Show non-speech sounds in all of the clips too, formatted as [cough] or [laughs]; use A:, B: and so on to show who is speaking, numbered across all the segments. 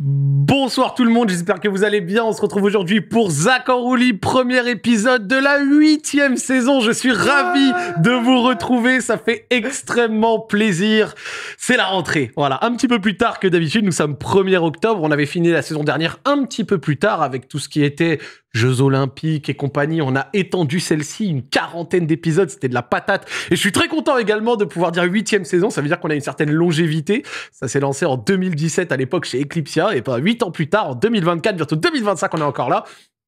A: Bonsoir tout le monde, j'espère que vous allez bien. On se retrouve aujourd'hui pour Zach en roulis, premier épisode de la huitième saison. Je suis ravi de vous retrouver, ça fait extrêmement plaisir. C'est la rentrée, voilà, un petit peu plus tard que d'habitude. Nous sommes 1er octobre, on avait fini la saison dernière un petit peu plus tard avec tout ce qui était Jeux Olympiques et compagnie. On a étendu celle-ci, une quarantaine d'épisodes, c'était de la patate. Et je suis très content également de pouvoir dire huitième saison, ça veut dire qu'on a une certaine longévité. Ça s'est lancé en 2017 à l'époque chez Eclipsia, et pas huit ans plus tard, en 2024, bientôt 2025, on est encore là.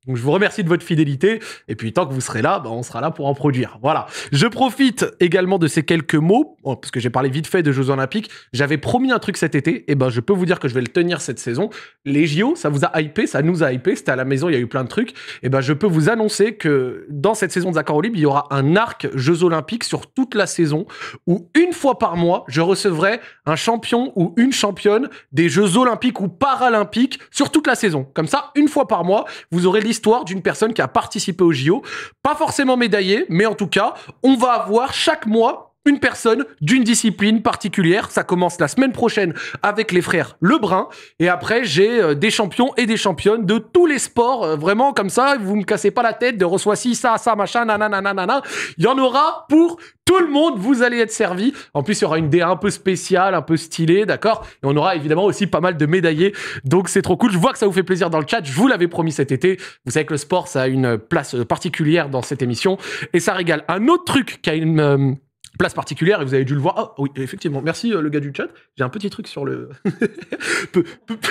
A: Donc je vous remercie de votre fidélité et puis tant que vous serez là, ben, on sera là pour en produire. Voilà. Je profite également de ces quelques mots oh, parce que j'ai parlé vite fait de Jeux Olympiques. J'avais promis un truc cet été et eh ben je peux vous dire que je vais le tenir cette saison. Les JO, ça vous a hypé, ça nous a hypé. C'était à la maison, il y a eu plein de trucs. Et eh ben je peux vous annoncer que dans cette saison de Accords il y aura un arc Jeux Olympiques sur toute la saison où une fois par mois, je recevrai un champion ou une championne des Jeux Olympiques ou Paralympiques sur toute la saison. Comme ça, une fois par mois, vous aurez histoire d'une personne qui a participé au JO. Pas forcément médaillée, mais en tout cas, on va avoir chaque mois une personne d'une discipline particulière. Ça commence la semaine prochaine avec les frères Lebrun. Et après, j'ai euh, des champions et des championnes de tous les sports. Euh, vraiment, comme ça, vous me cassez pas la tête de reçoit ci, ça, ça, machin, nanana, nanana. Il y en aura pour tout le monde. Vous allez être servi. En plus, il y aura une D un peu spéciale, un peu stylée, d'accord Et on aura évidemment aussi pas mal de médaillés. Donc, c'est trop cool. Je vois que ça vous fait plaisir dans le chat. Je vous l'avais promis cet été. Vous savez que le sport, ça a une place euh, particulière dans cette émission. Et ça régale. Un autre truc qui a une place particulière et vous avez dû le voir. Ah oui, effectivement. Merci euh, le gars du chat. J'ai un petit truc sur le. [laughs]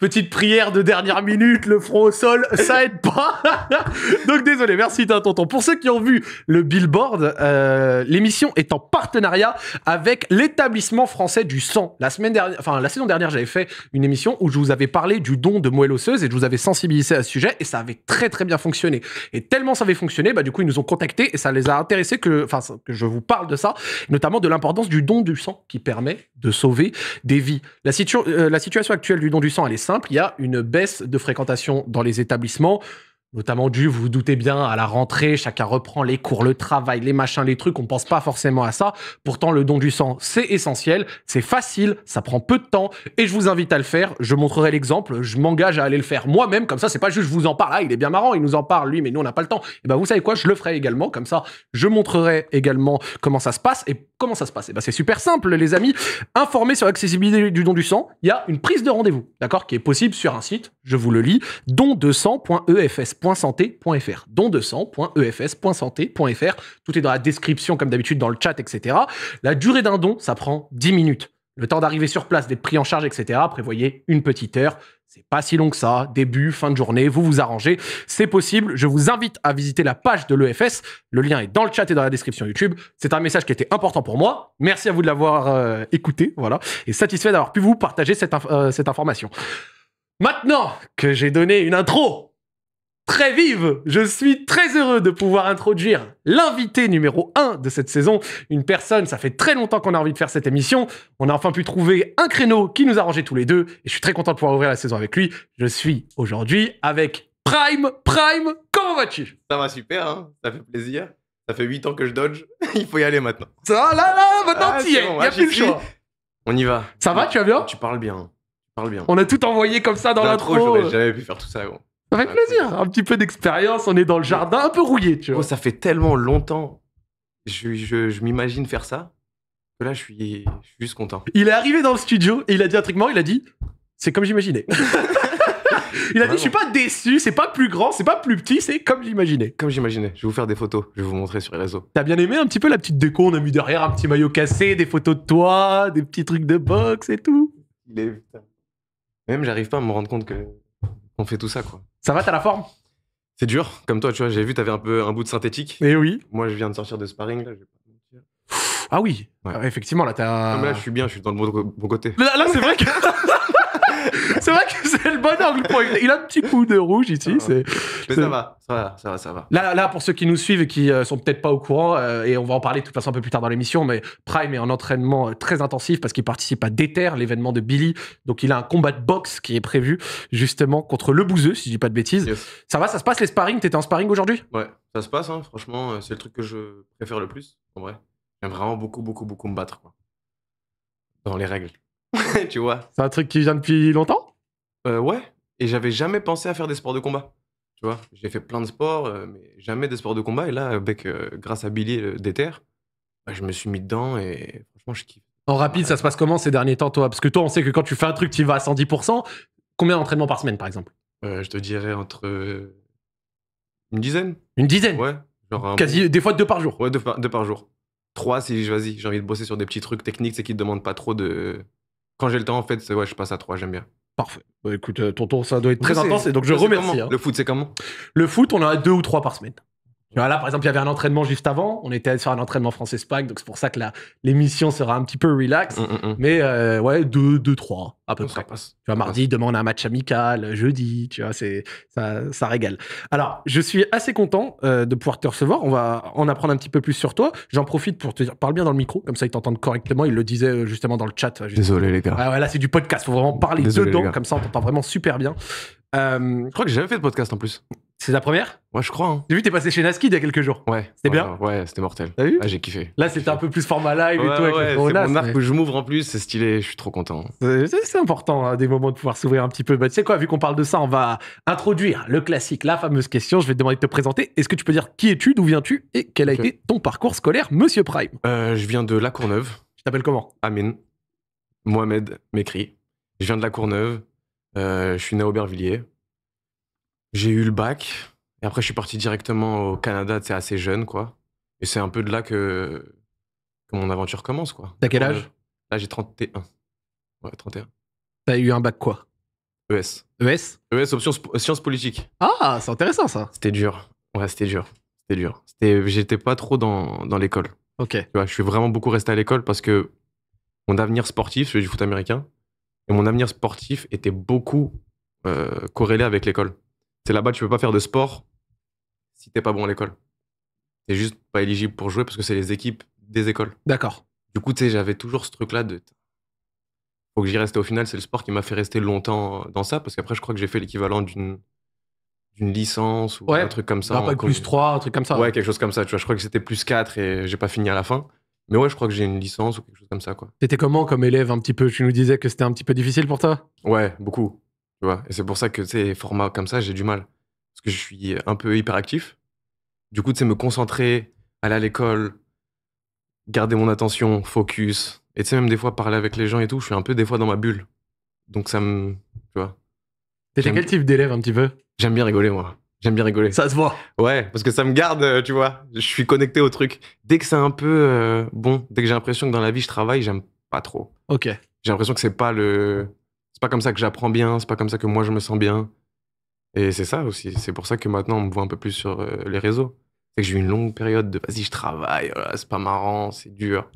A: Petite prière de dernière minute, le front au sol, ça aide pas. [laughs] Donc désolé, merci Tintonton. Pour ceux qui ont vu le billboard, euh, l'émission est en partenariat avec l'établissement français du sang. La semaine dernière, enfin la saison dernière, j'avais fait une émission où je vous avais parlé du don de moelle osseuse et je vous avais sensibilisé à ce sujet et ça avait très très bien fonctionné. Et tellement ça avait fonctionné, bah du coup ils nous ont contactés et ça les a intéressés que, enfin que je vous parle de ça, notamment de l'importance du don du sang qui permet de sauver des vies. La, euh, la situation actuelle du don du sang elle est simple il y a une baisse de fréquentation dans les établissements notamment dû, vous vous doutez bien, à la rentrée, chacun reprend les cours, le travail, les machins, les trucs, on pense pas forcément à ça. Pourtant, le don du sang, c'est essentiel, c'est facile, ça prend peu de temps, et je vous invite à le faire, je montrerai l'exemple, je m'engage à aller le faire moi-même, comme ça, c'est pas juste je vous en parle, ah, il est bien marrant, il nous en parle, lui, mais nous, on n'a pas le temps. Et eh ben, vous savez quoi, je le ferai également, comme ça, je montrerai également comment ça se passe, et comment ça se passe eh ben, C'est super simple, les amis. Informés sur l'accessibilité du don du sang, il y a une prise de rendez-vous, d'accord, qui est possible sur un site, je vous le lis, don200.efs.santé.fr. E don200.efs.santé.fr. E Tout est dans la description, comme d'habitude, dans le chat, etc. La durée d'un don, ça prend 10 minutes. Le temps d'arriver sur place, d'être pris en charge, etc. Prévoyez une petite heure. C'est pas si long que ça. Début, fin de journée, vous vous arrangez. C'est possible. Je vous invite à visiter la page de l'EFS. Le lien est dans le chat et dans la description YouTube. C'est un message qui était important pour moi. Merci à vous de l'avoir euh, écouté. Voilà. Et satisfait d'avoir pu vous partager cette euh, information. Maintenant que j'ai donné une intro très vive. Je suis très heureux de pouvoir introduire l'invité numéro 1 de cette saison. Une personne, ça fait très longtemps qu'on a envie de faire cette émission. On a enfin pu trouver un créneau qui nous a arrangeait tous les deux. Et je suis très content de pouvoir ouvrir la saison avec lui. Je suis aujourd'hui avec Prime. Prime, comment vas-tu Ça va super, hein. ça fait plaisir. Ça fait 8 ans que je dodge. [laughs] Il faut y aller maintenant. Ça, là, là, maintenant ah, ah plus le choix. On y va. Ça va, tu vas bien Tu parles bien. Tu parles bien. On a tout envoyé comme ça dans l'intro. J'aurais jamais pu faire tout ça. Gros. Ça fait ah, plaisir. Un petit peu d'expérience. On est dans le jardin, un peu rouillé, tu oh, vois. ça fait tellement longtemps. Je, je, m'imagine faire ça. Que là, je suis, juste content. Il est arrivé dans le studio et il a dit un truc Il a dit C'est comme j'imaginais. [laughs] Il a dit, je suis pas déçu, c'est pas plus grand, c'est pas plus petit, c'est comme j'imaginais. Comme j'imaginais. Je vais vous faire des photos, je vais vous montrer sur les réseaux. T'as bien aimé un petit peu la petite déco, on a mis derrière un petit maillot cassé, des photos de toi, des petits trucs de boxe et tout. Il est... Même j'arrive pas à me rendre compte que on fait tout ça, quoi. Ça va, t'as la forme C'est dur, comme toi, tu vois, j'ai vu, t'avais un peu un bout de synthétique. Et eh oui. Moi, je viens de sortir de sparring, Ah oui, ah, effectivement, là, t'as. Là, je suis bien, je suis dans le bon, côté. là c'est vrai que. [laughs] c'est vrai que c'est le bon angle. Il a un petit coup de rouge ici. Mais ça va, ça va, ça va, ça va. Là, là, pour ceux qui nous suivent et qui euh, sont peut-être pas au courant, euh, et on va en parler de toute façon un peu plus tard dans l'émission, mais Prime est en entraînement euh, très intensif parce qu'il participe à Déter, l'événement de Billy. Donc il a un combat de boxe qui est prévu justement contre le Bouzeux, si je dis pas de bêtises. Ça va, ça se passe les sparring T'étais en sparring aujourd'hui Ouais, ça se passe, hein, franchement, c'est le truc que je préfère le plus, en vrai. J'aime vraiment beaucoup, beaucoup, beaucoup me battre, Dans les règles. [laughs] tu vois. C'est un truc qui vient depuis longtemps euh, Ouais. Et j'avais jamais pensé à faire des sports de combat. Tu vois, j'ai fait plein de sports, euh, mais jamais des sports de combat. Et là, avec, euh, grâce à Billy Déter, bah, je me suis mis dedans et franchement, je kiffe. En rapide, ça se passe comment ces derniers temps, toi Parce que toi, on sait que quand tu fais un truc, tu vas à 110%. Combien d'entraînements par semaine, par exemple Je te dirais entre une dizaine. Une dizaine Ouais. Quasi, des fois deux par jour. Ouais, deux par, jour. Trois si j'ai envie de bosser sur des petits trucs techniques, c'est qui ne demandent pas trop de, quand j'ai le temps, en fait, je passe à 3, j'aime bien. Parfait. Bah, écoute, euh, ton tour, ça doit être très intense. Et donc, je remercie. Hein. Le foot, c'est comment Le foot, on a deux ou trois par semaine là, par exemple, il y avait un entraînement juste avant. On était sur un entraînement français espagne donc c'est pour ça que l'émission sera un petit peu relax. Mm, mm, mm. Mais euh, ouais, 2 deux, trois, à peu près. Tu vois, mardi, demain, un match amical. Jeudi, tu vois, ça, ça, régale. Alors, je suis assez content euh, de pouvoir te recevoir. On va en apprendre un petit peu plus sur toi. J'en profite pour te dire, parle bien dans le micro, comme ça ils t'entendent correctement. Ils le disaient euh, justement dans le chat. Désolé, les gars. Ah là, c'est du podcast. Faut vraiment parler dedans, comme ça on t'entend vraiment super bien. je crois que j'ai jamais fait de podcast en plus. C'est ta première Ouais, je crois. Hein. J'ai vu, t'es passé chez Naskid il y a quelques jours. Ouais. C'était bien Ouais, c'était mortel. T'as vu ah, J'ai kiffé. Là, c'était un peu plus format live et tout avec le C'est mon arc je m'ouvre en plus, c'est stylé, je suis trop content. C'est important, à hein, des moments de pouvoir s'ouvrir un petit peu. Bah, tu sais quoi, vu qu'on parle de ça, on va introduire le classique, la fameuse question. Je vais te demander de te présenter. Est-ce que tu peux dire qui es-tu, d'où viens-tu et quel a été ton parcours scolaire, monsieur Prime euh, Je viens de La Courneuve. Je t'appelle comment Amin. Mohamed m'écrit. Je viens de La Courneuve. Euh, je suis né à Aubervilliers. J'ai eu le bac. Et après, je suis parti directement au Canada, c'est assez jeune, quoi. Et c'est un peu de là que, mon aventure commence, quoi. T'as quel âge Là, j'ai 31. Ouais, 31. T'as eu un bac quoi ES. ES ES, option sciences politiques. Ah, c'est intéressant, ça. C'était dur. Ouais, c'était dur. C'était dur. J'étais pas trop dans, l'école. Ok. Tu je suis vraiment beaucoup resté à l'école parce que mon avenir sportif, celui du foot américain, et mon avenir sportif était beaucoup euh, corrélé avec l'école. C'est là-bas, tu peux pas faire de sport si t'es pas bon à l'école. T'es juste pas éligible pour jouer parce que c'est les équipes des écoles. D'accord. Du coup, tu sais, j'avais toujours ce truc-là de. Faut que j'y reste. au final, c'est le sport qui m'a fait rester longtemps dans ça parce qu'après, je crois que j'ai fait l'équivalent d'une licence ou un truc comme ça. Pas plus 3, un truc comme ça. Ouais, quelque chose comme ça. je crois que c'était plus 4 et j'ai pas fini à la fin. Mais ouais, je crois que j'ai une licence ou quelque chose comme ça, quoi. C'était comment comme élève un petit peu Tu nous disais que c'était un petit peu difficile pour toi Ouais, beaucoup. Et c'est pour ça que ces formats comme ça, j'ai du mal. Parce que je suis un peu hyperactif. Du coup, tu sais, me concentrer, aller à l'école, garder mon attention, focus. Et tu sais, même des fois, parler avec les gens et tout, je suis un peu des fois dans ma bulle. Donc ça me. Tu vois T'es quel type d'élève un petit peu J'aime bien rigoler, moi. J'aime bien rigoler. Ça se voit. Ouais, parce que ça me garde, euh, tu vois. Je suis connecté au truc. Dès que c'est un peu euh, bon, dès que j'ai l'impression que dans la vie je travaille, j'aime pas trop. Ok. J'ai l'impression que c'est pas le pas comme ça que j'apprends bien, c'est pas comme ça que moi je me sens bien. Et c'est ça aussi, c'est pour ça que maintenant on me voit un peu plus sur euh, les réseaux. C'est que j'ai eu une longue période de vas-y, je travaille, oh c'est pas marrant, c'est dur.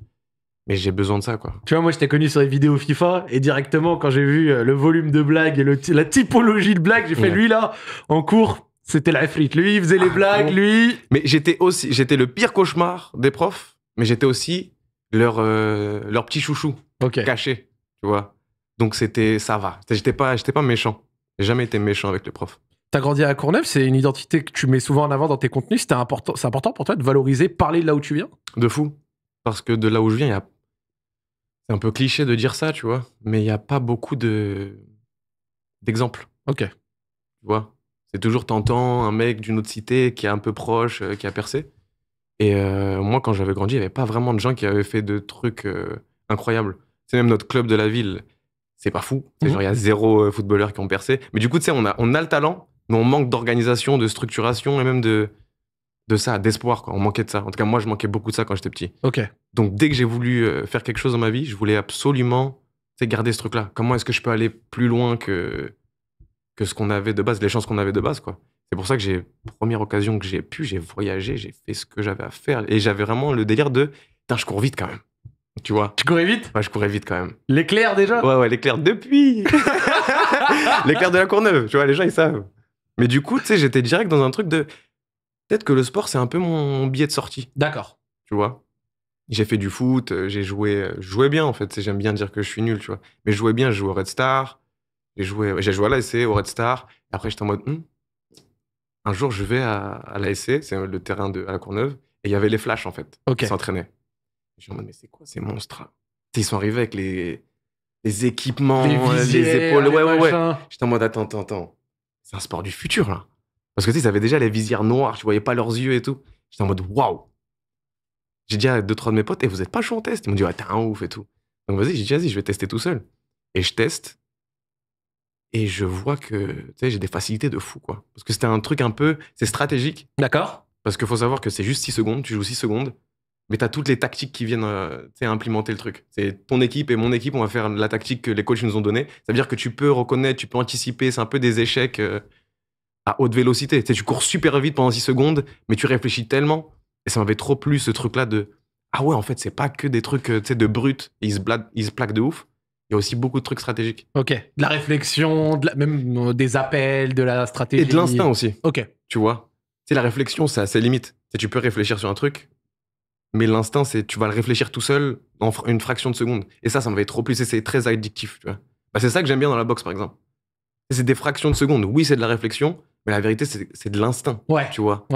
A: Mais j'ai besoin de ça, quoi. Tu vois, moi, je t'ai connu sur les vidéos FIFA et directement, quand j'ai vu euh, le volume de blagues et la typologie de blagues, j'ai fait lui là, en cours, c'était la frite. Lui, il faisait les ah blagues, lui. Mais j'étais aussi, j'étais le pire cauchemar des profs, mais j'étais aussi leur, euh, leur petit chouchou caché, tu vois. Donc c'était ça va. J'étais pas, j'étais pas méchant. J'ai jamais été méchant avec prof. Tu T'as grandi à Courneuve, c'est une identité que tu mets souvent en avant dans tes contenus. important, c'est important pour toi de valoriser, parler de là où tu viens. De fou, parce que de là où je viens, y a c'est un peu cliché de dire ça, tu vois, mais il n'y a pas beaucoup de d'exemples. Ok. Tu vois, c'est toujours tentant un mec d'une autre cité qui est un peu proche, euh, qui a percé. Et euh, moi, quand j'avais grandi, il n'y avait pas vraiment de gens qui avaient fait de trucs euh, incroyables. C'est même notre club de la ville c'est pas fou. Mhm. Genre, il y a zéro euh, footballeur qui ont percé. Mais du coup, tu sais, on a, on a le talent, mais on manque d'organisation, de structuration et même de, de ça, d'espoir. On manquait de ça. En tout cas, moi, je manquais beaucoup de ça quand j'étais petit. Ok. Donc, dès que j'ai voulu euh, faire quelque chose dans ma vie, je voulais absolument garder ce truc-là. Comment est-ce que je peux aller plus loin que, que ce qu'on avait de base, les chances qu'on avait de base, quoi. C'est pour ça que j'ai, première occasion que j'ai pu, j'ai voyagé, j'ai fait ce que j'avais à faire. Et j'avais vraiment le délire de, putain, je cours vite quand même. Tu vois. Tu courais vite Moi, je courais vite quand même. L'éclair déjà Ouais, ouais, l'éclair depuis [laughs] L'éclair de la Courneuve, tu vois, les gens ils savent. Mais du coup, tu sais, j'étais direct dans un truc de. Peut-être que le sport, c'est un peu mon billet de sortie. D'accord. Tu vois J'ai fait du foot, euh, j'ai joué. Euh, je jouais bien en fait, j'aime bien dire que je suis nul, tu vois. Mais je jouais bien, je jouais au Red Star, j'ai joué, j'ai joué à l'ASC, au Red Star. Et après, j'étais en mode. Hmm, un jour, je vais à, à l'ASC, c'est le terrain de à la Courneuve, et il y avait les Flash en fait. Ok. Qui s'entraînaient. Je suis en mode, mais c'est quoi ces mmh. monstres Ils sont arrivés avec les, équipements, les, visières, euh, les épaules. Ouais, ouais, ouais. J'étais en mode, attends, attends, attends. C'est un sport du futur, là. Parce que tu sais, ils avaient déjà les visières noires, tu voyais pas leurs yeux et tout. J'étais en mode, waouh J'ai dit à deux, trois de mes potes, et «Eh, vous êtes pas chaud en test Ils m'ont dit, ah, t'es un ouf et tout. Donc vas-y, j'ai dit, vas-y, je vais tester tout seul. Et je teste. Et je vois que, tu sais, j'ai des facilités de fou, quoi. Parce que c'était un truc un peu, c'est stratégique. D'accord. Parce qu'il faut savoir que c'est juste 6 secondes, tu joues 6 secondes mais tu as toutes les tactiques qui viennent euh, implémenter le truc. C'est ton équipe et mon équipe, on va faire la tactique que les coachs nous ont donnée. Ça veut dire que tu peux reconnaître, tu peux anticiper, c'est un peu des échecs euh, à haute vélocité. tu cours super vite pendant six secondes, mais tu réfléchis tellement. Et ça m'avait trop plu ce truc-là de Ah ouais, en fait, c'est pas que des trucs euh, de brut, ils se, ils se plaquent de ouf. Il y a aussi beaucoup de trucs stratégiques. Ok. De la réflexion, de même euh, des appels, de la stratégie. Et de l'instinct aussi. Ok. Tu vois. C'est la réflexion, ça a ses limites. tu peux réfléchir sur un truc, mais l'instinct, c'est tu vas le réfléchir tout seul en une fraction de seconde. Et ça, ça me va trop plus. c'est très addictif, bah, c'est ça que j'aime bien dans la boxe, par exemple. C'est des fractions de secondes. Oui, c'est de la réflexion, mais la vérité, c'est de l'instinct. Ouais. Tu vois.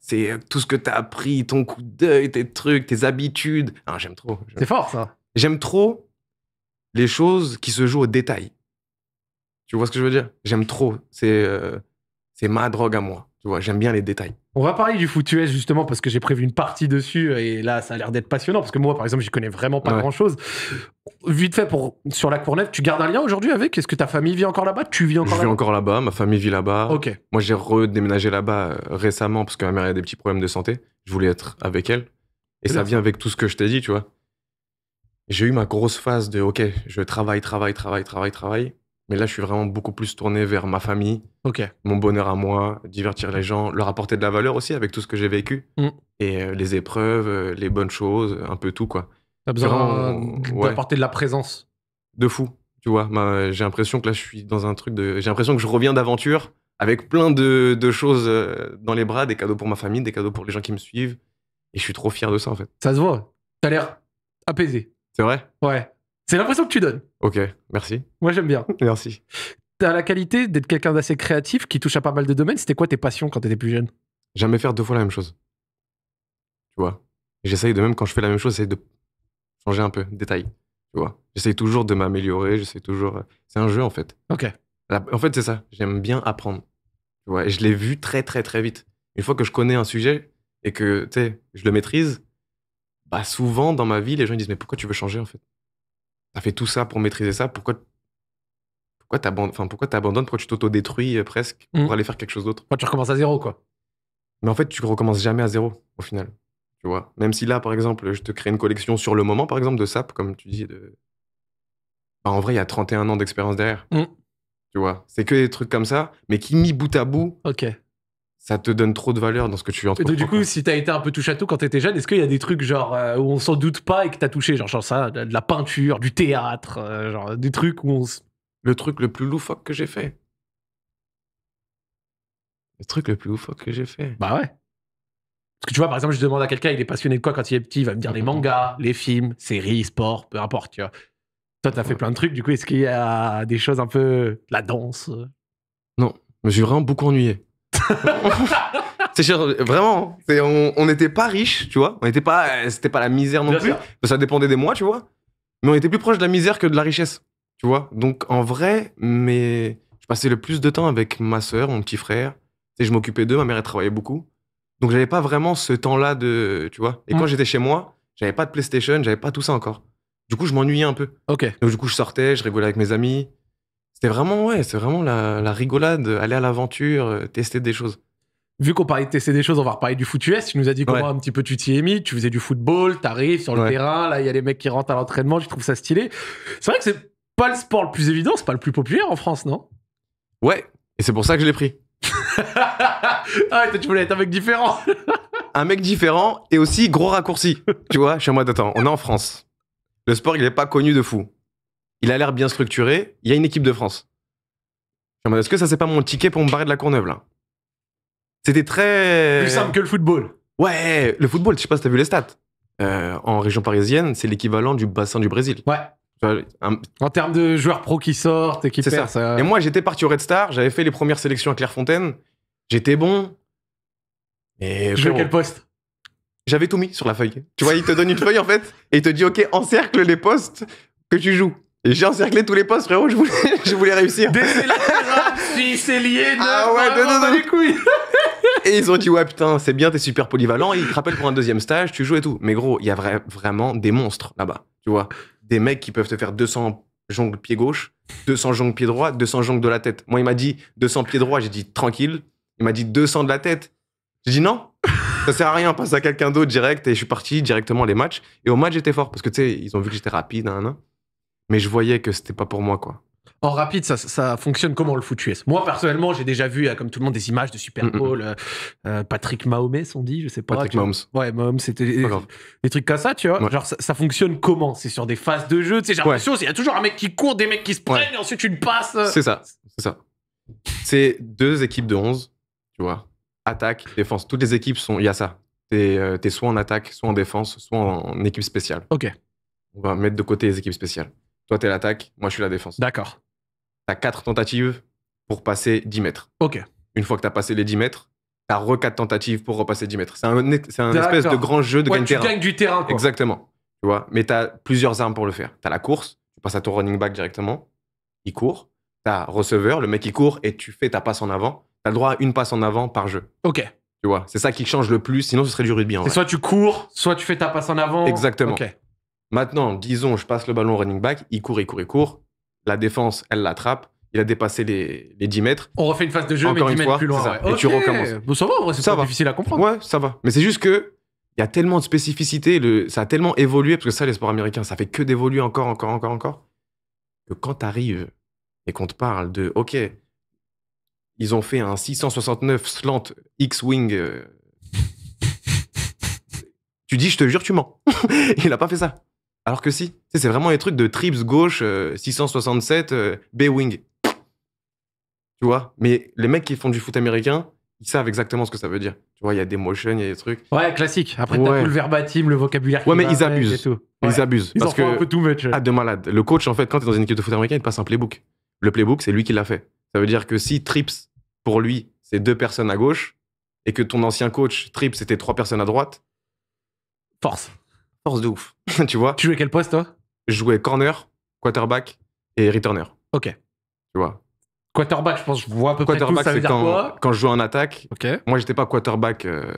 A: C'est euh, tout ce que t'as appris, ton coup d'œil, tes trucs, tes habitudes. Ah, j'aime trop. C'est fort, ça. J'aime trop les choses qui se jouent au détail. Tu vois ce que je veux dire J'aime trop. C'est euh, c'est ma drogue à moi j'aime bien les détails. On va parler du foot justement parce que j'ai prévu une partie dessus et là ça a l'air d'être passionnant parce que moi par exemple j'y connais vraiment pas grand chose. Vite fait pour sur la Courneuve, tu gardes un lien aujourd'hui avec Est-ce que ta famille vit encore là-bas Tu vis encore là-bas Je vis encore là-bas, ma famille vit là-bas. Ok. Moi j'ai redéménagé là-bas euh, récemment parce que ma mère a des petits problèmes de santé. Je voulais être avec elle et ça vient avec tout ce que je t'ai dit, tu vois. J'ai eu ma grosse phase de ok, je travaille, travaille, travaille, travaille, travaille. Mais là, je suis vraiment beaucoup plus tourné vers ma famille, mon bonheur à moi, divertir les gens, leur apporter de la valeur aussi avec tout ce que j'ai vécu. Mm. Et euh, les épreuves, euh, les bonnes choses, un peu tout, quoi. T'as besoin de la présence. De fou, tu vois. j'ai l'impression que là, je suis dans un truc de... J'ai l'impression que je reviens d'aventure avec plein de, de choses euh, dans les bras, des cadeaux pour ma famille, des cadeaux pour les gens qui me suivent. Et je suis trop fier de ça, en fait. Ça se voit. T'as l'air apaisé. C'est vrai Ouais. C'est l'impression que tu donnes. Ok, merci. Moi, j'aime bien. [laughs] merci. T'as la qualité d'être quelqu'un d'assez créatif qui touche à pas mal de domaines. C'était quoi tes passions quand t'étais plus jeune Jamais faire deux fois la même chose. Tu vois J'essaye de même, quand je fais la même chose, j'essaye de changer un peu, détail. Tu vois J'essaye toujours de m'améliorer, j'essaye toujours. Euh, c'est un jeu, en fait. Ok. En fait, c'est ça. J'aime bien apprendre. Tu vois Et je l'ai vu très, très, très vite. Une fois que je connais un sujet et que, tu sais, je le maîtrise, bah souvent dans ma vie, les gens disent Mais pourquoi tu veux changer, en fait as fait tout ça pour maîtriser ça, pourquoi pourquoi t'abandonnes, enfin, pourquoi, pourquoi tu t'auto-détruis euh, presque pour mmh. aller faire quelque chose d'autre tu recommences à zéro, quoi. Mais en fait, tu recommences jamais à zéro, au final. Tu vois Même si là, par exemple, je te crée une collection sur le moment, par exemple, de sap, comme tu dis. De... Bah, en vrai, il y a 31 ans d'expérience derrière. Mmh. Tu vois C'est que des trucs comme ça, mais qui, mis bout à bout, ok ça te donne trop de valeur dans ce que tu entends. du coup, si tu as été un peu touché à tout quand tu étais jeune, est-ce qu'il y a des trucs genre euh, où on s'en doute pas et que tu as touché genre, ça, de la peinture, du théâtre, euh, genre des trucs où on Le truc le plus loufoque que j'ai fait. Le truc le plus loufoque que j'ai fait. Bah ouais. Parce que tu vois, par exemple, je demande à quelqu'un, il est passionné de quoi quand il est petit, il va me dire les mangas, les films, séries, sport, peu importe, Toi, t'as fait plein de trucs, du coup, est-ce qu'il y a des choses un peu. la danse euh? Non, je vraiment beaucoup ennuyé. [laughs] c'est cher, vraiment. Hein. on n'était pas riche, tu vois. On n'était pas, euh, c'était pas la misère non plus. Ça. dépendait des mois, tu vois. Mais on était plus proche de la misère que de la richesse, tu vois. Donc en vrai, mais je passais le plus de temps avec ma soeur, mon petit frère. Et je m'occupais d'eux. Ma mère elle travaillait beaucoup. Donc j'avais pas vraiment ce temps-là de, tu vois. Et quand mm. j'étais chez moi, j'avais pas de PlayStation, j'avais pas tout ça encore. Du coup, je m'ennuyais un peu. Ok. Donc du coup, je sortais, je rigolais avec mes amis. C'était vraiment, ouais, c'est vraiment la, rigolade, euh, aller à l'aventure, euh, tester des choses. Vu qu'on parlait de tester des choses, on va reparler du foot US. Tu nous as dit comment un petit peu tu t'y es mis. Tu faisais du football, t'arrives sur le terrain. Là, il y a les mecs qui rentrent à l'entraînement. Je trouve ça stylé. C'est vrai que c'est pas le sport le plus évident, c'est pas le plus populaire en France, non Ouais, et c'est pour ça que je l'ai pris. [laughs] ah tu voulais être un mec différent. [laughs] un mec différent et aussi gros raccourci. Tu vois, chez moi, on est en France. Le sport, il n'est pas connu de fou il a l'air bien structuré, il y a une équipe de France. Est-ce que ça, c'est pas mon ticket pour me barrer de la Courneuve, là C'était très. Plus simple que le football. Ouais, le football, je sais pas si t'as vu les stats. Euh, en région parisienne, c'est l'équivalent du bassin du Brésil. Ouais. En termes de joueurs pro qui sortent et qui perdent. Et moi, j'étais parti au Red Star, j'avais fait les premières sélections à Clairefontaine, j'étais bon. Et tu quel poste J'avais tout mis sur la feuille. Tu vois, il te donne une feuille en fait, et il te dit, ok, encercle les postes que tu joues. J'ai encerclé tous les postes, frérot, je voulais, [laughs] je voulais réussir. [laughs] si c'est lié, non, ah ouais, non, hein, non, les couilles. [laughs] et ils ont dit, ouais, putain, c'est bien, t'es super polyvalent, ils te rappellent pour un deuxième stage, tu joues et tout. Mais gros, il y a vraiment des monstres là-bas, tu vois. Des mecs qui peuvent te faire 200 jongles pied gauche, 200 jongles pied droit, 200 jongles de la tête. Moi, il m'a dit 200 pieds droit, j'ai dit tranquille. Il m'a dit 200 de la tête. J'ai dit non, ça sert à rien, passe à quelqu'un d'autre direct, et je suis parti directement les matchs. Et au match, j'étais fort, parce que tu sais, ils ont vu que j'étais rapide, mais je voyais que c'était pas pour moi, quoi. En rapide, ça, fonctionne comment le foutu Moi, personnellement, j'ai déjà vu, euh, comme tout le monde, des images de Super mm, mm, mm. Bowl. Euh, euh, Patrick Mahomes, on dit, je sais pas. Patrick Mahomes. Ouais, Mahomes, c'était des, trucs comme ça, tu vois. Genre, ça, fonctionne comment C'est sur des phases de jeu, tu sais, j'ai l'impression, il y a toujours un mec qui court, des mecs qui se prennent, et ensuite une passes. C'est ça, c'est ça. C'est deux équipes de 11, tu vois. Attaque, défense. Toutes les équipes sont, il y a ça. Tu es soit en attaque, soit en défense, soit en équipe spéciale. Ok. On va mettre de côté les équipes spéciales. Toi, es l'attaque, moi, je suis la défense. D'accord. as quatre tentatives pour passer 10 mètres. Ok. Une fois que tu as passé les 10 mètres, t'as re quatre tentatives pour repasser 10 mètres. C'est un, un espèce de grand jeu de ouais, tu gagnes du terrain. Exactement. Tu vois, mais as plusieurs armes pour le faire. tu as la course, tu passes à ton running back directement, il court. as receveur, le mec il court et tu fais ta passe en avant. tu as le droit à une passe en avant par jeu. Ok. Tu vois, c'est ça qui change le plus, sinon ce serait du rugby. En soit tu cours, soit tu fais ta passe en avant. Exactement. Ok. Maintenant, disons, je passe le ballon au running back, il court, il court, il court. La défense, elle l'attrape. Il a dépassé les, les 10 mètres. On refait une phase de jeu, mais 10 mètres plus loin. Et tu recommences. Bon, ça va, c'est difficile à comprendre. Ouais, ça va. Mais c'est juste que il y a tellement de spécificités, le, ça a tellement évolué, parce que ça, les sports américains, ça fait que d'évoluer encore, encore, encore, encore, que quand tu arrives et qu'on te parle de, OK, ils ont fait un 669 slant X-Wing, euh, tu dis, je te jure, tu mens. [laughs] il n'a pas fait ça. Alors que si, c'est vraiment les trucs de trips gauche, 667, euh, euh, B-Wing. Tu vois Mais les mecs qui font du foot américain, ils savent exactement ce que ça veut dire. Tu vois, il y a des motions, il y a des trucs. Ouais, classique. Après, t'as tout le verbatim, le vocabulaire. Ouais, mais ils abusent. Ils abusent. Ils parce un peu too Ah, de malade. Le coach, en fait, quand t'es dans une équipe de foot américain, il te passe un playbook. Le playbook, c'est lui qui l'a fait. Ça veut dire que si trips, pour lui, c'est deux personnes à gauche, et que ton ancien coach, trips, c'était trois personnes à droite. Force de ouf. [laughs] tu vois Tu jouais quel poste, toi Je jouais corner, quarterback et returner. Ok. Tu vois Quarterback, je pense, je vois un peu près ça veut quand, quoi quand je joue en attaque. Ok. Moi, j'étais pas quarterback euh,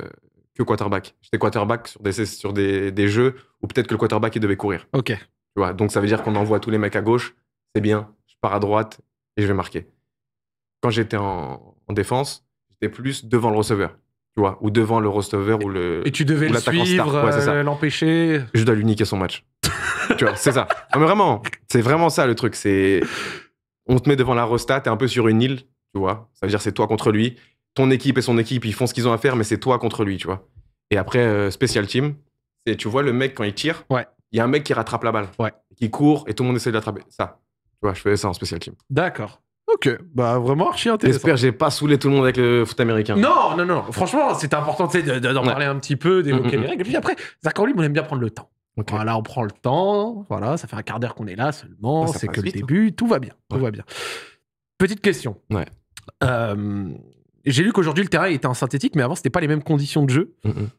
A: que quarterback. J'étais quarterback sur des, sur des, des jeux où peut-être que le quarterback, il devait courir. Ok. Tu vois Donc, ça veut dire qu'on envoie tous les mecs à gauche. C'est bien. Je pars à droite et je vais marquer. Quand j'étais en, en défense, j'étais plus devant le receveur tu vois, ou devant le Rostover ou le. Et tu devais le suivre, euh, l'empêcher. Je dois lui niquer son match. tu vois, c'est ça. mais vraiment, c'est vraiment ça le truc. C'est. On te met devant la Rosta, t'es un peu sur une île, tu vois. Ça veut dire c'est toi contre lui. Ton équipe et son équipe, ils font ce qu'ils ont à faire, mais c'est toi contre lui, tu vois. Et après, spécial euh, Special Team, c'est tu vois le mec quand il tire, il y a un mec qui rattrape la balle, qui court et tout le monde essaie de l'attraper. Ça, tu vois, je faisais ça en Special Team. D'accord. Ok, bah vraiment archi intéressant. J'espère que j'ai pas saoulé tout le monde avec le foot américain. Non, non, non. Franchement, c'est important d'en de, parler un petit peu, d'évoquer les mm, mm, mm. règles. Et puis après, lui, on aime bien prendre le temps. Okay. Voilà, on prend le temps. Voilà, ça fait un quart d'heure qu'on est là seulement. c'est que le hein. début. Tout va bien. Tout va bien. Petite question. Ouais. Euh, j'ai lu qu'aujourd'hui le terrain était en synthétique, mais avant c'était pas les mêmes conditions de jeu.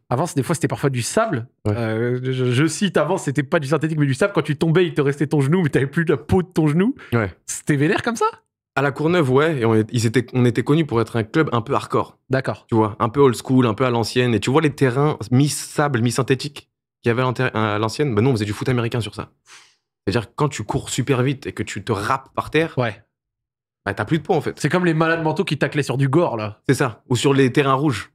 A: Avant, des fois c'était parfois du sable. Euh, je, cite avant, c'était pas du synthétique mais du sable. Quand tu tombais, il te restait ton genou, mais t'avais plus la peau de ton genou. Ouais. C'était vénère comme ça à la Courneuve, ouais, et on, était connus pour être un club un peu hardcore. D'accord. Tu vois, un peu old school, un peu à l'ancienne. Et tu vois les terrains mi-sable, mi-synthétique qu'il y avait à l'ancienne Ben non, on faisait du foot américain sur ça. C'est-à-dire quand tu cours super vite et que tu te râpes par terre, ouais. bah t'as plus de poids en fait. C'est comme les malades mentaux qui taclaient sur du gore là. C'est ça, ou sur les terrains rouges.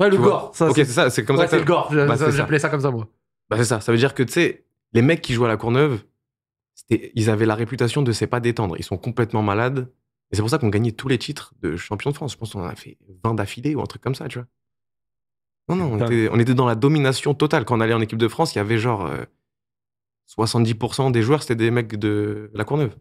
A: Ouais, le gore. ok, c'est ça, c'est comme ouais, ça. C'est le gore, j'appelais bah, ça. comme ça moi. Bah c'est ça, ça veut dire que tu sais, les mecs qui jouent à la Courneuve, ils avaient la réputation de ne pas détendre. Ils sont complètement malades. Et c'est pour ça qu'on gagnait tous les titres de champion de France. Je pense qu'on en a fait 20 d'affilée ou un truc comme ça, tu vois. Non, non, on était, dans la domination totale. Quand on allait en équipe de France, il y avait genre 70% euh, des joueurs, c'était des mecs de la Courneuve.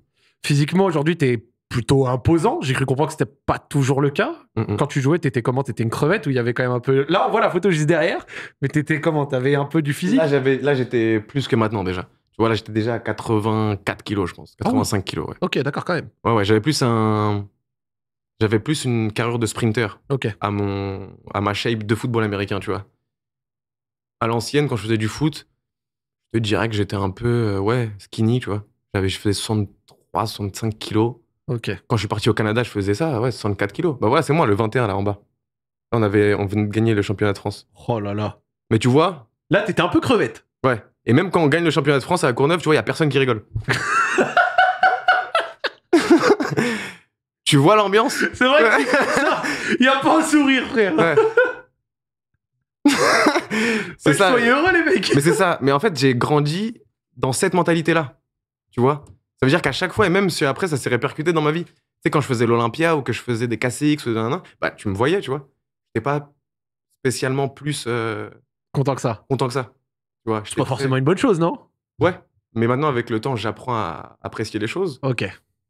A: Physiquement, aujourd'hui, tu es plutôt imposant. J'ai cru comprendre que c'était pas toujours le cas. Quand tu jouais, tu étais comment étais une crevette ou il y avait quand même un peu. Là, on voit la photo juste derrière, mais tu étais comment tu avais un peu du physique Là, j'étais plus que maintenant déjà. Tu vois, là, j'étais déjà à 84 kilos, je pense. 85 ah kg kilos, ouais.
B: Ok, d'accord, quand même.
A: Ouais, ouais, j'avais plus un. J'avais plus une carrure de sprinter ok à, mon, à ma shape de football américain, tu vois. À l'ancienne, quand je faisais du foot, je te dirais que j'étais un peu euh, ouais, skinny, tu vois. J'avais, je faisais 63, 65 kilos. ok Quand je suis parti au Canada, je faisais ça, ouais, 64 kilos. Bah voilà, c'est moi, le 21 là en bas. on, avait, on venait de gagner le championnat de France. Oh là là. Mais tu vois. Là, t'étais un peu crevette. Ouais. Et même quand on gagne le championnat de France à la Courneuve, tu vois, il y a personne qui rigole. [laughs] tu vois l'ambiance C'est vrai que [laughs] Il n'y a pas un sourire, frère. [laughs] c'est ça. Soyez heureux, les mecs. Mais c'est ça. Mais en fait, j'ai grandi dans cette mentalité-là. Tu vois Ça veut dire qu'à chaque fois, et même si après, ça s'est répercuté dans ma vie. Tu sais, quand je faisais l'Olympia ou que je faisais des KCX ou bah, tu me voyais, tu vois. n'étais pas spécialement plus. Euh, content que ça. Content que ça vois, c'est pas forcément une bonne chose, non Ouais. Mais maintenant, avec le temps, j'apprends à apprécier les choses. Ok.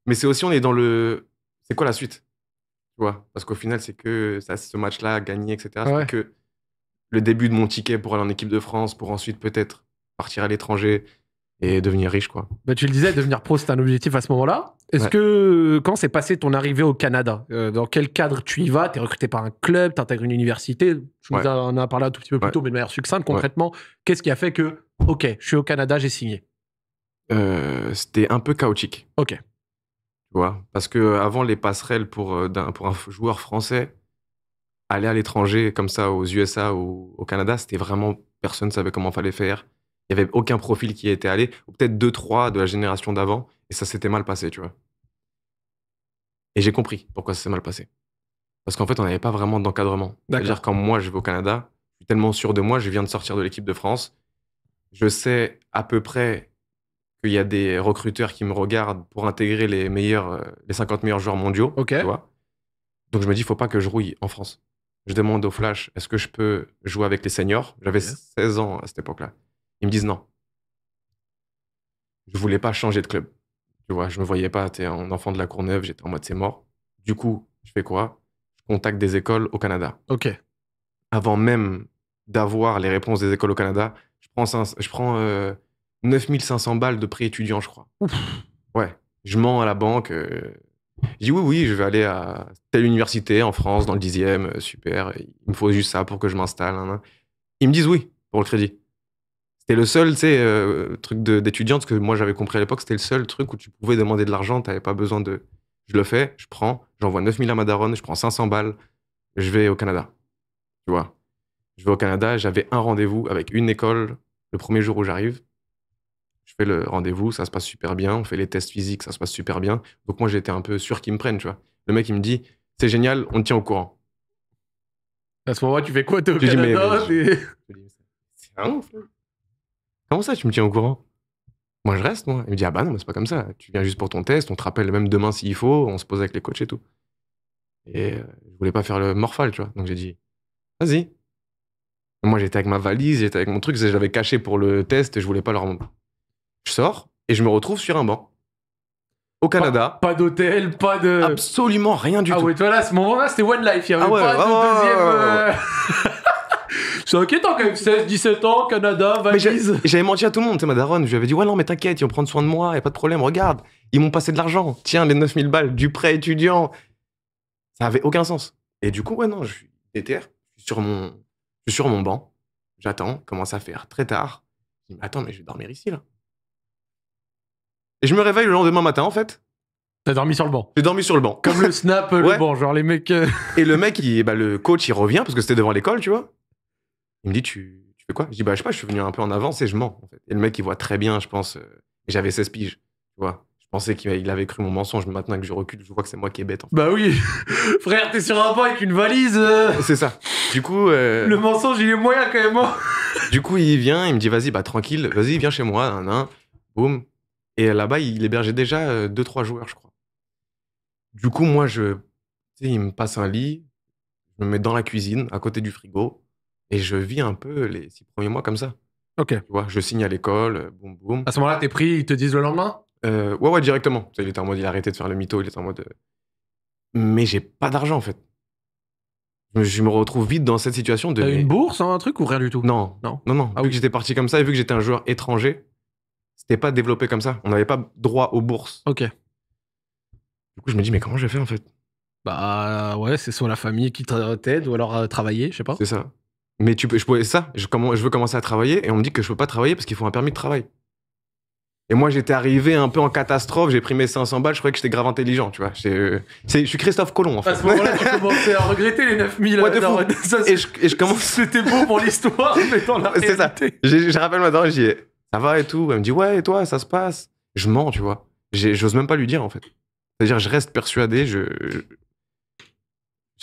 A: Mais c'est aussi, on est dans le. C'est quoi la suite Tu vois Parce qu'au final, c'est que ça, ce match-là, gagné, etc. C'est que le début de mon ticket pour aller en équipe de France, pour ensuite peut-être partir à l'étranger, et devenir riche, quoi. Bah, tu le disais, devenir pro, c'est un objectif à ce moment-là. Est-ce que quand c'est passé ton arrivée au Canada, euh, dans quel cadre tu y vas Tu es recruté par un club, tu intègres une université On en a parlé un tout petit peu plus tôt, mais de manière succincte, concrètement, qu'est-ce qui a fait que, OK, je suis au Canada, j'ai signé euh, C'était un peu chaotique. OK. Tu vois Parce que avant les passerelles pour, euh, un, joueur français, aller à l'étranger, comme ça, aux USA ou au Canada, c'était vraiment. Personne ne savait comment fallait faire il n'y avait aucun profil qui était allé, ou peut-être deux, trois de la génération d'avant, et ça s'était mal passé, tu vois. Et j'ai compris pourquoi ça s'est mal passé. Parce qu'en fait, on n'avait pas vraiment d'encadrement. C'est-à-dire, quand moi, je vais au Canada, je suis tellement sûr de moi, je viens de sortir de l'équipe de France, je sais à peu près qu'il y a des recruteurs qui me regardent pour intégrer les, meilleurs, euh, les 50 meilleurs joueurs mondiaux. Donc, je me dis, il faut pas que je rouille en France. Je demande au Flash, est-ce que je peux jouer avec les seniors J'avais 16 ans à cette époque-là. Ils me disent non. Je voulais pas changer de club. Je vois, je me voyais pas, t'es un enfant de la Courneuve, j'étais en mode c'est mort. Du coup, je fais quoi Je contacte des écoles au Canada. Ok. Avant même d'avoir les réponses des écoles au Canada, je prends, je prends 9500 euh, balles de prêt étudiant, je crois. Ouais. Je mens à la banque. Euh, je dis oui, oui, je vais aller à telle université en France, dans le 10e, euh, super, il me faut juste ça pour que je m'installe. Ils me disent oui pour le crédit. C'était le seul, euh, truc d'étudiant, parce que moi j'avais compris à l'époque, c'était le seul truc où tu pouvais demander de l'argent, tu n'avais pas besoin de. Je le fais, je prends, j'envoie 9000 à Madarone, je prends 500 balles, je vais au Canada. Tu vois Je vais au Canada, j'avais un rendez-vous avec une école le premier jour où j'arrive. Je fais le rendez-vous, ça se passe super bien, on fait les tests physiques, ça se passe super bien. Donc moi j'étais un peu sûr qu'ils me prennent, tu vois. Le mec il me dit, c'est génial, on te tient au courant. À ce moment-là, tu fais quoi, toi, au Canada C'est Comment ça, tu me tiens au courant Moi, je reste, moi. Il me dit, ah bah non, mais c'est pas comme ça. Tu viens juste pour ton test, on te rappelle même demain s'il faut, on se pose avec les coachs et tout. Et euh, je voulais pas faire le morphal, tu vois. Donc j'ai dit, vas-y. Moi, j'étais avec ma valise, j'étais avec mon truc, j'avais caché pour le test et je voulais pas leur Je sors et je me retrouve sur un banc. Au Canada. Pas, d'hôtel, pas de. Absolument rien du ah tout. Ah ouais, toi là, ce moment-là, c'était One Life. ah pas c'est inquiétant quand même, 16, 17 ans, Canada, valise. J'avais menti à tout le monde, tu sais, ma daronne. Je lui avais dit, ouais, non, mais t'inquiète, ils vont prendre soin de moi, y a pas de problème, regarde, ils m'ont passé de l'argent. Tiens, les 9000 balles du prêt étudiant. Ça avait aucun sens. Et du coup, ouais, non, je suis je suis sur mon, sur mon banc, j'attends, commence à faire très tard. Je attends, mais je vais dormir ici, là. Et je me réveille le lendemain matin, en fait. T'as dormi sur le banc. J'ai dormi sur le banc. Comme le snap, le ouais. banc, genre les mecs. Euh. Et le mec, il, bah, le coach, il revient parce que c'était devant l'école, tu vois. Il me dit, tu, fais quoi Je dis, bah, je sais pas, je suis venu un peu en avance et je mens. En fait. Et le mec, il voit très bien, je pense. Euh, j'avais 16 piges, tu vois. Je pensais qu'il avait cru mon mensonge, mais maintenant que je recule, je vois que c'est moi qui est bête. Bah oui [laughs] Frère, t'es sur un pont avec une valise euh. C'est ça. Du coup. Euh, le mensonge, il est moyen quand même. Hein. du coup, il vient, il me dit, vas-y, bah tranquille, vas-y, viens chez moi, nan nan. Boum. Et là-bas, il hébergeait déjà 2-3 joueurs, je crois. Du coup, moi, je. Tu sais, il me passe un lit, je me mets dans la cuisine, à côté du frigo. Et je vis un peu les six premiers mois comme ça. Ok. Tu vois, je signe à l'école, euh, boum, boum. À ce moment-là, t'es pris, ils te disent le lendemain euh, Ouais, ouais, directement. il était en mode, il a arrêté de faire le mytho, il était en mode. Euh, mais j'ai pas d'argent, en fait. Je me retrouve vite dans cette situation de. T'as une bourse, hein, un truc ou rien du tout Non. Non, non. non. vu ah que j'étais parti comme ça et vu que j'étais un joueur étranger, c'était pas développé comme ça. On n'avait pas droit aux bourses. Ok. Du coup, je me dis, mais comment je fait, en fait Bah, ouais, c'est soit la famille qui t'aide ou alors travailler, je sais pas. C'est ça. Mais tu peux, je ça, je, je veux commencer à travailler et on me dit que je peux pas travailler parce qu'il faut un permis de travail. Et moi, j'étais arrivé un peu en catastrophe, j'ai pris mes 500 balles, je croyais que j'étais grave intelligent, tu vois. Euh, je suis Christophe Colomb, en ah, fait. À ce moment-là, tu commençais à regretter les 9000 ouais, euh, et, je, commence. [laughs] C'était beau pour l'histoire, mais dans la C'est ça. Je, rappelle ma j'y eh, ça va et tout. Elle me dit, ouais, et toi, ça se passe. Je mens, tu vois. J'ose même pas lui dire, en fait. C'est-à-dire, je reste persuadé, je,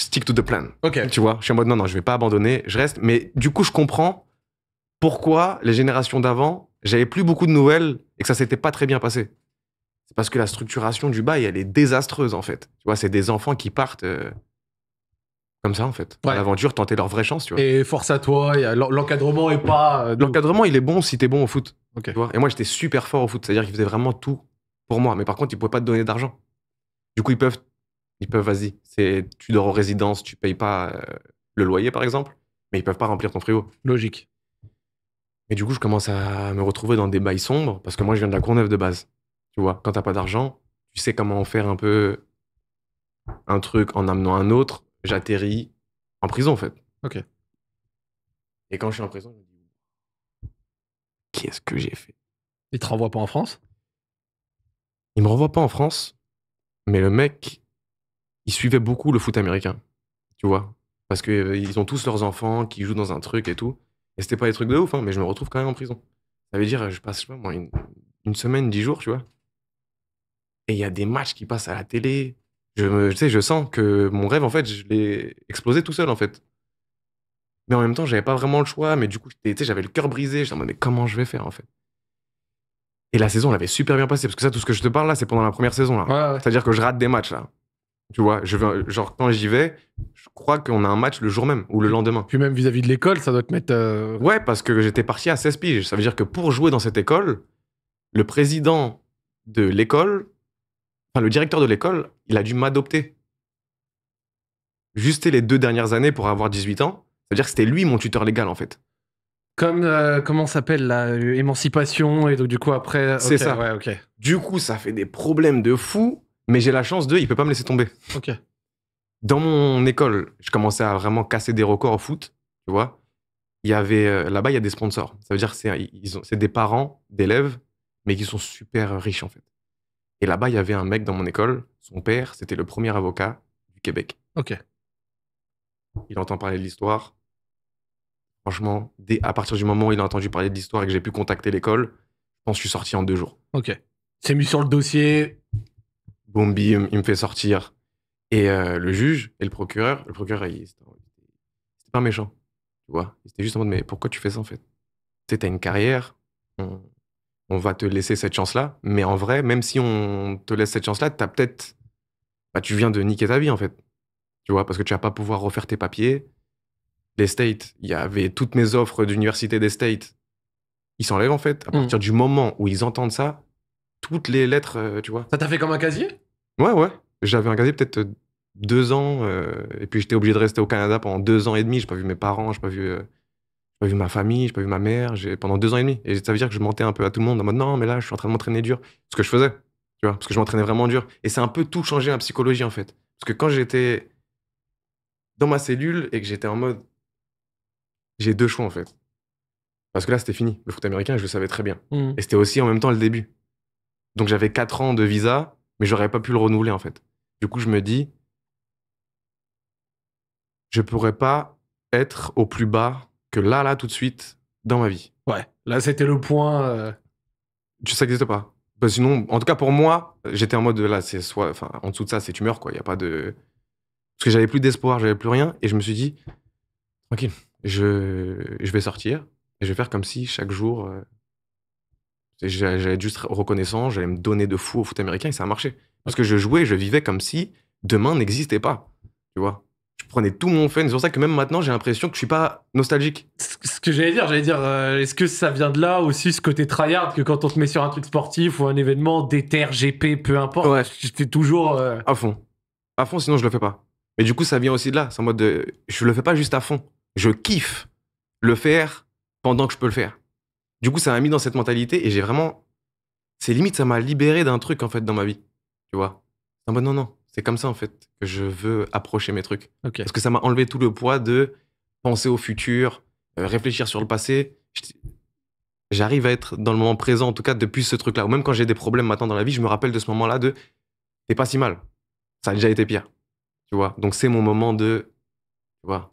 A: stick to the plan. Ok. Tu vois, je suis en mode non, non, je vais pas abandonner, je reste. Mais du coup, je comprends pourquoi les générations d'avant, j'avais plus beaucoup de nouvelles et que ça s'était pas très bien passé. C'est parce que la structuration du bail, elle est désastreuse en fait. Tu vois, c'est des enfants qui partent. Euh, comme ça en fait. l'aventure, tenter leur vraie chance, tu vois. Et force à toi, l'encadrement est pas. Euh, l'encadrement, il est bon si tu es bon au foot. Tu vois et moi, j'étais super fort au foot, c'est-à-dire qu'ils faisaient vraiment tout pour moi. Mais par contre, ils pouvaient pas te donner d'argent. Du coup, ils peuvent ils peuvent, vas-y, tu dors en résidence, tu payes pas euh, le loyer, par exemple, mais ils peuvent pas remplir ton frigo. Logique. Et du coup, je commence à me retrouver dans des bails sombres, parce que moi, je viens de la Courneuve de base. Tu vois, quand t'as pas d'argent, tu sais comment faire un peu un truc en amenant un autre, j'atterris en prison, en fait. Ok. Et quand je suis en prison, je me dis, qu'est-ce que j'ai fait Il te renvoient pas en France Il me renvoient pas en France, mais le mec ils suivaient beaucoup le foot américain, tu vois, parce que euh, ils ont tous leurs enfants qui jouent dans un truc et tout. Et c'était pas des trucs de ouf, hein, mais je me retrouve quand même en prison. Ça veut dire, euh, je passe, une, semaine, dix jours, tu vois. Et il y a des matchs qui passent à la télé. Je, sais, je sens que mon rêve, en fait, je l'ai explosé tout seul, en fait. Mais en même temps, j'avais pas vraiment le choix. Mais du coup, j'avais le cœur brisé. Je me demandais mais comment je vais faire, en fait Et la saison, elle avait super bien passé. Parce que ça, tout ce que je te parle là, c'est pendant la première saison. C'est-à-dire que je rate des matchs, là. Tu vois, je genre quand j'y vais, je crois qu'on a un match le jour même ou le lendemain. Puis même vis-à-vis de l'école, ça doit te mettre. Euh, ouais, parce que j'étais parti à 16 piges. Ça veut dire que pour jouer dans cette école, le président de l'école, enfin le directeur de l'école, il a dû m'adopter. Juste les deux dernières années pour avoir 18 ans. Ça veut dire que c'était lui mon tuteur légal en fait. Comme euh, comment s'appelle la émancipation et donc du coup après. C'est ça. Ouais, ok. Du coup, ça fait des problèmes de fou mais j'ai la chance de, il peut pas me laisser tomber. Ok. Dans mon école, je commençais à vraiment casser des records au foot, tu vois. Il y avait euh, là-bas, il y a des sponsors. Ça veut dire que c'est, ils ont, c'est des parents d'élèves, mais qui sont super riches en fait. Et là-bas, il y avait un mec dans mon école. Son père, c'était le premier avocat du Québec. Ok. Il entend parler de l'histoire. Franchement, dès à partir du moment où il a entendu parler de l'histoire et que j'ai pu contacter l'école, je pense suis sorti en deux jours. Ok. C'est mis sur le dossier Bombi, il me fait sortir. Et euh, le juge et le procureur, le procureur, c'était pas méchant, tu vois. C'était juste en mode, mais pourquoi tu fais ça en fait Tu sais, t'as une carrière, on, va te laisser cette chance-là, mais en vrai, même si on te laisse cette chance-là, t'as peut-être. Bah, tu viens de niquer ta vie en fait, tu vois, parce que tu vas pas pouvoir refaire tes papiers. Les States, il y avait toutes mes offres d'université des States. Ils s'enlèvent en fait. À mmh. partir du moment où ils entendent ça, toutes les lettres, euh, tu vois. Ça t'a fait comme un casier Ouais, ouais. J'avais un casier peut-être euh, deux ans, euh, et puis j'étais obligé de rester au Canada pendant deux ans et demi. J'ai pas vu mes parents, je pas vu, pas vu ma famille, j'ai pas vu ma mère, pendant deux ans et demi. Et ça veut dire que je mentais un peu à tout le monde en mode non, mais là, je suis en train de m'entraîner dur. Ce que je faisais, tu vois, parce que je m'entraînais vraiment dur. Et c'est un peu tout changé ma psychologie en fait. Parce que quand j'étais dans ma cellule et que j'étais en mode j'ai deux choix en fait. Parce que là, c'était fini. Le foot américain, je le savais très bien. Mmh. Et c'était aussi en même temps le début. Donc j'avais 4 ans de visa, mais j'aurais pas pu le renouveler en fait. Du coup, je me dis, je pourrais pas être au plus bas que là, là, tout de suite, dans ma vie. Ouais, là, c'était le point. Euh, tu sais, ça pas. sinon, en tout cas pour moi, j'étais en mode là, c'est soit, enfin, en dessous de ça, c'est tu meurs quoi. Il y a pas de, parce que j'avais plus d'espoir, j'avais plus rien, et je me suis dit, tranquille, je, je vais sortir et je vais faire comme si chaque jour, euh, J'allais juste reconnaissant, j'allais me donner de fou au foot américain et ça a marché. Parce que je jouais, je vivais comme si demain n'existait pas. Tu vois Je prenais tout mon fun. C'est pour ça que même maintenant, j'ai l'impression que je suis pas nostalgique. Ce que j'allais dire, j'allais dire, euh, est-ce que ça vient de là aussi ce côté tryhard que quand on te met sur un truc sportif ou un événement, déter, GP, peu importe, ouais. j'étais toujours. Euh à fond. À fond, sinon je le fais pas. Mais du coup, ça vient aussi de là. C'est en mode de, je le fais pas juste à fond. Je kiffe le faire pendant que je peux le faire. Du coup, ça m'a mis dans cette mentalité et j'ai vraiment. C'est limite, ça m'a libéré d'un truc en fait dans ma vie. Tu vois Non, non, non. C'est comme ça en fait que je veux approcher mes trucs. Parce que ça m'a enlevé tout le poids de penser au futur, euh, réfléchir sur le passé. J'arrive à être dans le moment présent, en tout cas depuis ce truc-là. Ou même quand j'ai des problèmes maintenant dans la vie, je me rappelle de ce moment-là de C'est pas si mal. Ça a déjà été pire. Tu vois Donc c'est mon moment de. Tu vois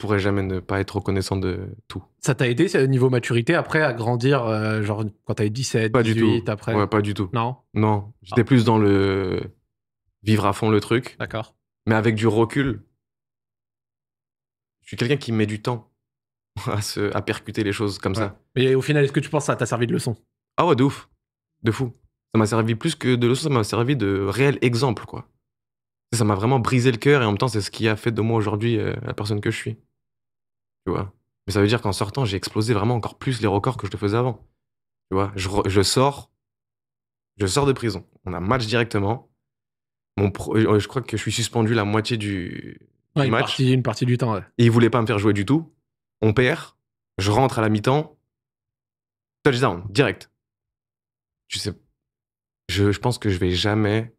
A: pourrais jamais ne pas être reconnaissant de tout. Ça t'a aidé, niveau maturité, après, à grandir, euh, genre quand t'avais 17, pas 18, du après Ouais, pas du tout. Non Non, j'étais ah. plus dans le vivre à fond le truc. D'accord. Mais avec du recul, je suis quelqu'un qui met du temps [laughs] à, se, à percuter les choses comme ça. Mais au final, est-ce que tu penses que ça t'a servi de leçon Ah ouais, de ouf. De fou. Ça m'a servi plus que de leçon, ça m'a servi de réel exemple, quoi. Ça m'a vraiment brisé le cœur et en même temps, c'est ce qui a fait de moi aujourd'hui euh, la personne que je suis vois Mais ça veut dire qu'en sortant, j'ai explosé vraiment encore plus les records que je le faisais avant. Tu vois je, sors. Je sors de prison. On a match directement. Mon euh, je crois que je suis suspendu la moitié du, match. Une partie, du temps, Et ils voulaient pas me faire jouer du tout. On perd. Je rentre à la mi-temps. Touchdown, direct. Tu sais, je, pense que je vais jamais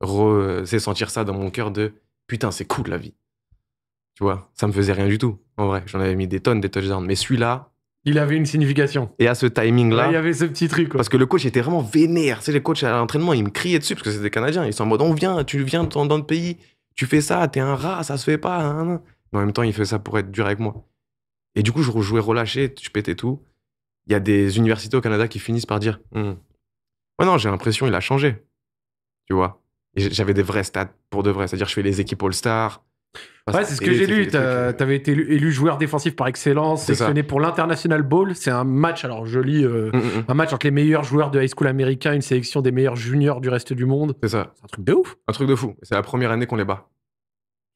A: ressentir euh, ça dans mon cœur de putain, c'est cool la vie. Tu vois, ça me faisait rien du tout. En vrai, j'en avais mis des tonnes, des touchdowns. Mais celui-là. Il avait une signification. Et à ce timing-là. Ah, il y avait ce petit truc. Parce que le coach était vraiment vénère. Tu les coachs à l'entraînement, ils me criaient dessus parce que c'était Canadiens. Ils sont en mode on vient, tu viens dans, dans le pays, tu fais ça, t'es un rat, ça se fait pas. Hein, hein, hein. Mais en même temps, il fait ça pour être dur avec moi. Et du coup, je jouais relâché, je pétais tout. Il y a des universités au Canada qui finissent par dire hum. Ouais, non, j'ai l'impression il a changé. Tu vois J'avais des vrais stats pour de vrai. C'est-à-dire, je fais les équipes All-Star, ouais, c'est ce que j'ai lu. tu euh, T'avais été élu, joueur défensif par excellence, sélectionné pour l'International Bowl. C'est un match, alors je lis euh, mm, mm, mm. un match entre les meilleurs joueurs de high school américain, une sélection des meilleurs juniors du reste du monde. C'est ça. C'est un truc de ouf. Un truc de fou. C'est la première année qu'on les bat.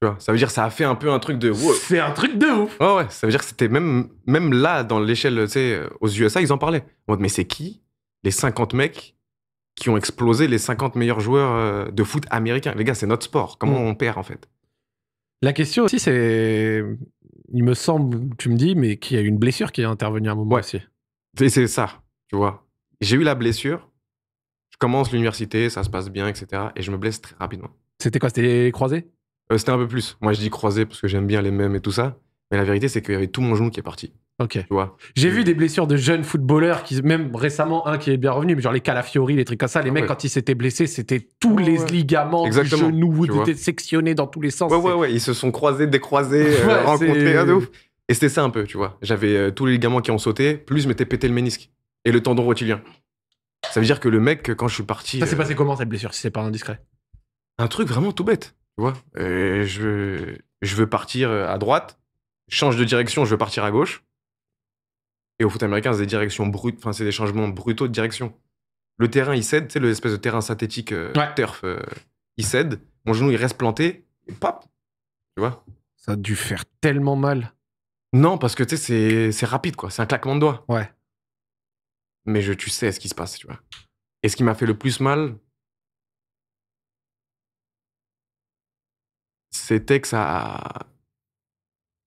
A: Tu vois, ça veut dire ça a fait un peu un truc de. ouf C'est un truc de ouf. Ouais, ouais. Ça veut dire que c'était même, même là, dans l'échelle, tu sais, aux USA, ils en parlaient. En mais c'est qui les 50 mecs qui ont explosé les 50 meilleurs joueurs euh, de foot américains Les gars, c'est notre sport. Comment on perd en fait la question aussi, c'est. Il me semble, tu me dis, mais qu'il y a eu une blessure qui est intervenue à un moment ouais. aussi. C'est ça, tu vois. J'ai eu la blessure. Je commence l'université, ça se passe bien, etc. Et je me blesse très rapidement. C'était quoi C'était croisé euh, C'était un peu plus. Moi, je dis croisé parce que j'aime bien les mêmes et tout ça. Mais la vérité, c'est qu'il y avait tout mon genou qui est parti. Ok. Tu vois. J'ai vu des blessures de jeunes footballeurs, qui, même récemment, un qui est bien revenu, mais genre les Calafiori, les trucs comme ça. Les ah mecs, quand ils s'étaient blessés, c'était tous les ligaments Exactement. du genou, étaient sectionnés dans tous les sens. Ouais, ouais, ouais. Ils se sont croisés, décroisés, [laughs] euh, rencontrés, un ouf. Et c'était ça un peu, tu vois. J'avais euh, tous les ligaments qui ont sauté, plus je m'étais pété le ménisque et le tendon rotulien. Ça veut dire que le mec, quand je suis parti. Ça s'est euh, passé comment cette blessure, si c'est pas indiscret Un truc vraiment tout bête, tu vois. je, je veux partir à droite, change de direction, je veux partir à gauche. Et au foot américain, c'est des directions enfin, c'est des changements brutaux de direction. Le terrain, il cède, c'est l'espèce de terrain synthétique euh, turf, euh, il cède. Mon genou, il reste planté, et pop Tu vois Ça a dû faire tellement mal. Non, parce que tu sais, c'est rapide, quoi. C'est un claquement de doigts. Ouais. Mais je, tu sais ce qui se passe, tu vois. Et ce qui m'a fait le plus mal, c'était que ça.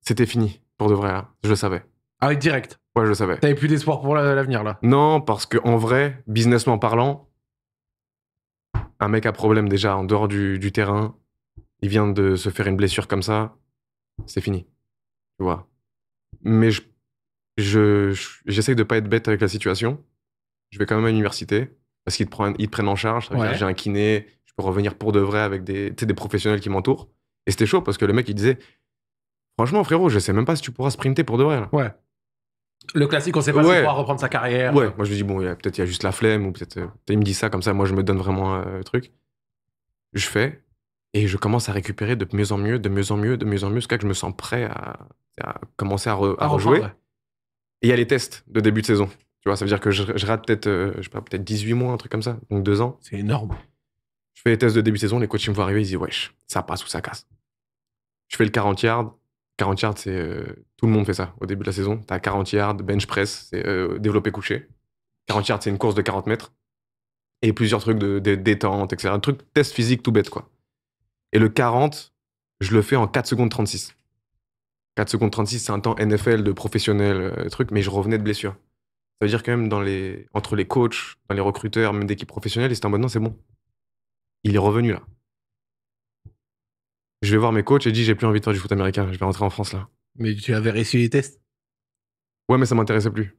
A: C'était fini, pour de vrai, Je le savais. Ah oui, direct. Ouais, je savais. T'avais plus d'espoir pour l'avenir, là Non, parce que en vrai, businessment parlant, un mec a problème déjà en dehors du, terrain, il vient de se faire une blessure comme ça, c'est fini. Tu vois. Mais je, je, j'essaye de pas être bête avec la situation. Je vais quand même à l'université parce qu'ils te prennent, prennent en charge. J'ai un kiné, je peux revenir pour de vrai avec des, des professionnels qui m'entourent. Et c'était chaud parce que le mec il disait Franchement, frérot, je sais même pas si tu pourras sprinter pour de vrai. Là. Ouais. Le classique, on sait pas ouais. reprendre sa carrière. Ouais, moi je me dis, bon, peut-être il y a juste la flemme, ou peut-être. Euh, il me dit ça, comme ça, moi je me donne vraiment un euh, truc. Je fais, et je commence à récupérer de mieux en mieux, de mieux en mieux, de mieux en mieux, jusqu'à que je me sens prêt à, commencer à, rejouer. Et il y a les tests de début de saison. Tu vois, ça veut dire que je, rate peut-être euh, peut 18 mois, un truc comme ça, donc deux ans. C'est énorme. Je fais les tests de début de saison, les coachs me voient arriver, ils disent, wesh, ça passe ou ça casse. Je fais le 40 yards, 40 yards, c'est euh, tout le monde fait ça. Au début de la saison, T'as as 40 yards, bench press, c'est euh, développé couché. 40 yards, c'est une course de 40 mètres. Et plusieurs trucs de, détente, etc. Un truc test physique tout bête, quoi. Et le 40, je le fais en 4 secondes 36. 4 secondes 36, c'est un temps NFL de professionnel, euh, truc, mais je revenais de blessure. Ça veut dire quand même, dans les, entre les coachs, dans les recruteurs, même d'équipes professionnelles, ils un en non, c'est bon. Il est revenu là. Je vais voir mes coachs et dis j'ai plus envie de faire du foot américain, je vais rentrer en France là. Mais tu avais reçu les tests Ouais, mais ça m'intéressait plus.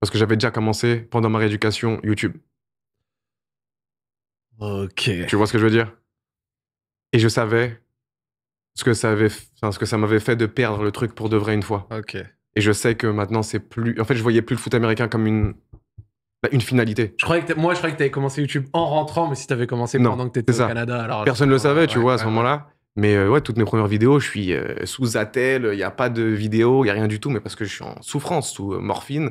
A: Parce que j'avais déjà commencé pendant ma rééducation YouTube. Ok. Tu vois ce que je veux dire Et je savais ce que ça avait, ce que ça m'avait fait de perdre le truc pour de vrai une fois. Ok. Et je sais que maintenant c'est plus. En fait, je voyais plus le foot américain comme une bah, une finalité. Je que moi, je croyais que tu avais commencé YouTube en rentrant, mais si tu avais commencé pendant que tu étais au Canada, alors. Personne ne le savait, tu vois, à ce moment-là. Mais euh, ouais, toutes mes premières vidéos, je suis euh, sous attelle, il n'y a pas de vidéo, il n'y a rien du tout, mais parce que je suis en souffrance, sous euh, morphine.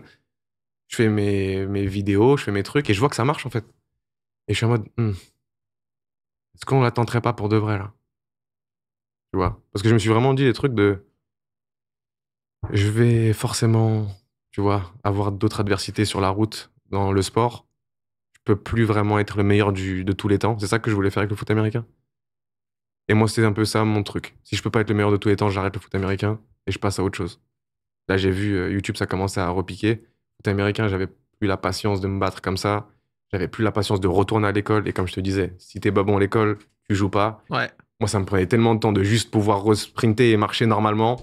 A: Je fais mes, vidéos, je fais mes trucs et je vois que ça marche en fait. Et je suis en mode, hmm, est-ce qu'on ne la pas pour de vrai là Tu vois Parce que je me suis vraiment dit des trucs de. Je vais forcément, tu vois, avoir d'autres adversités sur la route dans le sport. Je peux plus vraiment être le meilleur du, de tous les temps. C'est ça que je voulais faire avec le foot américain. Et moi, c'est un peu ça mon truc. Si je peux pas être le meilleur de tous les temps, j'arrête le foot américain et je passe à autre chose. Là, j'ai vu euh, YouTube, ça commence à repiquer. Foot américain, j'avais plus la patience de me battre comme ça. J'avais plus la patience de retourner à l'école. Et comme je te disais, si t'es pas bon à l'école, tu joues pas. Ouais. Moi, ça me prenait tellement de temps de juste pouvoir re-sprinter et marcher normalement.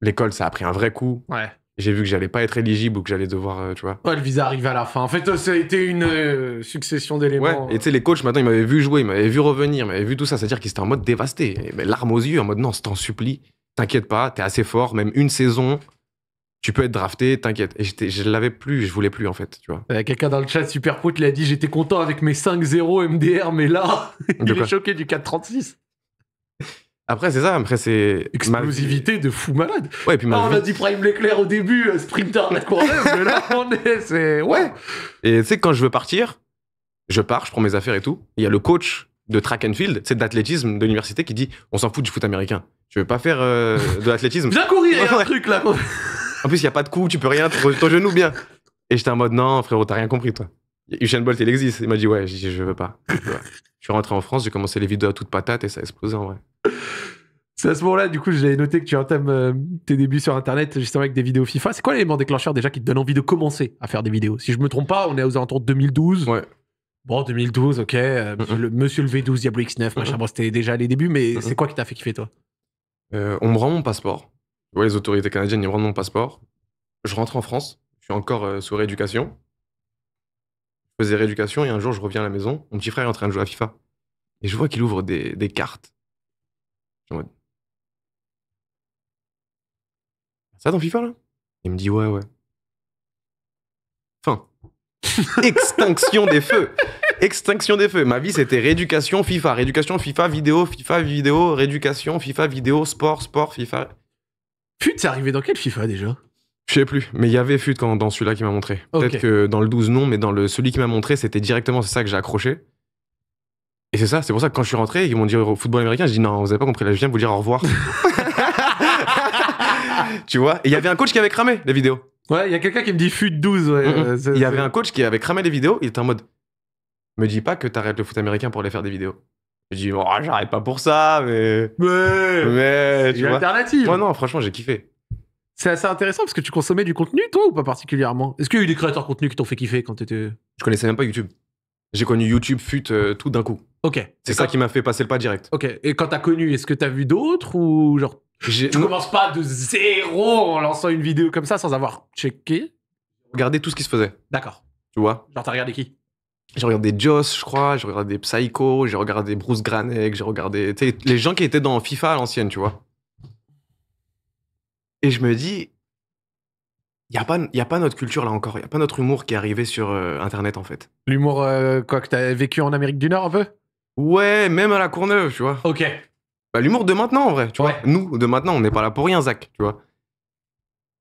A: L'école, ça a pris un vrai coup. Ouais j'ai vu que j'allais pas être éligible ou que j'allais devoir, euh, tu vois. le visa arrive à la fin. En fait, ça a été une euh, succession d'éléments. et euh. tu sais, les coachs, maintenant, ils m'avaient vu jouer, ils m'avaient vu revenir, ils m'avaient vu tout ça. C'est-à-dire qu'ils étaient en mode dévasté. mais larmes aux yeux, en mode non, c'est t'en supplie, t'inquiète pas, t'es assez fort, même une saison, tu peux être drafté, t'inquiète. Et je l'avais plus, je voulais plus, en fait, tu vois. Quelqu'un dans le chat, superfoot il a dit J'étais content avec mes 5-0 MDR, mais là, [laughs] il est choqué du 4-36. Après, c'est ça. Après, c'est. Explosivité de fou malade. Ouais, puis ah, on a dit Prime l'éclair au début, euh, Sprinter, la [laughs] mais là, on est. C'est... Ouais. Et tu sais, quand je veux partir, je pars, je prends mes affaires et tout. Il y a le coach de track and field, c'est d'athlétisme de l'université qui dit on s'en fout du foot américain. Tu veux pas faire euh, de l'athlétisme Bien [laughs] courir, il un truc là. en plus, il y a pas de coup, tu peux rien, ton genou bien. Et j'étais en mode non, frérot, t'as rien compris toi. Usain Bolt, il existe. Il m'a dit ouais, Je veux pas. Je suis rentré en France, j'ai commencé les vidéos à toute patate et ça a explosé en vrai. [laughs] C'est à ce moment-là, du coup, j'avais noté que tu entames euh, tes débuts sur Internet justement avec des vidéos FIFA. C'est quoi l'élément déclencheur déjà qui te donne envie de commencer à faire des vidéos Si je me trompe pas, on est aux alentours de 2012. Ouais. Bon, 2012, ok. Euh, monsieur le V12, Diablo X9, machin. c'était déjà les débuts, mais c'est quoi qui t'a fait kiffer, toi euh, On me rend mon passeport. Ouais, les autorités canadiennes, ils me rendent mon passeport. Je rentre en France. Je suis encore sous rééducation. Je faisais rééducation et un jour, je reviens à la maison. Mon petit frère est en train de jouer à FIFA. Et je vois qu'il ouvre des, cartes. Ça dans FIFA, là Il me dit ouais, ouais. Fin. [laughs] Extinction des feux. Extinction des feux. Ma vie, c'était rééducation FIFA, rééducation FIFA vidéo, FIFA vidéo, rééducation FIFA vidéo, sport, sport, FIFA. Putain, t'es arrivé dans quel FIFA déjà je sais plus, mais il y avait fut quand, dans celui-là qui m'a montré. Peut-être que dans le 12, non, mais dans le, celui qui m'a montré, c'était directement, c'est ça que j'ai accroché. Et c'est ça, c'est pour ça que quand je suis rentré, ils m'ont dit au football américain, je dis non, vous avez pas compris, là je viens vous dire au revoir. [laughs] tu vois, il y avait un coach qui avait cramé les vidéos. Ouais, il y a quelqu'un qui me dit fut 12, ouais. Euh, il y avait un coach qui avait cramé les vidéos, il était en mode, me dis pas que tu arrêtes le foot américain pour aller faire des vidéos. Je dis, oh, j'arrête pas pour ça, mais. mais. Tu vois. alternative. Moi, non, franchement, j'ai kiffé. C'est assez intéressant parce que tu consommais du contenu, toi, ou pas particulièrement Est-ce qu'il y a eu des créateurs de contenu qui t'ont fait kiffer quand t'étais. Je connaissais même pas YouTube. J'ai connu YouTube fut euh, tout d'un coup. Ok. C'est ça qui m'a fait passer le pas direct. Ok. Et quand t'as connu, est-ce que t'as vu d'autres ou genre. Tu commences pas de zéro en lançant une vidéo comme ça sans avoir checké Regardez tout ce qui se faisait. D'accord. Tu vois Genre, t'as regardé qui J'ai regardé Joss, je crois, j'ai regardé Psycho, j'ai regardé Bruce Granek, j'ai regardé les gens qui étaient dans FIFA à l'ancienne, tu vois. Et je me dis, il n'y a, pas, a pas notre culture là encore, il n'y a pas notre humour qui est arrivé sur euh, Internet en fait. L'humour, euh, quoi, que tu as vécu en Amérique du Nord un peu Ouais, même à la Courneuve, tu vois. Ok. Bah, l'humour de maintenant en vrai, tu vois. Nous, de maintenant, on n'est pas là pour rien, Zach, tu vois.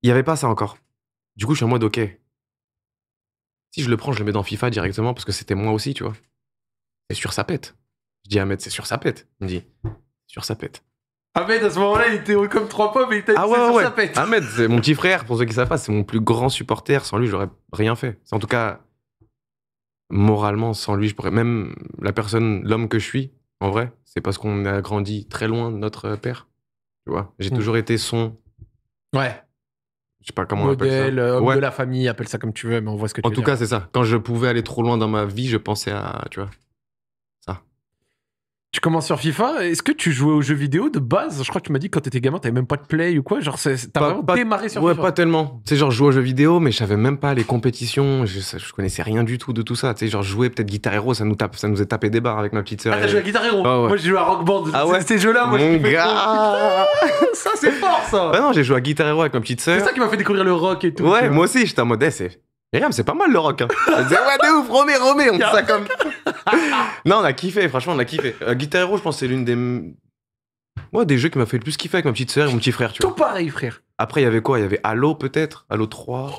A: Il n'y avait pas ça encore. Du coup, je suis en mode, ok. Si je le prends, je le mets dans FIFA directement parce que c'était moi aussi, tu vois. C'est sur sa pète. Je dis à Ahmed, c'est sur sa pète. Il me dit, sur sa pète. Ahmed, à ce moment-là, il était comme trois pommes et il t'a ah sur ouais. sa Ahmed, c'est mon petit frère, pour ceux qui savent pas, c'est mon plus grand supporter. Sans lui, j'aurais rien fait. En tout cas, moralement, sans lui, je pourrais. Même la personne, l'homme que je suis, en vrai, c'est parce qu'on a grandi très loin de notre père. Tu vois, j'ai hmm. toujours été son. Ouais. Je sais pas comment on appelle ça. homme de la famille, appelle ça comme tu veux, mais on voit ce que en tu En tout cas, c'est ça. Quand je pouvais aller trop loin dans ma vie, je pensais à. Tu vois. Tu commences sur FIFA. Est-ce que tu jouais aux jeux vidéo de base Je crois que tu m'as dit que quand t'étais gamin, t'avais même pas de play ou quoi. Genre, t'as vraiment démarré sur FIFA. Ouais, pas tellement. Tu sais, genre, je jouais aux jeux vidéo, mais je savais même pas les compétitions. Je, connaissais rien du tout de tout ça. Tu sais, genre, jouer peut-être Guitar Hero, ça nous, tape, ça nous est tapé des barres avec ma petite ah, sœur. Ah, t'as joué à Guitar Hero ah, Moi, j'ai joué à Rock Band. Ah ouais Ces jeux-là, moi, Mon je gars ah, Ça, c'est fort, ça Bah non, j'ai joué à Guitar Hero avec ma petite sœur. C'est ça qui m'a fait découvrir le rock et tout. Ouais, moi aussi, j'étais en mode, eh, c'est. c'est pas mal le rock. Hein. ouais, de ouf, Romé, Romé, on fait ça comme. [laughs] non, on a kiffé, franchement, on a kiffé. Euh, Guitar Hero, je pense, c'est l'une des. ouais, des jeux qui m'a fait le plus kiffer avec ma petite soeur et mon petit frère, tu Tout pareil, frère. Après, il y avait quoi Il y avait Halo, peut-être Halo 3.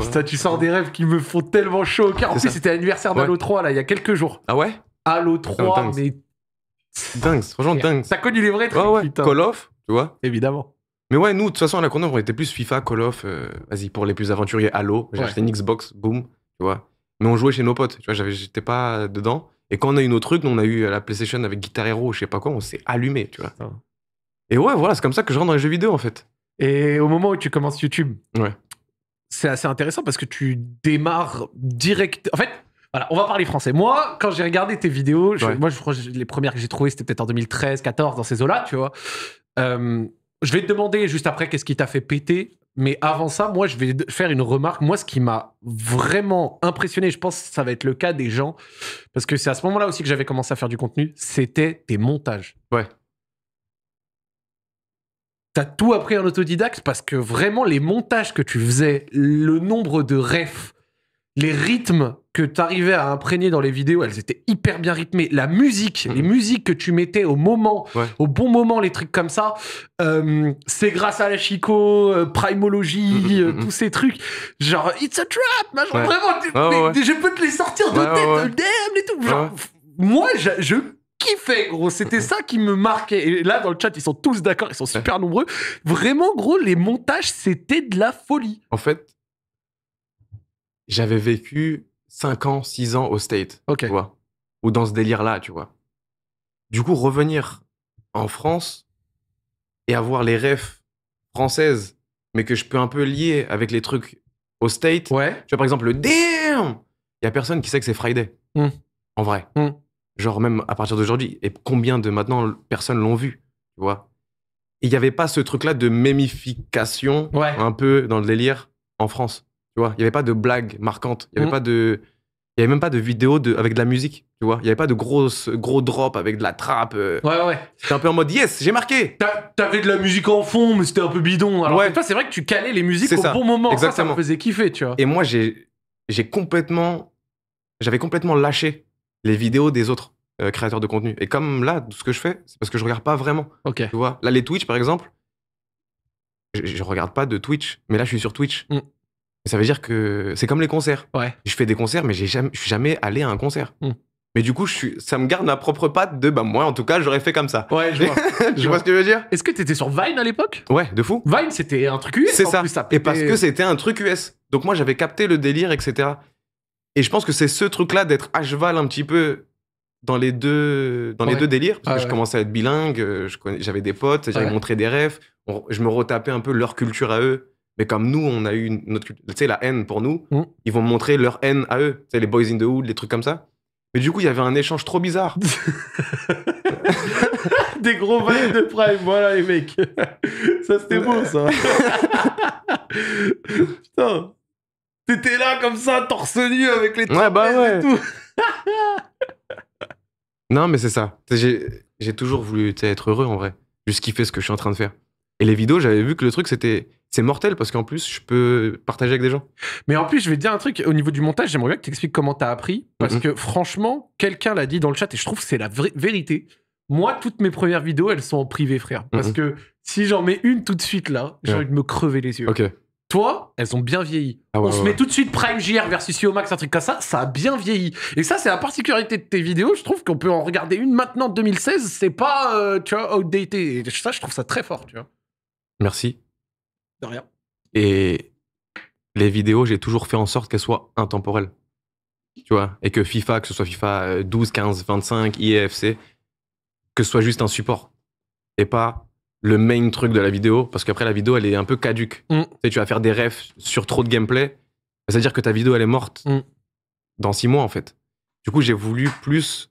A: Putain, tu sors des rêves qui me font tellement chaud au cœur. En plus, c'était l'anniversaire d'Halo 3, là, il y a quelques jours. Ah ouais Halo 3, mais. Dingue, franchement, dingue. T'as connu les vrais trucs, ouais, ouais. Call of, tu vois Évidemment. Mais ouais, nous, de toute façon, à la con, on était plus FIFA, Call of, euh, vas-y, pour les plus aventuriers, Halo. J'ai acheté une Xbox, boum, tu vois mais on jouait chez nos potes. Tu vois, j'étais pas dedans. Et quand on a eu nos trucs, on a eu la PlayStation avec Guitar Hero, je sais pas quoi, on s'est allumé, tu vois. Hein. Et ouais, voilà, c'est comme ça que je rentre dans les jeux vidéo en fait. Et au moment où tu commences YouTube, c'est assez intéressant parce que tu démarres direct. En fait, voilà, on va parler français. Moi, quand j'ai regardé tes vidéos, moi, je crois les premières que j'ai trouvées, c'était peut-être en 2013, 14, dans ces eaux-là, tu vois. Euh, je vais te demander juste après qu'est-ce qui t'a fait péter mais avant ça, moi, je vais faire une remarque. Moi, ce qui m'a vraiment impressionné, je pense que ça va être le cas des gens, parce que c'est à ce moment-là aussi que j'avais commencé à faire du contenu, c'était tes montages. Ouais. T'as tout appris en autodidacte parce que vraiment, les montages que tu faisais, le nombre de refs, les rythmes que tu arrivais à imprégner dans les vidéos, elles étaient hyper bien rythmées. La musique, mm. les musiques que tu mettais au moment, au bon moment, les trucs comme ça, euh, c'est grâce à la Chico, euh, Primology, mm, mm, euh, tous ces trucs. Genre, it's a trap, vraiment, je peux te les
B: sortir de tête, damn et tout.
A: moi, je kiffais, gros. C'était ça qui me marquait. Et là, dans le chat, ils sont tous d'accord, ils sont super nombreux. Vraiment, gros, les montages, c'était de la folie. En fait, j'avais vécu 5 ans, 6 ans au State, Tu vois, ou dans ce délire-là, tu vois. Du coup, revenir en France et avoir les rêves françaises, mais que je peux un peu lier avec les trucs au State. Ouais. Tu vois, par exemple, le damn Il y a personne qui sait que c'est Friday. Hmm. En vrai. Hmm. Genre, même à partir d'aujourd'hui. Et combien de maintenant personnes l'ont vu, tu vois Il n'y avait pas ce truc-là de mémification, un peu dans le délire, en France. Tu vois, il n'y avait pas de blagues marquantes. Il n'y avait, mm. pas de... Il y avait même pas de vidéo de... avec de la musique. Tu vois, il n'y avait pas de gros, gros drop avec de la trappe. Euh. Ouais, ouais. C'était un peu en mode yes, j'ai marqué. Tu T'avais de la musique en fond, mais c'était un peu bidon. Alors Ouais. c'est vrai que tu calais les musiques au bon moment. Ça, ça me faisait kiffer, tu vois. Et moi, j'ai j'ai complètement. J'avais complètement lâché les vidéos des autres euh, créateurs de contenu. Et comme là, tout ce que je fais, c'est parce que je regarde pas vraiment. Ok. Tu vois, là, les Twitch, par exemple, je, ne regarde pas de Twitch, mais là, je suis sur Twitch. Mm. Ça veut dire que c'est comme les concerts. Ouais. Je fais des concerts, mais j'ai jamais, je suis jamais allé à un concert. Hmm. Mais du coup, je suis, ça me garde ma propre patte de, bah, moi, en tout cas, j'aurais fait comme ça. Ouais, je vois. [laughs] vois ce que je veux dire? Est-ce que tu étais sur Vine à l'époque? Ouais, de fou. Vine, c'était un truc US. C'est ça. Et parce que c'était un truc US. Donc moi, j'avais capté le délire, etc. Et je pense que c'est ce truc-là d'être à cheval un petit peu dans les deux, dans les deux délires. Ah je commençais à être bilingue, euh, j'avais des potes, j'avais montré des refs je me retapais un peu leur culture à eux. Mais comme nous, on a eu notre, tu sais, la haine pour nous, mm. ils vont montrer leur haine à eux. Tu sais, les Boys in the Hood, les trucs comme ça. Mais du coup, il y avait un échange trop bizarre. [laughs] [laughs] Des gros valets de Prime, voilà les mecs. Ça, c'était beau, ça. Putain. T'étais là comme ça, torse nu avec les ouais, bah ouais. [laughs] non, mais c'est ça. J'ai toujours voulu être heureux en vrai. Juste kiffer ce que je suis en train de faire. Et les vidéos, j'avais vu que le truc, c'était c'est mortel parce qu'en plus, je peux partager avec des gens. Mais en plus, je vais te dire un truc au niveau du montage, j'aimerais bien que tu expliques comment tu as appris parce mhm. que franchement, quelqu'un l'a dit dans le chat et je trouve que c'est la vérité. Moi, toutes mes premières vidéos, elles sont en privé, frère. Parce mhm. que si j'en mets une tout de suite là, j'ai envie de me crever les yeux. Ok. Toi, elles ont bien vieilli. Ah On se met tout de suite Prime JR versus Yo Max, un truc comme ça, ça a bien vieilli. Et ça, c'est la particularité de tes vidéos. Je trouve qu'on peut en regarder une maintenant, 2016, c'est pas, euh, tu vois, outdated. Et ça, je trouve ça très fort, tu vois. Merci rien. Et les vidéos, j'ai toujours fait en sorte qu'elles soient intemporelles. Tu vois Et que FIFA, que ce soit FIFA 12, 15, 25, IEFC, que ce soit juste un support. Et pas le main truc de la vidéo, parce qu'après la vidéo, elle est un peu caduque. Mm. Tu, vas faire des refs sur trop de gameplay, c'est-à-dire que ta vidéo, elle est morte mm. dans six mois, en fait. Du coup, j'ai voulu plus,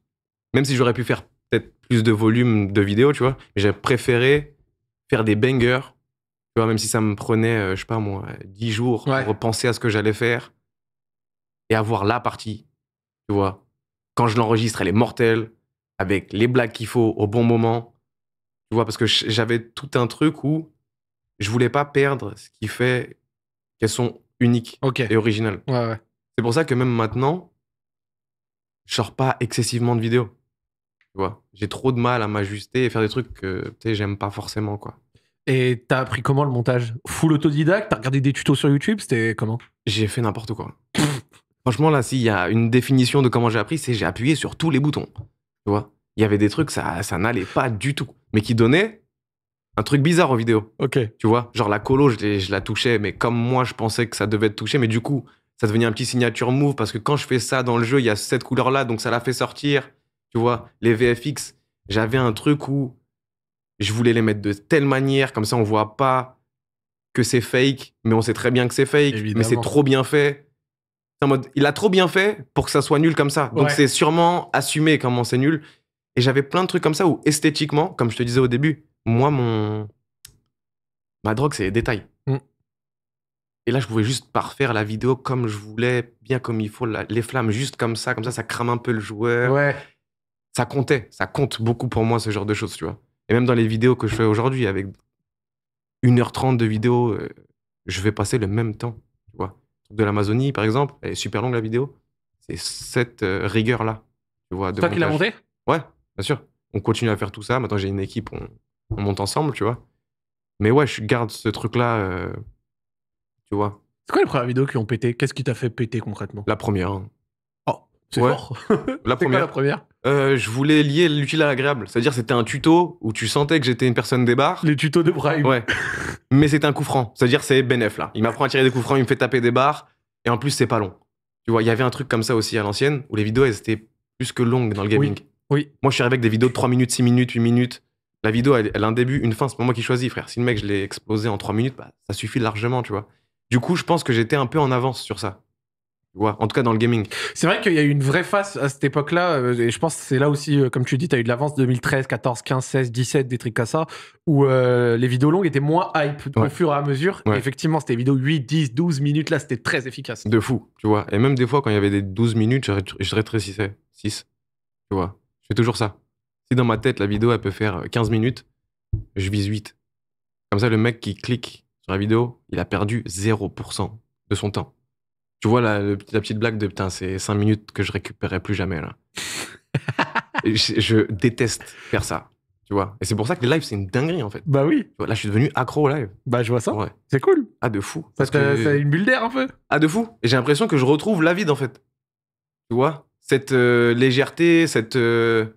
A: même si j'aurais pu faire peut-être plus de volume de vidéos, tu vois, mais j'ai préféré faire des bangers tu vois, même si ça me prenait, euh, je sais pas moi, dix jours pour penser à ce que j'allais faire et avoir la partie, tu vois. Quand je l'enregistre, elle est mortelle, avec les blagues qu'il faut au bon moment, tu vois, parce que j'avais tout un truc où je voulais pas perdre ce qui fait qu'elles sont uniques et originales. C'est pour ça que même maintenant, je sors pas excessivement de vidéos. Tu vois, j'ai trop de mal à m'ajuster et faire des trucs que, tu sais, j'aime pas forcément, quoi. Et t'as appris comment le montage Full autodidacte T'as regardé des tutos sur YouTube C'était comment J'ai fait n'importe quoi. [laughs] Franchement, là, s'il y a une définition de comment j'ai appris, c'est j'ai appuyé sur tous les boutons. Tu vois Il y avait des trucs, ça, ça n'allait pas du tout. Mais qui donnaient un truc bizarre aux vidéos. Ok. Tu vois Genre la colo, je, je, la touchais, mais comme moi, je pensais que ça devait être touché, mais du coup, ça devenait un petit signature move parce que quand je fais ça dans le jeu, il y a cette couleur-là, donc ça la fait sortir. Tu vois Les VFX, j'avais un truc où je voulais les mettre de telle manière, comme ça on voit pas que c'est fake, mais on sait très bien que c'est fake, mais c'est trop bien fait. En mode, il a trop bien fait pour que ça soit nul comme ça. Donc c'est sûrement assumé comment c'est nul. Et j'avais plein de trucs comme ça où esthétiquement, comme je te disais au début, moi, mon. Ma drogue, c'est les détails. Mm. Et là, je pouvais juste parfaire la vidéo comme je voulais, bien comme il faut, les flammes juste comme ça, comme ça, ça crame un peu le joueur. Ouais. Ça comptait, ça compte beaucoup pour moi, ce genre de choses, tu vois. Et même dans les vidéos que je fais aujourd'hui, avec 1h30 de vidéos, euh, je vais passer le même temps. Tu vois. De l'Amazonie, par exemple, elle est super longue la vidéo. C'est cette euh, rigueur-là. Tu Toi qui l'as montée Ouais, bien sûr. On continue à faire tout ça. Maintenant, j'ai une équipe, on, monte ensemble, tu vois. Mais ouais, je garde ce truc-là, euh, tu vois. C'est quoi les premières vidéos qui ont pété Qu'est-ce qui t'a fait péter concrètement La première. Hein. C'est fort. [laughs] la première. la première euh, je voulais lier l'utile à l'agréable. C'est-à-dire, c'était un tuto où tu sentais que j'étais une personne des bars. Les tutos de Prime. Ouais. [laughs] Mais c'est un coup franc. C'est-à-dire, c'est Benef, là. Il m'apprend à tirer des coups francs, il me fait taper des barres. Et en plus, c'est pas long. Tu vois, il y avait un truc comme ça aussi à l'ancienne, où les vidéos, elles étaient plus que longues dans le gaming. Oui. Moi, je suis arrivé avec des vidéos de 3 minutes, 6 minutes, 8 minutes. La vidéo, elle, a un début, une fin. C'est pas moi qui choisis, frère. Si le mec, je l'ai explosé en 3 minutes, bah, ça suffit largement, tu vois. Du coup, je pense que j'étais un peu en avance sur ça en tout cas dans le gaming. C'est vrai qu'il y a eu une vraie face à cette époque-là, euh, et je pense que c'est là aussi, euh, comme tu dis, tu as eu de l'avance 2013, 14, 15, 16, 17, des trucs comme ça, où euh, les vidéos longues étaient moins hype au fur et à mesure. effectivement, c'était vidéos 8, 10, 12 minutes, là, c'était très efficace. De fou, tu vois. Et même des fois, quand il y avait des 12 minutes, je, je rétrécissais 6, tu vois. Je fais toujours ça. Si dans ma tête, la vidéo, elle peut faire 15 minutes, je vise 8. Comme ça, le mec qui clique sur la vidéo, il a perdu 0% de son temps. Tu vois la, petite blague de putain, c'est 5 minutes que je récupérerai plus jamais là. [laughs] je, déteste faire ça. Tu vois Et c'est pour ça que les lives, c'est une dinguerie en fait. Bah oui. là, je suis devenu accro au live. Bah je vois ça. C'est cool. Ah, de fou. Parce que c'est une bulle d'air un peu. Ah, de fou. Et j'ai l'impression que je retrouve la vide en fait. Tu vois Cette euh, légèreté, cette, euh,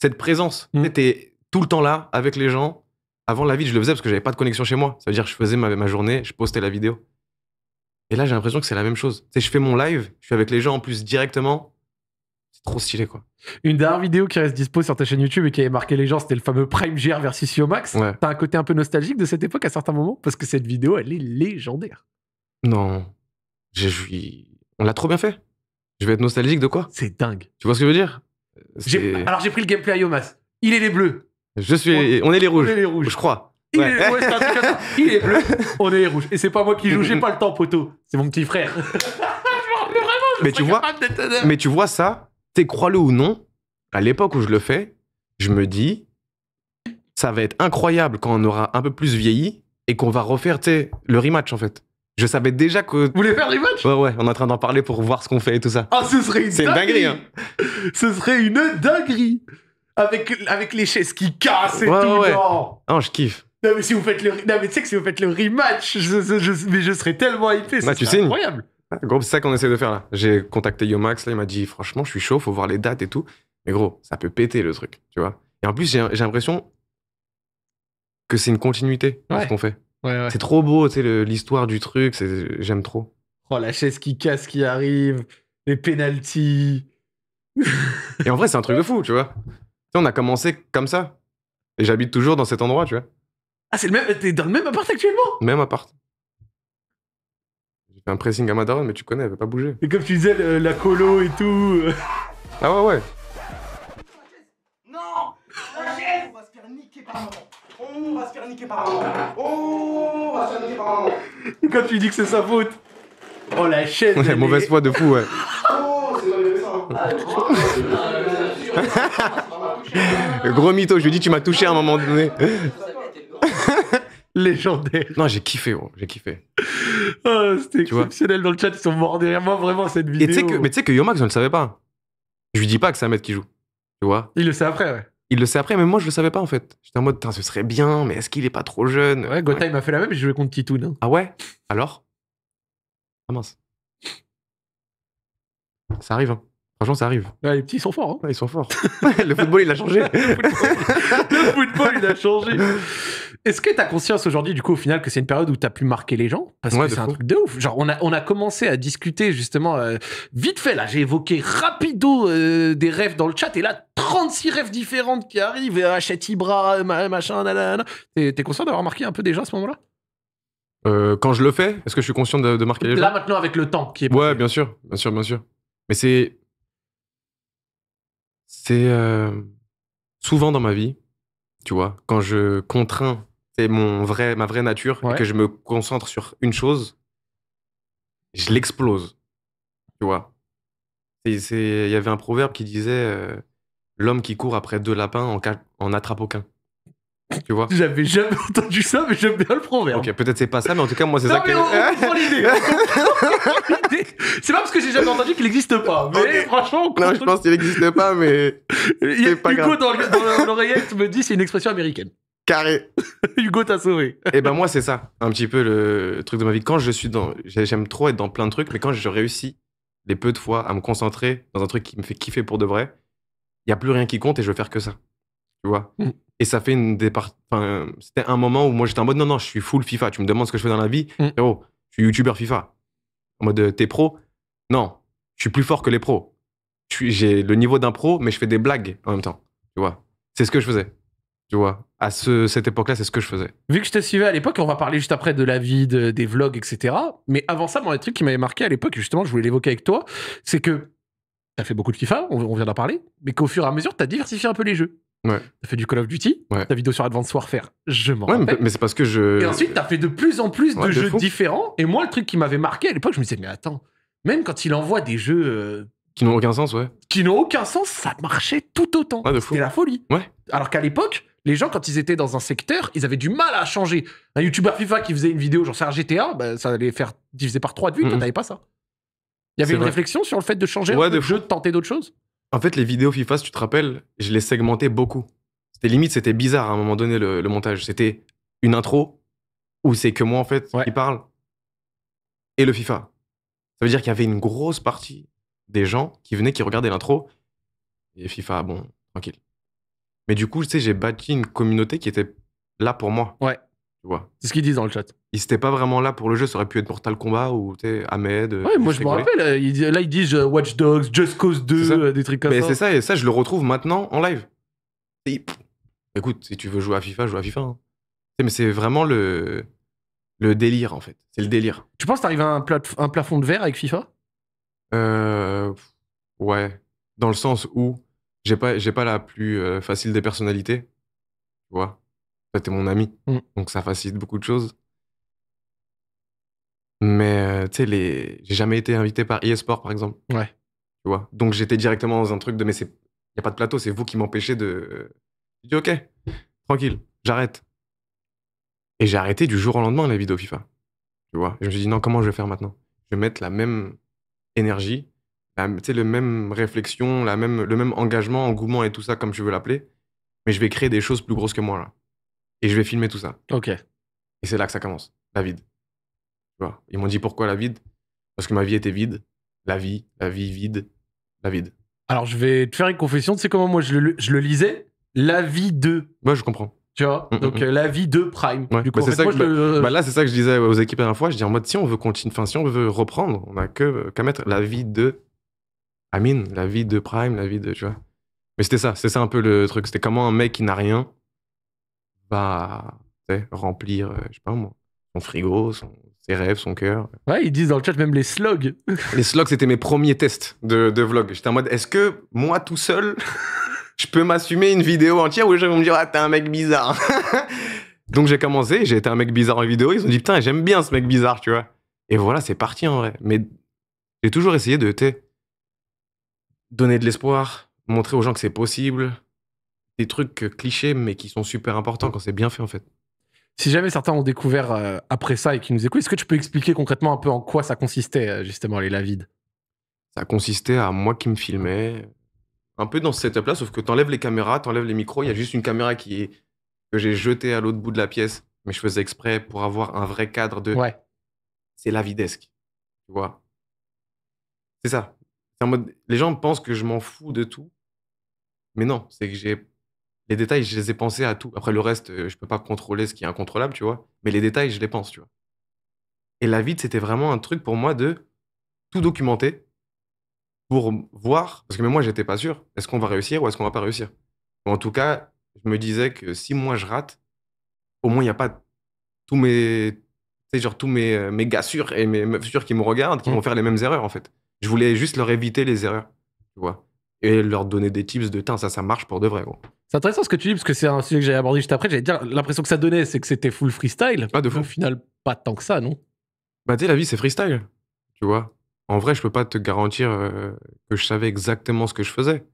A: cette présence. Mm. Tu étais tout le temps là avec les gens. Avant la vide, je le faisais parce que j'avais pas de connexion chez moi. Ça veut dire que je faisais ma journée, je postais la vidéo. Et là, j'ai l'impression que c'est la même chose. Tu sais, je fais mon live, je suis avec les gens en plus directement. C'est trop stylé, quoi. Une dernière vidéo qui reste dispo sur ta chaîne YouTube et qui avait marqué les gens, c'était le fameux Prime GR versus Yomax. T'as un côté un peu nostalgique de cette époque à certains moments Parce que cette vidéo, elle est légendaire. Non. j'ai on l'a trop bien fait. Je vais être nostalgique de quoi C'est dingue. Tu vois ce que je veux dire Alors j'ai pris le gameplay à Il est les bleus. Je suis. On, est les rouges. On est les rouges. Je crois. [laughs] Il, Est, bleu, on est rouge. Et c'est pas moi qui joue, j'ai pas le temps, poteau. C'est mon petit frère. [laughs] mais tu vois, mais tu vois ça, t'es crois-le ou non, à l'époque où je le fais, je me dis, ça va être incroyable quand on aura un peu plus vieilli et qu'on va refaire le rematch en fait. Je savais déjà que. Vous voulez faire rematch Ouais, ouais, on est en train d'en parler pour voir ce qu'on fait et tout ça. Ah, ce serait une dinguerie hein. Ce serait une dinguerie Avec, avec les chaises qui cassent et tout, ouais. non je kiffe. Non mais si vous faites le, non, mais tu sais que si vous faites le rematch, je, mais je serais tellement hypé. c'est bah, Incroyable. Ah, gros, c'est ça qu'on essaie de faire là. J'ai contacté Yomax, là, il m'a dit franchement, je suis chaud, faut voir les dates et tout. Mais gros, ça peut péter le truc, tu vois. Et en plus, j'ai l'impression que c'est une continuité ce qu'on fait. C'est trop beau, tu sais, l'histoire du truc, j'aime trop. Oh la chaise qui casse qui arrive, les pénalties. Et en vrai, c'est un truc de fou, tu vois. on a commencé comme ça. Et j'habite toujours dans cet endroit, tu vois. Ah, c'est le même. T'es dans le même appart actuellement Même appart. J'ai fait un pressing à Madaron, mais tu connais, elle veut pas bouger. Et comme tu disais, la colo et tout. Euh. Ah ouais, ouais. Non On va se faire niquer par maman On va se faire niquer par maman On va se faire niquer par maman Et quand tu dis que c'est sa faute. Oh la chaîne. Mauvaise foi de fou, ouais. Oh, c'est dans ça hein. ah, [laughs] Gros mytho, je lui dis, tu m'as touché à un moment donné légendaire. Non, j'ai kiffé, J'ai kiffé. Ah, c'était exceptionnel. Dans le chat, ils sont morts derrière moi, vraiment, cette vidéo. mais tu sais que Yomax, je ne le savais pas. Je lui dis pas que c'est un mec qui joue. Tu vois Il le sait après, ouais. Il le sait après, mais moi, je le savais pas, en fait. J'étais en mode, ce serait bien, mais est-ce qu'il est pas trop jeune Ouais, Gotha, il m'a fait la même, je joué contre Titoun. Hein. Ah ouais Alors Ah mince. Ça arrive, hein. Franchement, ça arrive. les petits ils sont forts. Hein. ils sont forts. [laughs] le football, il a changé. le, football, il a changé. Est-ce que tu as conscience aujourd'hui, du coup, au final, que c'est une période où tu as pu marquer les gens Parce que c'est un truc de ouf. Genre, on a, on a commencé à discuter, justement, euh, vite fait, là, j'ai évoqué rapido euh, des rêves dans le chat, et là, 36 rêves différentes qui arrivent, euh, achète Ibra, machin, nanana. T'es conscient d'avoir marqué un peu déjà à ce moment-là Quand je le fais, est-ce que je suis conscient de, marquer les gens Là, maintenant, avec le temps qui est. Ouais, bien sûr, bien sûr, bien sûr. Mais c'est c'est euh, souvent dans ma vie, tu vois, quand je contrains, c'est mon vrai, ma vraie nature, que je me concentre sur une chose, je l'explose, tu vois. Il y avait un proverbe qui disait euh, L'homme qui court après deux lapins en, en attrape aucun. Tu vois J'avais jamais entendu ça, mais j'aime bien le proverbe. Ok, peut-être c'est pas ça, mais en tout cas, moi, c'est ça que. [laughs] l'idée C'est pas parce que j'ai jamais entendu qu'il n'existe pas. Mais franchement. Non, je pense qu'il n'existe pas, mais. c'est pas Hugo, dans l'oreillette, me dit c'est une expression américaine. Carré. [laughs] Hugo t'as sauvé. Et eh ben moi, c'est ça, un petit peu le truc de ma vie. Quand je suis dans. J'aime trop être dans plein de trucs, mais quand je réussis les peu de fois à me concentrer dans un truc qui me fait kiffer pour de vrai, il n'y a plus rien qui compte et je veux faire que ça vois. Mm. Et ça fait une départ. c'était un moment où moi j'étais en mode non, non, je suis full FIFA. Tu me demandes ce que je fais dans la vie. Mm. oh je suis youtubeur FIFA. En mode, euh, t'es pro Non, je suis plus fort que les pros. J'ai le niveau d'un pro, mais je fais des blagues en même temps. Tu vois. C'est ce que je faisais. Tu vois. À ce, cette époque-là, c'est ce que je faisais. Vu que je te suivais à l'époque, on va parler juste après de la vie, des vlogs, etc. Mais avant ça, le truc qui m'avait marqué à l'époque, justement, je voulais l'évoquer avec toi, c'est que t'as fait beaucoup de FIFA, on, on vient d'en parler, mais qu'au fur et à mesure, t'as diversifié un peu les jeux. Ouais. T'as fait du Call of Duty, ta vidéo sur Advanced Warfare, je m'en rappelle. Mais c'est parce que je. Et ensuite, t'as fait de plus en plus de, jeux différents. Et moi, le truc qui m'avait marqué à l'époque, je me disais, mais attends, même quand il envoie des jeux. Euh, qui n'ont aucun sens, ouais. Qui n'ont aucun sens, ça marchait tout autant. C'était la folie. Ouais. Alors qu'à l'époque, les gens, quand ils étaient dans un secteur, ils avaient du mal à changer. Un youtuber FIFA qui faisait une vidéo, genre sur GTA, bah, ça allait faire diviser par 3 de vues, on n'avait pas ça. Il y avait une réflexion sur le fait de changer ouais, un de jeu, de tenter d'autres choses en fait, les vidéos FIFA, si tu te rappelles, je les segmentais beaucoup. C'était limite, c'était bizarre à un moment donné le, montage. C'était une intro où c'est que moi en fait qui parle et le FIFA. Ça veut dire qu'il y avait une grosse partie des gens qui venaient, qui regardaient l'intro et FIFA, bon, tranquille. Mais du coup, tu sais, j'ai bâti une communauté qui était là pour moi. Ouais. C'est ce qu'ils disent dans le chat. Ils n'étaient pas vraiment là pour le jeu, ça aurait pu être Mortal Kombat ou Ahmed. Euh, ouais, moi je me rappelle, euh, là ils, disent euh, Watch Dogs, Just Cause 2, des trucs comme ça. Mais c'est ça, et ça je le retrouve maintenant en live. écoute, si tu veux jouer à FIFA, joue à FIFA. Hein. Mais c'est vraiment le, le délire en fait. C'est le délire. Tu penses t'arrives à un, un plafond de verre avec FIFA Ouais. Dans le sens où j'ai pas, j'ai pas la plus facile des personnalités. Tu vois était mon ami. Mm. Donc ça facilite beaucoup de choses. Mais euh, tu sais, les... j'ai jamais été invité par eSport, par exemple. Ouais. Tu vois Donc j'étais directement dans un truc de mais il n'y a pas de plateau, c'est vous qui m'empêchez de. J'ai dit ok, tranquille, j'arrête. Et j'ai arrêté du jour au lendemain la vidéo FIFA. Tu vois Je me suis dit non, comment je vais faire maintenant Je vais mettre la même énergie, la, le même réflexion, la même, le même engagement, engouement et tout ça, comme tu veux l'appeler. Mais je vais créer des choses plus grosses que moi là et je vais filmer tout ça. Ok. Et c'est là que ça commence, la vide. Ils m'ont dit pourquoi la vide Parce que ma vie était vide. La vie, la vie vide, la vide. Alors je vais te faire une confession, tu sais comment moi je le, lisais La vie de. Moi je comprends. Tu vois, mm, mm, donc mm. Euh, la vie de Prime. Du bah, coup, moi, je bah, là, c'est ça que je disais aux équipes la dernière fois. Je dis en mode, si on veut continuer, si on veut reprendre, on n'a qu'à mettre la vie de Amine, la vie de Prime, la vie de, tu vois. Mais c'était ça, c'est ça un peu le truc. C'était comment un mec qui n'a rien va remplir, euh, je pas son frigo, ses rêves, son cœur. Ouais, ils disent dans le chat même les slogs. [laughs] les slogs, c'était mes premiers tests de, vlog. J'étais en mode, est-ce que moi tout seul, [laughs] je peux m'assumer une vidéo entière où les gens vont me dire, ah, t'es un mec bizarre. [laughs] Donc j'ai commencé, j'ai été un mec bizarre en vidéo. Ils ont dit, putain, j'aime bien ce mec bizarre, tu vois. Et voilà, c'est parti en vrai. Mais j'ai toujours essayé de, donner de l'espoir, montrer aux gens que c'est possible, des trucs euh, clichés, mais qui sont super importants quand c'est bien fait, en fait. Si jamais certains ont découvert euh, après ça et qui nous écoutent, est-ce que tu peux expliquer concrètement un peu en quoi ça consistait, euh, justement, les lavides Ça consistait à moi qui me filmais, un peu dans ce setup-là, sauf que t'enlèves les caméras, t'enlèves les micros, il y a juste une caméra qui est que j'ai jetée à l'autre bout de la pièce, mais je faisais exprès pour avoir un vrai cadre de. Ouais. C'est lavidesque, tu vois. C'est ça. mode, les gens pensent que je m'en fous de tout, mais non, c'est que j'ai les détails, je les ai pensés à tout. Après, le reste, euh, je peux pas contrôler ce qui est incontrôlable, tu vois. Mais les détails, je les pense, tu vois. Et la vide, c'était vraiment un truc pour moi de tout documenter pour voir, parce que même moi, j'étais pas sûr, est-ce qu'on va réussir ou est-ce qu'on va pas réussir. en tout cas, je me disais que si moi je rate, au moins il n'y a pas tous mes, genre tous mes, euh, mes gars sûrs et mes meufs sûrs qui me regardent, qui mmh. vont faire les mêmes erreurs en fait. Je voulais juste leur éviter les erreurs, tu vois, et leur donner des tips de teint ça, ça marche pour de vrai. Gros. C'est intéressant ce que tu dis, parce que c'est un sujet que j'avais abordé juste après. J'allais dire, l'impression que ça donnait, c'est que c'était full freestyle. Pas ah, de fou. Au final, pas tant que ça, non Bah, tu la vie, c'est freestyle. Tu vois En vrai, je peux pas te garantir euh, que je savais exactement ce que je faisais.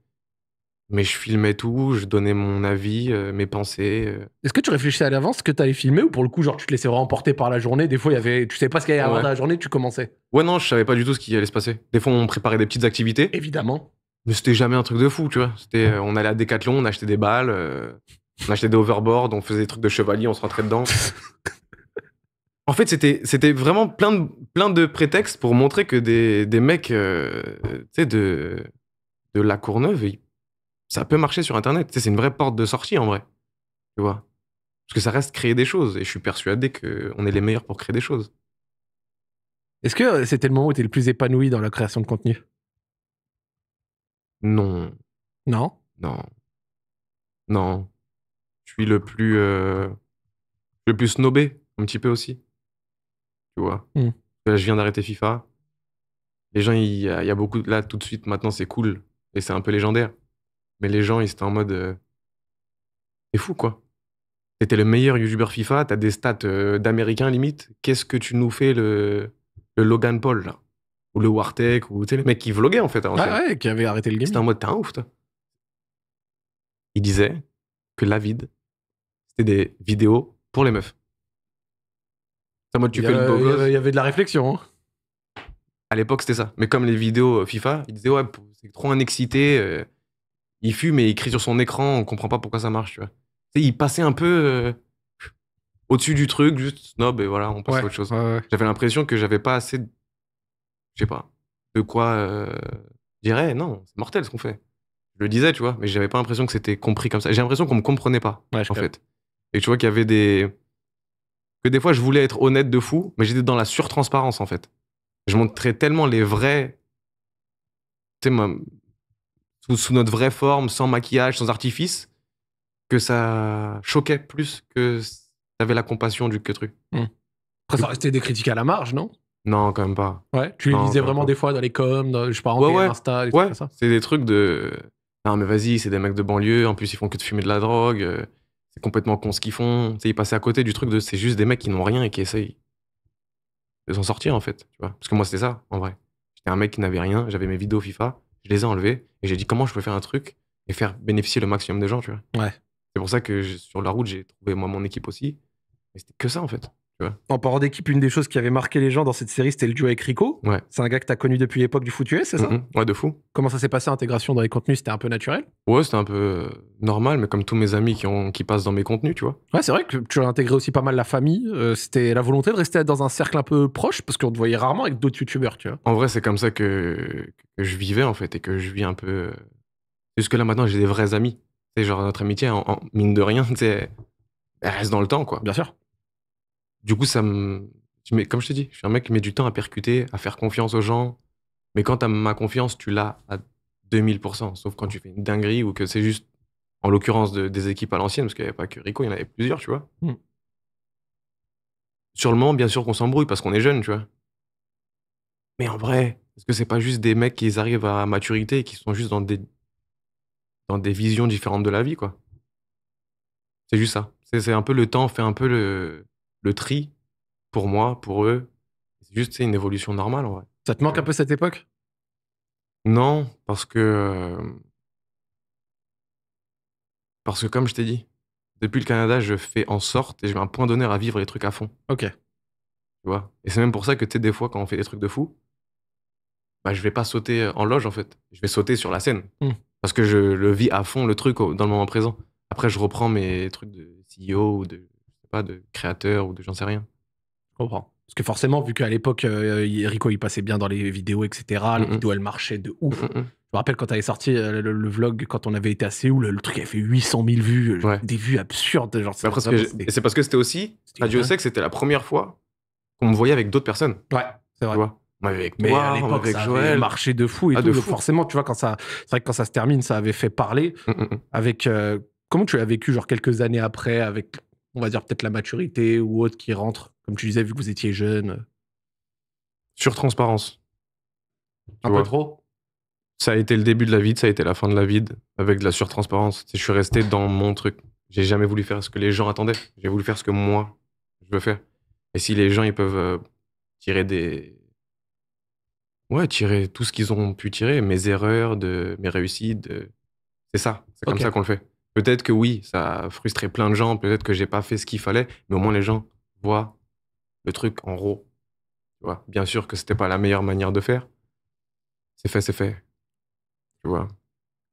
A: Mais je filmais tout, je donnais mon avis, euh, mes pensées. Euh. Est-ce que tu réfléchissais à l'avance ce que allais filmer, ou pour le coup, genre, tu te laissais vraiment par la journée Des fois, il y avait, tu savais pas ce qu'il y avait avant la journée, tu commençais. Ouais, non, je savais pas du tout ce qui allait se passer. Des fois, on préparait des petites activités. Évidemment. Mais c'était jamais un truc de fou, tu vois. C'était, euh, on allait à Decathlon, on achetait des balles, euh, on achetait des overboards, on faisait des trucs de chevalier, on se rentrait dedans. [laughs] en fait, c'était, c'était vraiment plein de, plein de prétextes pour montrer que des, des mecs, euh, de, de la Courneuve, ça peut marcher sur Internet. c'est une vraie porte de sortie, en vrai. Tu vois. Parce que ça reste créer des choses. Et je suis persuadé qu'on est les meilleurs pour créer des choses. Est-ce que c'était le moment où tu es le plus épanoui dans la création de contenu non. Non? Non. Non. Je suis le plus. Euh, le plus snobé, un petit peu aussi. Tu vois? Hmm. je viens d'arrêter FIFA. Les gens, il y, a beaucoup. Là, tout de suite, maintenant, c'est cool. Et c'est un peu légendaire. Mais les gens, ils étaient en mode. c'est euh, fou, quoi. T'étais le meilleur YouTuber FIFA, t'as des stats d'américain, euh, d'américains limite. Qu'est-ce que tu nous fais, le, le Logan Paul, là ou le Wartech, ou les mecs qui vloguaient en fait avant Ah ouais, qui avait arrêté le game. C'était un mode, t'es un ouf, toi. Il disait que la vide, c'était des vidéos pour les meufs. C'est en mode, tu y fais le il y avait- de la réflexion. Hein. À l'époque, c'était ça. Mais comme les vidéos euh, FIFA, il disait, ouais, c'est trop inexcité. excité. Euh, il fume et il crie sur son écran, on comprend pas pourquoi ça marche, tu vois. il passait un peu euh, au-dessus du truc, juste snob, et voilà, on passe à autre chose. J'avais l'impression que j'avais pas assez je sais pas, de quoi je euh, dirais, non, c'est mortel ce qu'on fait. Je le disais, tu vois, mais j'avais pas l'impression que c'était compris comme ça. J'ai l'impression qu'on me comprenait pas, en fait. Et tu vois qu'il y avait des. Que des fois, je voulais être honnête de fou, mais j'étais dans la surtransparence, en fait. Je montrais tellement les vrais. Tu sais, sous, notre vraie forme, sans maquillage, sans artifice, que ça choquait plus que avait la compassion du que truc. Hmm. Après, ça restait des critiques à la marge, non non, quand même pas. Ouais, tu les lisais vraiment des fois dans les coms, dans, je sais en ouais, C'est des trucs de. Non, mais vas-y, c'est des mecs de banlieue, en plus ils font que de fumer de la drogue, euh, c'est complètement con ce qu'ils font. ils passaient à côté du truc de c'est juste des mecs qui n'ont rien et qui essayent de s'en sortir en fait. Tu vois Parce que moi c'était ça, en vrai. J'étais un mec qui n'avait rien, j'avais mes vidéos FIFA, je les ai enlevées et j'ai dit comment je peux faire un truc et faire bénéficier le maximum de gens, tu vois. Ouais. C'est pour ça que sur la route j'ai trouvé moi mon équipe aussi. Mais c'était que ça en fait. En parlant d'équipe, une des choses qui avait marqué les gens dans cette série, c'était le duo avec Rico. C'est un gars que tu as connu depuis l'époque du foot c'est ça Ouais, de fou. Comment ça s'est passé, l'intégration dans les contenus C'était un peu naturel Ouais, c'était un peu euh, normal, mais comme tous mes amis qui, passent dans mes contenus, tu vois. Ouais, c'est vrai que tu as intégré aussi pas mal la famille. Euh, c'était la volonté de rester dans un cercle un peu proche, parce qu'on te voyait rarement avec d'autres youtubeurs, tu vois. En vrai, c'est comme ça que, je vivais, en fait, et que je vis un peu. Euh, jusque-là, maintenant, j'ai des vrais amis. C'est genre notre amitié, en, mine de rien, [laughs] tu elle reste dans le temps, quoi. Bien sûr du coup, ça me. Comme je te dis, je suis un mec qui met du temps à percuter, à faire confiance aux gens. Mais quand tu as ma confiance, tu l'as à 2000%, sauf quand tu fais une dinguerie ou que c'est juste, en l'occurrence, de, des équipes à l'ancienne, parce qu'il n'y avait pas que Rico, il y en avait plusieurs, tu vois. sûrement hmm. Sur le moment, bien sûr qu'on s'embrouille parce qu'on est jeune, tu vois. Mais en vrai, est-ce que c'est pas juste des mecs qui arrivent à maturité et qui sont juste dans des, dans des visions différentes de la vie, quoi C'est juste ça. C'est un peu le temps, fait un peu le le tri, pour moi, pour eux, c'est juste une évolution normale. Ça te manque un peu cette époque Non, parce que. Parce que, comme je t'ai dit, depuis le Canada, je fais en sorte et je mets un point d'honneur à vivre les trucs à fond. Ok. Tu vois Et c'est même pour ça que, tu sais, des fois, quand on fait des trucs de fou, bah, je vais pas sauter en loge, en fait. Je vais sauter sur la scène. Hmm. Parce que je le vis à fond, le truc, dans le moment présent. Après, je reprends mes trucs de CEO ou de pas, de créateurs ou de j'en sais rien. Je comprends. Parce que forcément, vu qu'à l'époque, euh, Rico, il passait bien dans les vidéos, etc. Mm, les mm. vidéos, elles marchaient de ouf. Mm, je me rappelle quand tu avais sorti euh, le, vlog, quand on avait été à Séoul, le truc avait fait 800 000 vues, euh, des vues absurdes. Genre, c'est parce, que c'était aussi, à Dieu sait que c'était la première fois qu'on me voyait avec d'autres personnes. Ouais, c'est vrai. Tu vois avec mais à l'époque, ça Joël. marché de fou et ah, De fou. Forcément, tu vois, quand ça, c'est vrai que quand ça se termine, ça avait fait parler. Avec comment tu l'as vécu, genre quelques années après, avec on va dire peut-être la maturité ou autre qui rentre, comme tu disais, vu que vous étiez jeune euh. Sur transparence. Un peu trop ça a été le début de la vie, ça a été la fin de la vie, avec de la surtransparence. Je suis resté dans mon truc. J'ai jamais voulu faire ce que les gens attendaient. J'ai voulu faire ce que moi, je veux faire. Et si les gens, ils peuvent euh, tirer des. Ouais, tirer tout ce qu'ils ont pu tirer, mes erreurs, de mes réussites. C'est ça. C'est comme ça qu'on le fait. Peut-être que oui, ça a frustré plein de gens, peut-être que j'ai pas fait ce qu'il fallait, mais au moins les gens voient le truc en gros. bien sûr que c'était pas la meilleure manière de faire. C'est fait, c'est fait. Tu vois.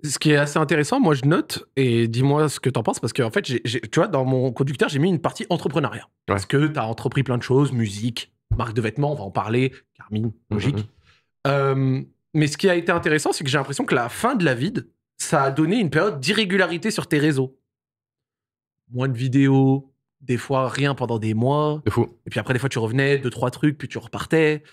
A: Ce qui est assez intéressant, moi je note, et dis-moi ce que t'en penses, parce que en fait, tu vois, dans mon conducteur, j'ai mis une partie entrepreneuriat. Parce que tu as entrepris plein de choses, musique, marque de vêtements, on va en parler, Carmine, mmh, mmh, logique. Mmh. Euh, mais ce qui a été intéressant, c'est que j'ai l'impression que la fin de la vie ça a donné une période d'irrégularité sur tes réseaux. Moins de vidéos, des fois rien pendant des mois. C'est fou. Et puis après, des fois, tu revenais, deux, trois trucs, puis tu repartais.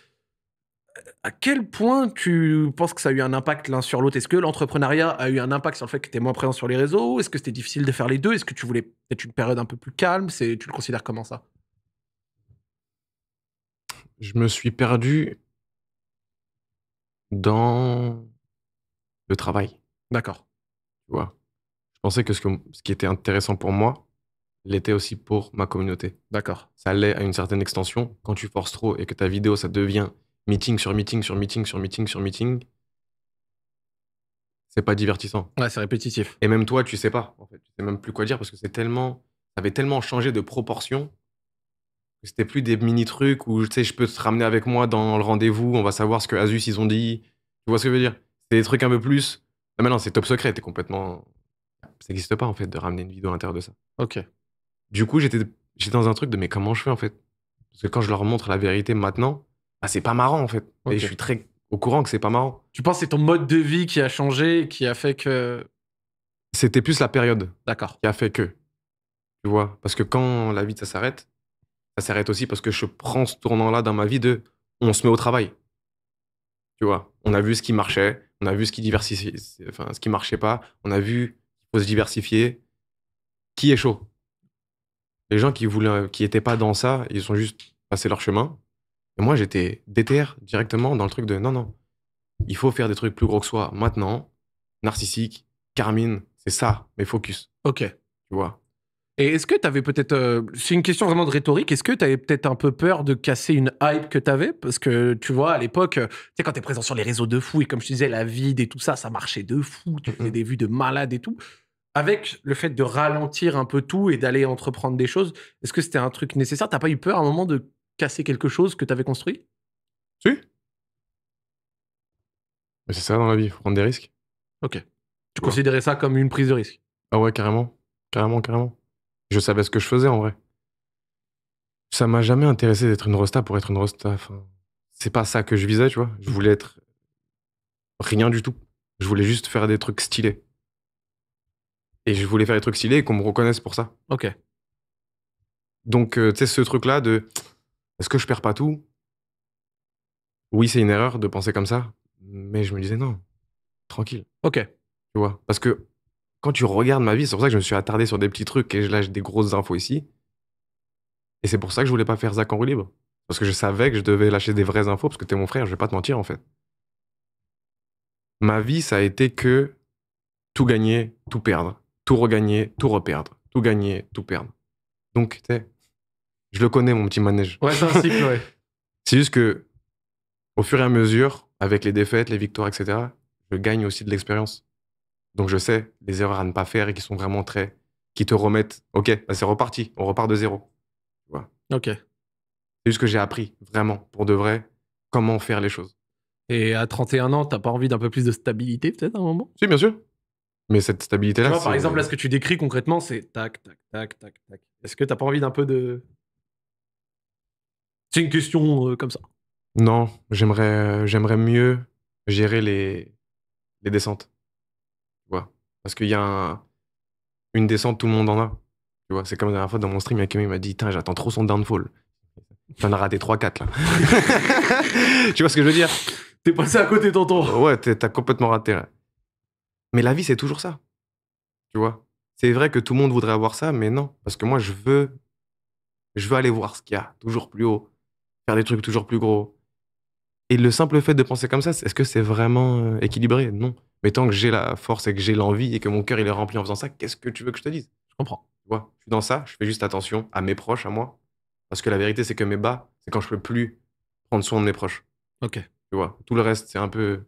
A: Euh, à quel point tu penses que ça a eu un impact l'un sur l'autre Est-ce que l'entrepreneuriat a eu un impact sur le fait que tu es moins présent sur les réseaux Est-ce que c'était difficile de faire les deux Est-ce que tu voulais peut-être une période un peu plus calme Tu le considères comment ça Je me suis perdu dans le travail. D'accord. Tu vois. Je pensais que ce, qui était intéressant pour moi l'était aussi pour ma communauté. D'accord. Ça allait à une certaine extension. Quand tu forces trop et que ta vidéo, ça devient meeting sur meeting sur meeting sur meeting sur meeting, c'est pas divertissant. Ouais, c'est répétitif. Et même toi, tu sais pas. tu sais même plus quoi dire parce que c'est tellement, ça avait tellement changé de proportion que c'était plus des mini trucs où tu sais, je peux te ramener avec moi dans le rendez-vous, on va savoir ce que Asus ils ont dit. Tu vois ce que je veux dire C'est des trucs un peu plus. Non, mais non, c'est top secret, t'es complètement. Ça n'existe pas, en fait, de ramener une vidéo à l'intérieur de ça. Ok. Du coup, j'étais dans un truc de mais comment je fais, en fait Parce que quand je leur montre la vérité maintenant, bah, c'est pas marrant, en fait. Et je suis très au courant que c'est pas marrant. Tu penses que c'est ton mode de vie qui a changé, qui a fait que. C'était plus la période. D'accord. Qui a fait que. Tu vois Parce que quand la vie, ça s'arrête, ça s'arrête aussi parce que je prends ce tournant-là dans ma vie de on se met au travail. Tu vois On a vu ce qui marchait on a vu ce qui ce qui marchait pas. On a vu qu'il faut se diversifier. Qui est chaud Les gens qui voulaient, qui étaient pas dans ça, ils sont juste passé leur chemin. Et moi, j'étais déter directement dans le truc de non, non. Il faut faire des trucs plus gros que soi maintenant. Narcissique, Carmine, c'est ça, mes focus. Ok. Tu vois et est-ce que tu avais peut-être. Euh, c'est une question vraiment de rhétorique. Est-ce que tu avais peut-être un peu peur de casser une hype que tu avais Parce que tu vois, à l'époque, euh, tu quand tu es présent sur les réseaux de fou, et comme je te disais, la vide et tout ça, ça marchait de fou. Tu faisais des vues de malade et tout. Avec le fait de ralentir un peu tout et d'aller entreprendre des choses, est-ce que c'était un truc nécessaire T'as pas eu peur à un moment de casser quelque chose que tu avais construit Si. c'est ça dans la vie, il faut prendre des risques. Ok. Tu considérais ça comme une prise de risque Ah ouais, carrément. Carrément, carrément. Je savais ce que je faisais en vrai. Ça m'a jamais intéressé d'être une rosta pour être une rosta. Enfin, c'est pas ça que je visais, tu vois. Je voulais être rien du tout. Je voulais juste faire des trucs stylés. Et je voulais faire des trucs stylés et qu'on me reconnaisse pour ça. Ok. Donc, euh, tu sais, ce truc-là de est-ce que je perds pas tout Oui, c'est une erreur de penser comme ça, mais je me disais non, tranquille. Ok. Tu vois, parce que quand tu regardes ma vie, c'est pour ça que je me suis attardé sur des petits trucs et je lâche des grosses infos ici. Et c'est pour ça que je voulais pas faire Zach en roue libre. Parce que je savais que je devais lâcher des vraies infos parce que tu t'es mon frère, je vais pas te mentir en fait. Ma vie, ça a été que tout gagner, tout perdre, tout regagner, tout reperdre, tout gagner, tout perdre. Donc, tu je le connais, mon petit manège. Ouais, c'est un cycle, ouais. [laughs] c'est juste que, au fur et à mesure, avec les défaites, les victoires, etc., je gagne aussi de l'expérience. Donc je sais les erreurs à ne pas faire et qui sont vraiment très. qui te remettent. Ok, bah, c'est reparti, on repart de zéro. Ok. C'est juste que j'ai appris vraiment, pour de vrai, comment faire les choses. Et à 31 ans, t'as pas envie d'un peu plus de stabilité, peut-être, à un moment Si, bien sûr. Mais cette stabilité-là. Par exemple, là, ce que tu décris concrètement, c'est tac, tac, tac, tac, tac. Est-ce que t'as pas envie d'un peu de. C'est une question euh, comme ça. Non, j'aimerais, euh, j'aimerais mieux gérer les, les descentes. Parce qu'il y a une descente, tout le monde en a. Tu vois, c'est comme la dernière fois dans mon stream, il m'a dit Tiens, j'attends trop son downfall. J'en ai raté 3-4 là. [laughs] tu vois ce que je veux dire T'es passé à côté, tonton. Ouais, t'as complètement raté Mais la vie, c'est toujours ça. Tu vois C'est vrai que tout le monde voudrait avoir ça, mais non. Parce que moi, je veux. Je veux aller voir ce qu'il y a, toujours plus haut, faire des trucs toujours plus gros. Et le simple fait de penser comme ça, est-ce que c'est vraiment euh, équilibré Non. Mais tant que j'ai la force et que j'ai l'envie et que mon cœur il est rempli en faisant ça, qu'est-ce que tu veux que je te dise Je comprends. Tu vois, je suis dans ça, je fais juste attention à mes proches, à moi. Parce que la vérité, c'est que mes bas, c'est quand je peux plus prendre soin de mes proches. Ok. Tu vois, tout le reste, c'est un peu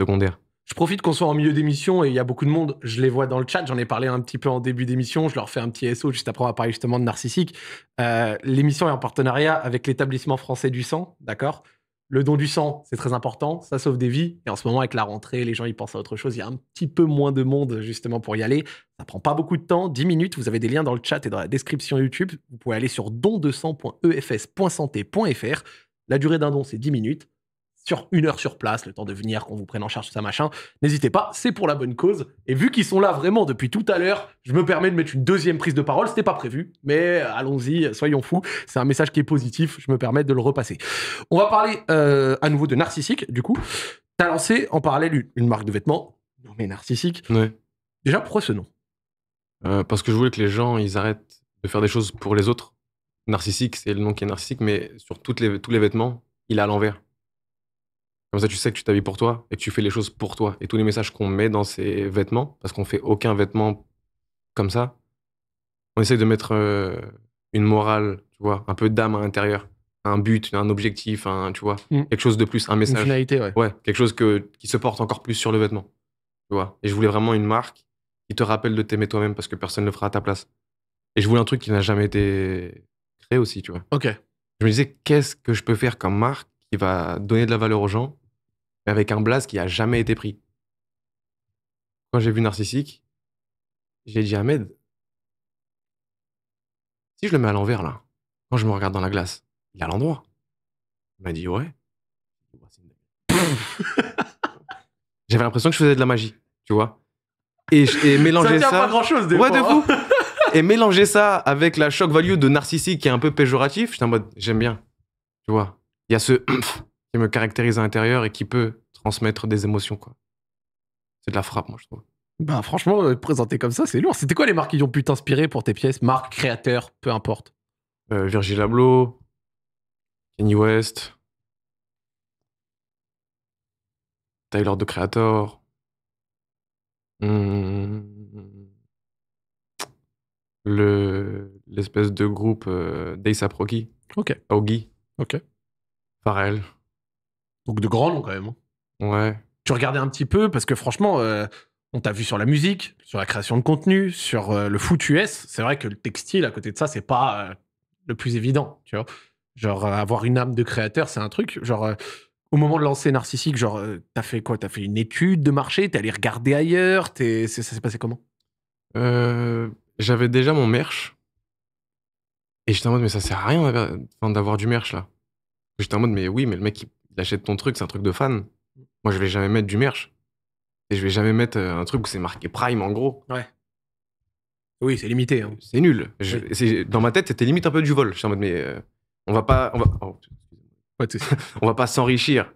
A: secondaire. Je profite qu'on soit en milieu d'émission et il y a beaucoup de monde, je les vois dans le chat, j'en ai parlé un petit peu en début d'émission, je leur fais un petit SO juste après, on va parler justement de narcissique. Euh, l'émission est en partenariat avec l'établissement français du sang, d'accord le don du sang, c'est très important, ça sauve des vies. Et en ce moment, avec la rentrée, les gens y pensent à autre chose. Il y a un petit peu moins de monde justement pour y aller. Ça prend pas beaucoup de temps, 10 minutes. Vous avez des liens dans le chat et dans la description YouTube. Vous pouvez aller sur sang.efs.santé.fr. La durée d'un don, c'est 10 minutes sur une heure sur place, le temps de venir, qu'on vous prenne en charge, tout ça, machin. N'hésitez pas, c'est pour la bonne cause. Et vu qu'ils sont là vraiment depuis tout à l'heure, je me permets de mettre une deuxième prise de parole. C'était pas prévu, mais euh, allons-y, soyons fous. C'est un message qui est positif, je me permets de le repasser. On va parler euh, à nouveau de narcissique, du coup. T'as lancé en parallèle une marque de vêtements, narcissique. Déjà, pourquoi ce nom euh, Parce que je voulais que les gens, ils arrêtent de faire des choses pour les autres. Narcissique, c'est le nom qui est narcissique, mais sur les, tous les vêtements, il est à l'envers. Comme ça, tu sais que tu t'habilles pour toi et que tu fais les choses pour toi. Et tous les messages qu'on met dans ces vêtements, parce qu'on fait aucun vêtement comme ça, on essaie de mettre euh, une morale, tu vois, un peu d'âme à l'intérieur, un but, un objectif, tu vois, mm. quelque chose de plus, un message. Une finalité, ouais. Ouais, quelque chose qui se porte encore plus sur le vêtement, tu vois. Et je voulais vraiment une marque qui te rappelle de t'aimer toi-même parce que personne ne le fera à ta place. Et je voulais un truc qui n'a jamais été créé aussi, tu vois. Ok. Je me disais, qu'est-ce que je peux faire comme marque qui va donner de la valeur aux gens avec un blaze qui a jamais été pris. Quand j'ai vu Narcissique, j'ai dit Ahmed, si je le mets à l'envers là, quand je me regarde dans la glace, il est à l'endroit. Il m'a dit ouais. [laughs] J'avais l'impression que je faisais de la magie, tu vois. Et, mélanger ça. ça... pas grand chose Ouais, de hein. et mélanger ça avec la shock value de narcissique qui est un peu péjoratif, j'étais en mode j'aime bien. Tu vois, il y a ce [clears throat] qui me caractérise à l'intérieur et qui peut transmettre des émotions. quoi. C'est de la frappe, moi, je trouve. Bah franchement, euh, présenter présenté comme ça, c'est lourd. C'était quoi les marques qui ont pu t'inspirer pour tes pièces Marques, créateurs, peu importe. Euh, Virgil Abloh, Kenny West, Tyler de Creator. Hmm. Le l'espèce de groupe euh, Proki Ok. Augie. Ok. Pharrell de grands noms quand même. Hein. Ouais. Tu regardais un petit peu parce que franchement, euh, on t'a vu sur la musique, sur la création de contenu, sur euh, le foot US. C'est vrai que le textile à côté de ça, c'est pas euh, le plus évident. Tu vois, genre avoir une âme de créateur, c'est un truc. Genre au moment de lancer Narcissique, genre t'as fait quoi T'as fait une étude de marché T'es allé regarder ailleurs es... Ça s'est passé comment J'avais déjà mon merch. Et j'étais en mode, mais ça sert à rien d'avoir du merch là. J'étais en mode, mais oui, mais le mec, il il ton truc, c'est un truc de fan. Moi, je vais jamais mettre du merch. Et je vais jamais mettre euh, un truc où c'est marqué Prime en gros. Ouais. Oui, c'est limité. Hein. C'est nul. Dans ma tête, c'était limite un peu du vol. Je suis en mode, mais euh, on va pas, on va, oh, [laughs] on va pas s'enrichir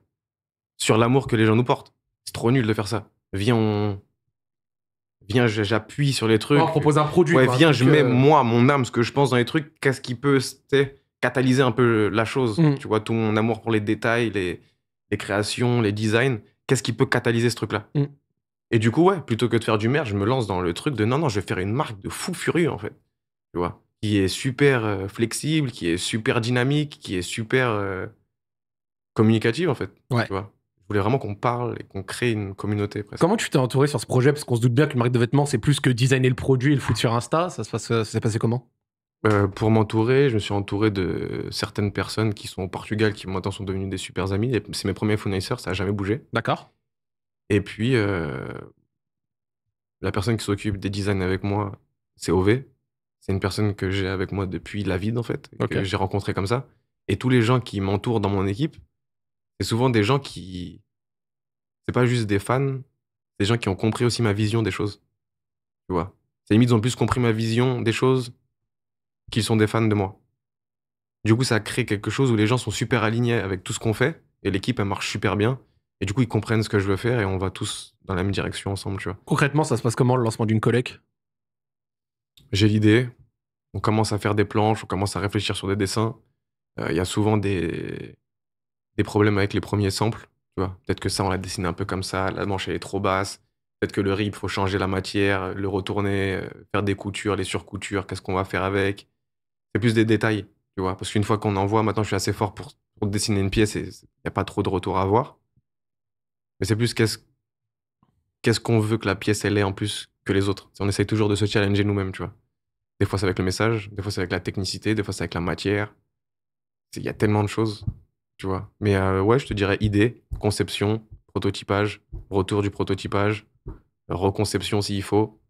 A: sur l'amour que les gens nous portent. C'est trop nul de faire ça. Viens, viens, j'appuie sur les trucs. On propose un produit. Ouais, viens, je mets euh, moi, mon âme, ce que je pense dans les trucs. Qu'est-ce qui peut, catalyser un peu la chose. Mm. Tu vois, tout mon amour pour les détails, les, créations, les designs. Qu'est-ce qui peut catalyser ce truc-là mm. Et du coup, ouais, plutôt que de faire du merde, je me lance dans le truc de non, non, je vais faire une marque de fou furieux, en fait. Tu vois Qui est super euh, flexible, qui est super dynamique, qui est super euh, communicative, en fait. Tu vois je voulais vraiment qu'on parle et qu'on crée une communauté. Comment tu t'es entouré sur ce projet Parce qu'on se doute bien qu'une marque de vêtements, c'est plus que designer le produit et le foutre sur Insta. Ça s'est passé comment euh, pour m'entourer, je me suis entouré de certaines personnes qui sont au Portugal, qui maintenant sont devenues des super amis. C'est mes premiers fournisseurs, ça n'a jamais bougé. D'accord. Et puis, euh, la personne qui s'occupe des designs avec moi, c'est OV. C'est une personne que j'ai avec moi depuis la vide, en fait, que j'ai rencontré comme ça. Et tous les gens qui m'entourent dans mon équipe, c'est souvent des gens qui. C'est pas juste des fans, c'est des gens qui ont compris aussi ma vision des choses. Tu vois C'est limite, ils ont plus compris ma vision des choses qu'ils sont des fans de moi. Du coup, ça crée quelque chose où les gens sont super alignés avec tout ce qu'on fait et l'équipe, elle marche super bien. Et du coup, ils comprennent ce que je veux faire et on va tous dans la même direction ensemble, tu vois. Concrètement, ça se passe comment le lancement d'une collecte J'ai l'idée, on commence à faire des planches, on commence à réfléchir sur des dessins. Euh, il y a souvent des... problèmes avec les premiers samples, Peut-être que ça, on l'a dessiné un peu comme ça, la manche, elle est trop basse. Peut-être que le rip, il faut changer la matière, le retourner, euh, faire des coutures, les surcoutures, qu'est-ce qu'on va faire avec c'est plus des détails, tu vois. Parce qu'une fois qu'on envoie, maintenant je suis assez fort pour, dessiner une pièce et il n'y a pas trop de retour à voir Mais c'est plus qu'est-ce qu'on veut que la pièce elle ait en plus que les autres. On essaye toujours de se challenger nous-mêmes, tu vois. Des fois c'est avec le message, des fois c'est avec la technicité, des fois c'est avec la matière. Il y a tellement de choses, tu vois. Mais euh, ouais, je te dirais idée, conception, prototypage, retour du prototypage, reconception s'il faut,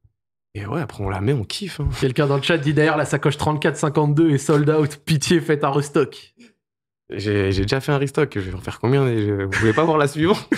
A: et ouais, après on la met, on kiffe. Hein. Quelqu'un dans le chat dit d'ailleurs la sacoche 34-52 est sold out, pitié, faites un restock. J'ai déjà fait un restock, je vais en faire combien Vous voulez pas voir la suivante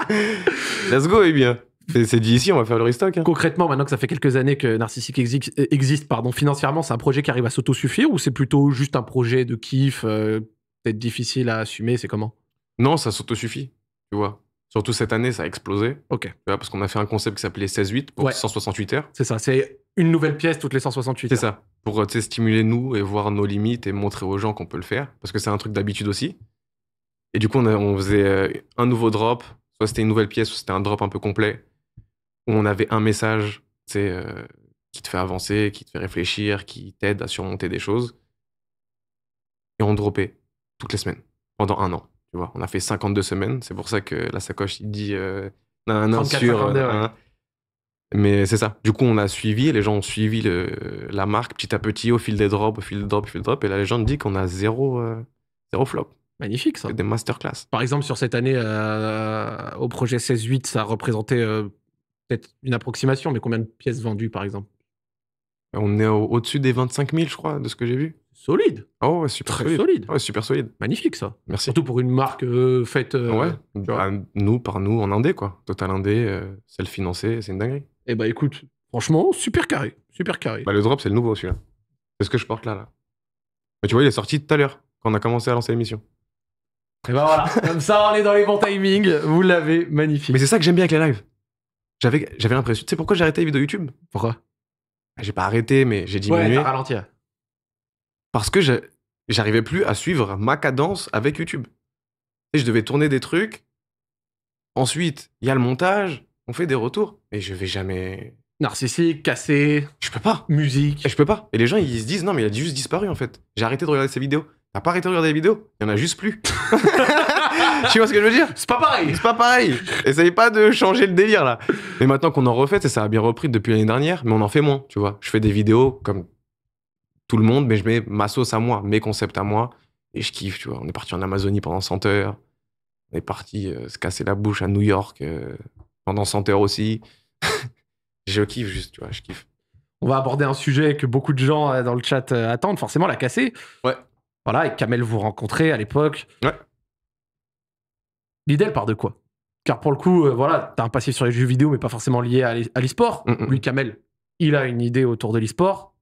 A: [laughs] Let's go, eh bien. C'est dit ici, on va faire le restock. Hein. Concrètement, maintenant que ça fait quelques années que Narcissique euh, existe, pardon, financièrement, c'est un projet qui arrive à s'autosuffire ou c'est plutôt juste un projet de kiff, euh, peut-être difficile à assumer, c'est comment Non, ça s'autosuffit, tu vois. Surtout cette année, ça a explosé. Ok. parce qu'on a fait un concept qui s'appelait 16-8 pour 168 heures. C'est ça, c'est une nouvelle pièce toutes les 168 heures. C'est ça, pour euh, stimuler nous et voir nos limites et montrer aux gens qu'on peut le faire, parce que c'est un truc d'habitude aussi. Et du coup, on, faisait euh, un nouveau drop, soit c'était une nouvelle pièce, soit c'était un drop un peu complet, où on avait un message euh, qui te fait avancer, qui te fait réfléchir, qui t'aide à surmonter des choses. Et on dropait toutes les semaines, pendant un an on a fait 52 semaines. C'est pour ça que la sacoche, il dit euh, non, non, sur. Euh, mais c'est ça. Du coup, on a suivi, les gens ont suivi le, la marque petit à petit au fil des drops, au fil des drops, au fil des drops. Et la légende dit qu'on a zéro, euh, flop. Magnifique ça. Des masterclass. Par exemple, sur cette année, euh, au projet 16-8, ça représentait peut-être une approximation, mais combien de pièces vendues par exemple On est au-dessus des 25 000, je crois, de ce que j'ai vu solide. Oh, super solide. super solide. Magnifique, ça. Merci. Surtout pour une marque euh, faite. Euh, ouais, bah, nous, par nous, en indé, quoi. Total indé, euh, celle self-financé, c'est une dinguerie. Eh bah, écoute, franchement, super carré. Super carré. Bah, le drop, c'est le nouveau, celui-là. C'est ce que je porte là, là. Mais tu vois, il est sorti tout à l'heure, quand on a commencé à lancer l'émission. Et eh bah, voilà. [laughs] Comme ça, on est dans les bons timings. Vous l'avez. Magnifique. Mais c'est ça que j'aime bien avec les lives. J'avais l'impression. Tu sais pourquoi j'ai arrêté les vidéos YouTube Pourquoi J'ai pas arrêté, mais j'ai diminué. ralentir. Parce que j'arrivais plus à suivre ma cadence avec YouTube. Et je devais tourner des trucs. Ensuite, il y a le montage, on fait des retours. Et je vais jamais. Narcissique, cassé. Je peux pas. Musique. je peux pas. Et les gens, ils se disent, non, mais il a juste disparu en fait. J'ai arrêté de regarder ses vidéos. T'as pas arrêté de regarder les vidéos Il y en a juste plus. [laughs] tu vois ce que je veux dire C'est pas pareil. C'est pas pareil. Essaye pas de changer le délire là. Mais maintenant qu'on en refait, ça a bien repris depuis l'année dernière, mais on en fait moins, tu vois. Je fais des vidéos comme tout le monde, mais je mets ma sauce à moi, mes concepts à moi, et je kiffe, tu vois. On est parti en Amazonie pendant 100 heures, on est parti euh, se casser la bouche à New York euh, pendant 100 heures aussi. [laughs] je kiffe juste, tu vois, je kiffe. On va aborder un sujet que beaucoup de gens euh, dans le chat attendent, forcément, la casser. Ouais. Voilà, et Kamel, vous rencontrez à l'époque. Ouais. L'idée, elle part de quoi Car pour le coup, voilà, t'as un passé sur les jeux vidéo, mais pas forcément lié à l'e-sport. Lui, mm, mm. Kamel, il a une idée autour de l'e-sport.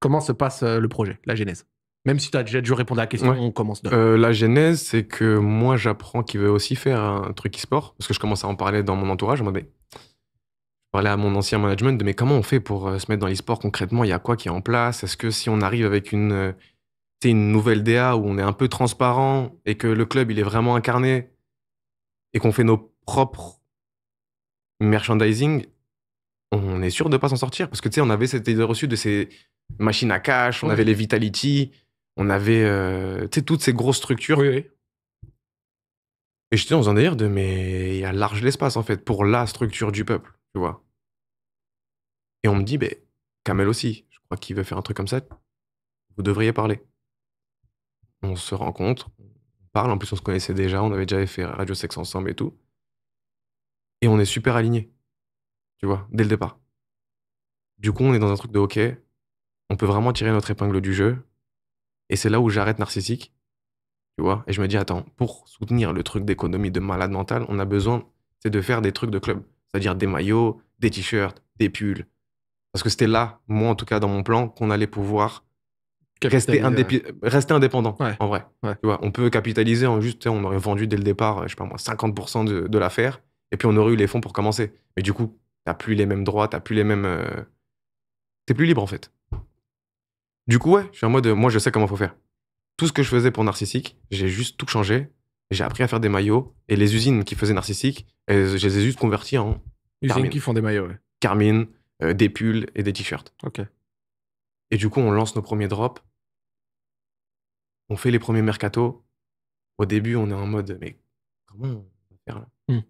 A: Comment se passe euh, le projet, la genèse Même si tu as déjà dû répondre à la question, on commence euh, La genèse, c'est que moi, j'apprends qu'il veut aussi faire un truc e-sport, parce que je commence à en parler dans mon entourage. Je mais... Je parlais à mon ancien management de mais comment on fait pour euh, se mettre dans l'e-sport concrètement Il y a quoi qui est en place Est-ce que si on arrive avec une, une nouvelle DA où on est un peu transparent et que le club, il est vraiment incarné et qu'on fait nos propres merchandising, on est sûr de ne pas s'en sortir Parce que tu sais, on avait cette idée reçue de ces Machine à cash, on avait les Vitality, on avait euh, toutes ces grosses structures. Et j'étais dans un délire de mais il y a large l'espace en fait pour la structure du peuple, tu vois. Et on me dit, mais Kamel aussi, je crois qu'il veut faire un truc comme ça, vous devriez parler. On se rencontre, on parle, en plus on se connaissait déjà, on avait déjà fait Radio Sex ensemble et tout. Et on est super alignés, tu vois, dès le départ. Du coup, on est dans un truc de OK, on peut vraiment tirer notre épingle du jeu. Et c'est là où j'arrête narcissique. Tu vois Et je me dis, attends, pour soutenir le truc d'économie de malade mental, on a besoin c'est de faire des trucs de club. C'est-à-dire des maillots, des t-shirts, des pulls. Parce que c'était là, moi en tout cas dans mon plan, qu'on allait pouvoir rester, indépendant, en vrai. on peut capitaliser en hein, juste, on aurait vendu dès le départ, je sais pas moi, 50% de, de l'affaire, et puis on aurait eu les fonds pour commencer. Mais du coup, t'as plus les mêmes droits, t'as plus les mêmes... c'est euh, T'es plus libre en fait. Du coup, ouais, je suis en mode, moi, je sais comment faut faire. Tout ce que je faisais pour Narcissique, j'ai juste tout changé. J'ai appris à faire des maillots et les usines qui faisaient Narcissique, je les ai juste converties en. Usines qui font des maillots, Carmine, euh, des pulls et des t-shirts. Ok. Et du coup, on lance nos premiers drops. On fait les premiers mercatos. Au début, on est en mode, mais comment on va faire là hmm.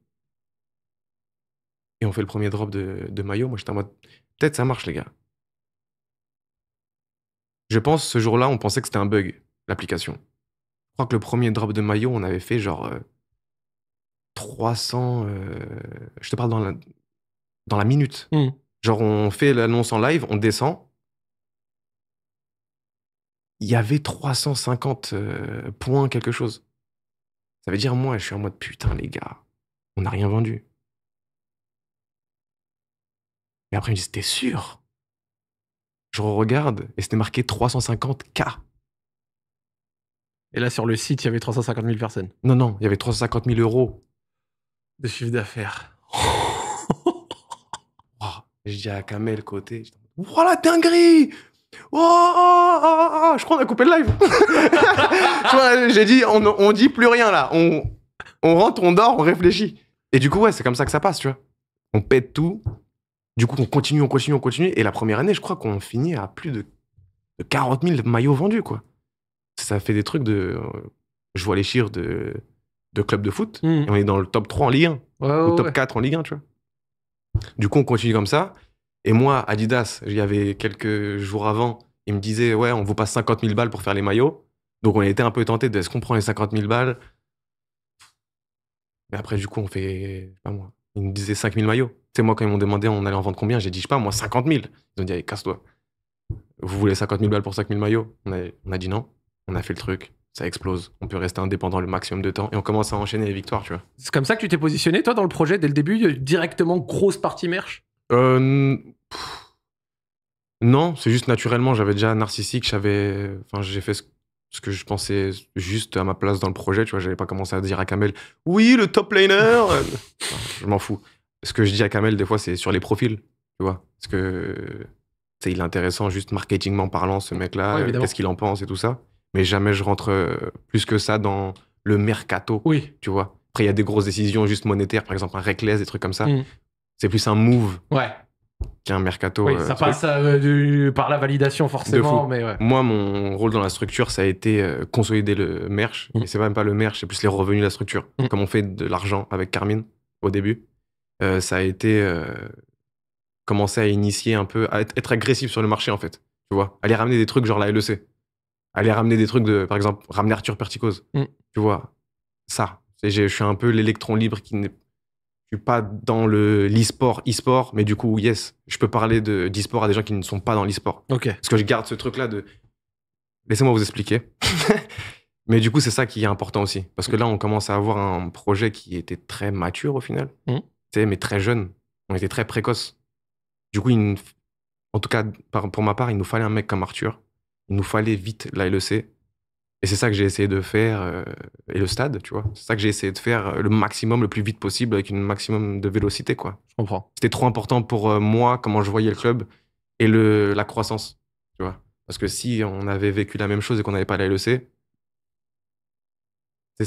A: Et on fait le premier drop de, de maillot. Moi, j'étais en mode, peut-être ça marche, les gars. Je pense, ce jour-là, on pensait que c'était un bug, l'application. Je crois que le premier drop de maillot, on avait fait genre 300... Euh, euh, je te parle dans la, minute. Mmh. Genre, on fait l'annonce en live, on descend. Il y avait 350 euh, points quelque chose. Ça veut dire, moi, je suis en mode, putain, les gars, on n'a rien vendu. Et après, il me dit, t'es sûr je regarde et c'était marqué 350K. Et là, sur le site, il y avait 350 000 personnes. Non, non, il y avait 350 000 euros. De chiffre d'affaires. [laughs] Je dis à Kamel côté, voilà, la dinguerie oh, oh, oh, Je crois qu'on a coupé le live. [laughs] J'ai dit, on, on, dit plus rien là. On, on rentre, on dort, on réfléchit. Et du coup, ouais, c'est comme ça que ça passe, tu vois. On pète tout, du coup, on continue, on continue, on continue. Et la première année, je crois qu'on finit à plus de 40 000 maillots vendus, quoi. Ça fait des trucs de. Je vois les chiffres de, de clubs de foot. Hmm. on est dans le top 3 en Ligue 1. le top 4 en Ligue 1, tu vois. Du coup, on continue comme ça. Et moi, Adidas, il y avait quelques jours avant, il me disait Ouais, on vous passe 50 000 balles pour faire les maillots. Donc, on était un peu tenté de est-ce qu'on prend les 50 000 balles Mais après, du coup, on fait. Pas moi. Il me disait 5 000 maillots moi, quand ils m'ont demandé, on allait en vendre combien, j'ai dit, je sais pas, moi, 50 000. Ils ont dit, allez, casse-toi. Vous voulez 50 000 balles pour 5 000 maillots on a, on a dit non. On a fait le truc ça explose. On peut rester indépendant le maximum de temps et on commence à enchaîner les victoires, tu vois. C'est comme ça que tu t'es positionné, toi, dans le projet, dès le début, euh, directement grosse partie merch euh, Non, c'est juste naturellement, j'avais déjà narcissique, j'avais... Enfin, j'ai fait ce, ce, que je pensais juste à ma place dans le projet, tu vois. J'avais pas commencé à dire à Kamel, oui, le top laner [laughs] Je m'en fous ce que je dis à Kamel, des fois, c'est sur les profils, tu vois. Parce que c'est il intéressant, juste marketingment parlant, ce mec-là, qu'est-ce qu'il en pense et tout ça. Mais jamais je rentre euh, plus que ça dans le mercato, oui. tu vois. Après, il y a des grosses décisions juste monétaires, par exemple un Reckless, des trucs comme ça. Mmh. C'est plus un move ouais. qu'un mercato. Oui, euh, ça passe euh, par la validation forcément. Mais Moi, mon rôle dans la structure, ça a été consolider le merch. Mmh. Mais Et c'est même pas le merch, c'est plus les revenus de la structure. Mmh. Comme on fait de l'argent avec Carmine au début. Euh, ça a été euh, commencer à initier un peu, à être, agressif sur le marché en fait. Tu vois, aller ramener des trucs genre la LEC, aller ramener des trucs de, par exemple, ramener Arthur Perticose. Mm. Tu vois, ça. Je suis un peu l'électron libre qui n'est pas dans le l'e-sport, e-sport, mais du coup, yes, je peux parler d'e-sport à des gens qui ne sont pas dans l'e-sport. Okay. Parce que je garde ce truc-là de. Laissez-moi vous expliquer. [laughs] mais du coup, c'est ça qui est important aussi. Parce que là, on commence à avoir un projet qui était très mature au final. Mm mais très jeune, On était très précoces. Du coup, en tout cas, pour ma part, il nous fallait un mec comme Arthur. Il nous fallait vite la LEC. Et c'est ça que j'ai essayé de faire, euh, et le stade, tu vois. C'est ça que j'ai essayé de faire euh, le maximum, le plus vite possible, avec une maximum de vélocité, quoi. Je comprends. C'était trop important pour euh, moi, comment je voyais le club, et le, la croissance, tu vois. Parce que si on avait vécu la même chose et qu'on n'avait pas la LEC, je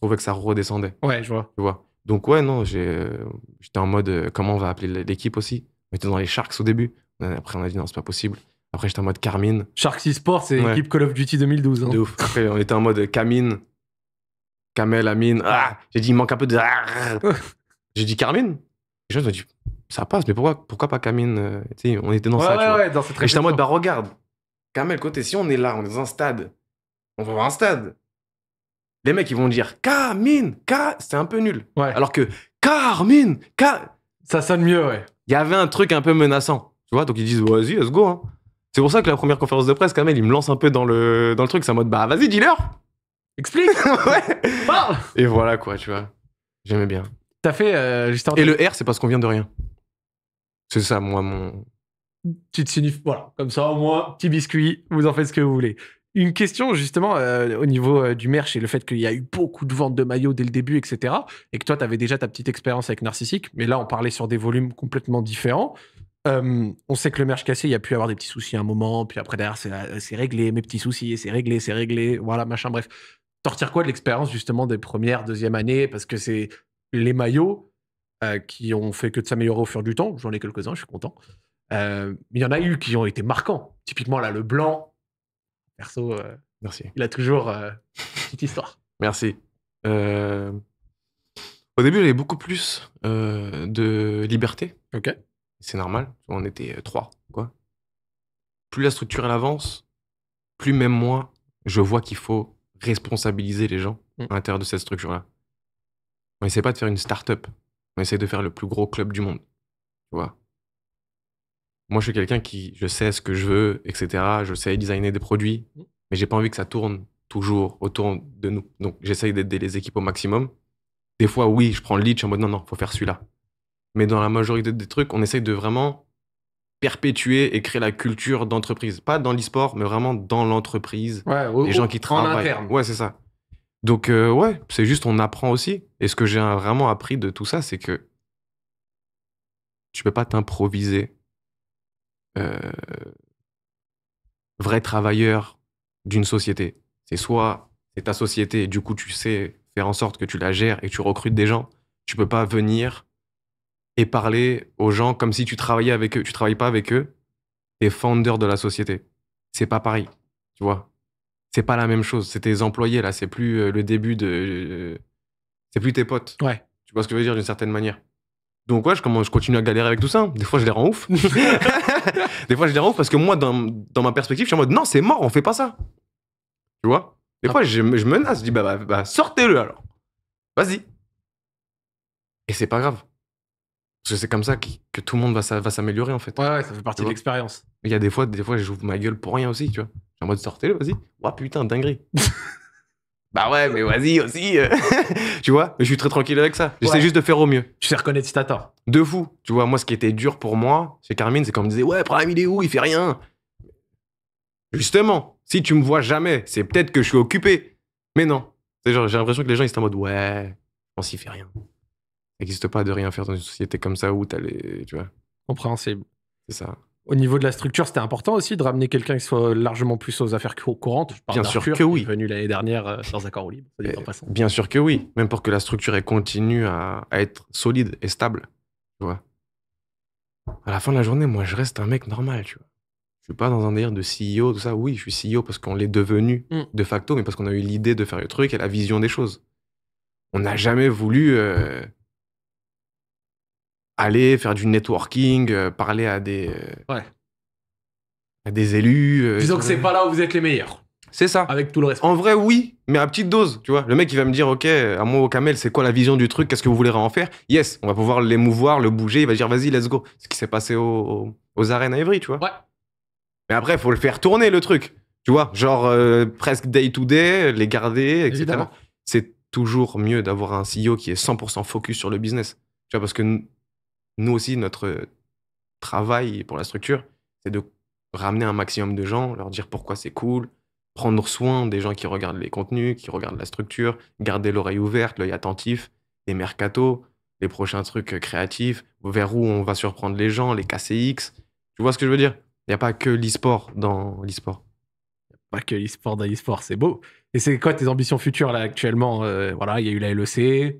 A: trouvais que ça redescendait. Ouais, je vois. Tu vois. Donc, ouais, non, euh, j'étais en mode euh, comment on va appeler l'équipe aussi. On était dans les Sharks au début. Après, on a dit non, c'est pas possible. Après, j'étais en mode Carmine. Sharks eSports, c'est l'équipe équipe Call of Duty 2012. Hein. De ouf. Après, on était en mode Camine, euh, Kamel, Amine. Ah J'ai dit, il manque un peu de. Ah! [laughs] J'ai dit Carmine. Les gens ont dit, ça passe, mais pourquoi, pourquoi pas Camine On était dans ça. Ouais, Dans cette Et j'étais en mode, bah regarde, Kamel, côté, si on est là, on est dans un stade, on va voir un stade les mecs, ils vont dire Carmine, car c'est un peu nul. Alors que Carmine, car Ça sonne mieux, ouais. Il y avait un truc un peu menaçant. Tu vois, donc ils disent Vas-y, let's go. Hein. C'est pour ça que la première conférence de presse, quand même, il me lance un peu dans le, dans le truc. C'est un mode Bah, vas-y, dealer Explique [laughs] Parle Et voilà, quoi, tu vois. J'aimais bien. T'as fait. Euh, Et le R, c'est parce qu'on vient de rien. C'est ça, moi, mon. Petite signif. Voilà, comme ça, au moins, petit biscuit, vous en faites ce que vous voulez. Une question justement euh, au niveau euh, du merch et le fait qu'il y a eu beaucoup de ventes de maillots dès le début, etc. Et que toi, tu avais déjà ta petite expérience avec Narcissique, mais là, on parlait sur des volumes complètement différents. on sait que le merch cassé, il y a pu avoir des petits soucis à un moment, puis après derrière, euh, c'est réglé, mes petits soucis, c'est réglé, c'est réglé, voilà, machin, bref. T'en retires quoi de l'expérience justement des premières, deuxième année Parce que c'est les maillots qui ont fait que de s'améliorer au fur du temps. J'en ai quelques-uns, je suis content. il y en a eu qui ont été marquants. Typiquement, là, le blanc, Perso, euh, Merci. il a toujours euh, [laughs] une petite histoire. Merci. Euh, au début, j'avais beaucoup plus de liberté. Ok. C'est normal. On était trois, quoi. Plus la structure avance, plus même moi, je vois qu'il faut responsabiliser les gens mm. à l'intérieur de cette structure-là. On essaie pas de faire une start-up. On essaie de faire le plus gros club du monde. Tu vois moi, je suis quelqu'un qui, je sais ce que je veux, etc. Je sais designer des produits, mhm. mais j'ai pas envie que ça tourne toujours autour de nous. Donc, j'essaye d'aider les équipes au maximum. Des fois, oui, je prends le lead, je suis en mode non, non, faut faire celui-là. Mais dans la majorité des trucs, on essaye de vraiment perpétuer et créer la culture d'entreprise. Pas dans l'e-sport, mais vraiment dans l'entreprise. les gens qui travaillent. Ouais, c'est ça. Donc, euh, ouais, c'est juste, on apprend aussi. Et ce que j'ai vraiment appris de tout ça, c'est que tu peux pas t'improviser euh, vrai travailleur d'une société. C'est soit c'est ta société et du coup tu sais faire en sorte que tu la gères et que tu recrutes des gens. Tu peux pas venir et parler aux gens comme si tu travaillais avec eux. Tu travailles pas avec eux. T'es founder de la société. C'est pas pareil, tu vois. C'est pas la même chose. C'est tes employés là. C'est plus euh, le début de. Euh, c'est plus tes potes. Ouais. Tu vois ce que je veux dire d'une certaine manière. Donc ouais, je, continue à galérer avec tout ça. Des fois, je les rends ouf. [laughs] des fois, je les rends ouf parce que moi, dans, ma perspective, je suis en mode non, c'est mort, on fait pas ça. Tu vois Des ah. fois, je, menace, je dis bah, bah, bah, sortez-le alors. Vas-y. Et c'est pas grave. Parce que c'est comme ça que, tout le monde va, s'améliorer en fait. Ouais, ça fait partie de l'expérience. Il y a des fois, des fois, j'ouvre ma gueule pour rien aussi, tu vois. suis en mode sortez-le, vas-y. Ouah, putain, dinguerie. [laughs] Bah ouais, mais vas-y aussi. Euh. [laughs] tu vois, je suis très tranquille avec ça. J'essaie juste de faire au mieux. Tu sais reconnaître si t'as tort. De fou. Tu vois, moi, ce qui était dur pour moi, c'est Carmine, c'est quand on me disait Ouais, Prime, il est où Il fait rien. Justement, si tu me vois jamais, c'est peut-être que je suis occupé. Mais non. C'est genre, j'ai l'impression que les gens, ils sont en mode Ouais, pense qu'il fait rien. Il n'existe pas de rien faire dans une société comme ça où t'as les. Tu vois. Compréhensible. C'est ça. Au niveau de la structure, c'était important aussi de ramener quelqu'un qui soit largement plus aux affaires courantes. bien sûr que oui. est venu l'année dernière euh, sans accord libre. Bien sûr que oui. Même pour que la structure continue à, être solide et stable. vois. À la fin de la journée, moi, je reste un mec normal. Tu vois. Je suis pas dans un délire de CEO, tout ça. Oui, je suis CEO parce qu'on l'est devenu mm. de facto, mais parce qu'on a eu l'idée de faire le truc et la vision des choses. On n'a jamais voulu. Euh, aller faire du networking, euh, parler à des, euh, à des élus. Euh, Disons que c'est pas là où vous êtes les meilleurs, C'est ça. avec tout le reste. En vrai, oui, mais à petite dose, tu vois. Le mec, il va me dire, OK, à moi au c'est quoi la vision du truc Qu'est-ce que vous voulez en faire Yes, on va pouvoir l'émouvoir, le bouger. Il va dire, vas-y, let's go. Ce qui s'est passé aux arènes à Evry, tu vois. Ouais. Mais après, il faut le faire tourner, le truc. Tu vois, genre presque day to day, les garder, etc. C'est toujours mieux d'avoir un CEO qui est 100% focus sur le business. Tu vois, parce que nous aussi, notre travail pour la structure, c'est de ramener un maximum de gens, leur dire pourquoi c'est cool, prendre soin des gens qui regardent les contenus, qui regardent la structure, garder l'oreille ouverte, l'œil attentif, les mercatos, les prochains trucs créatifs, vers où on va surprendre les gens, les KCX. Tu vois ce que je veux dire Il n'y a pas que l'e-sport dans l'e-sport. Pas que l'e-sport dans l'esport, c'est beau. Et c'est quoi tes ambitions futures là actuellement euh, Voilà, il y a eu la LEC,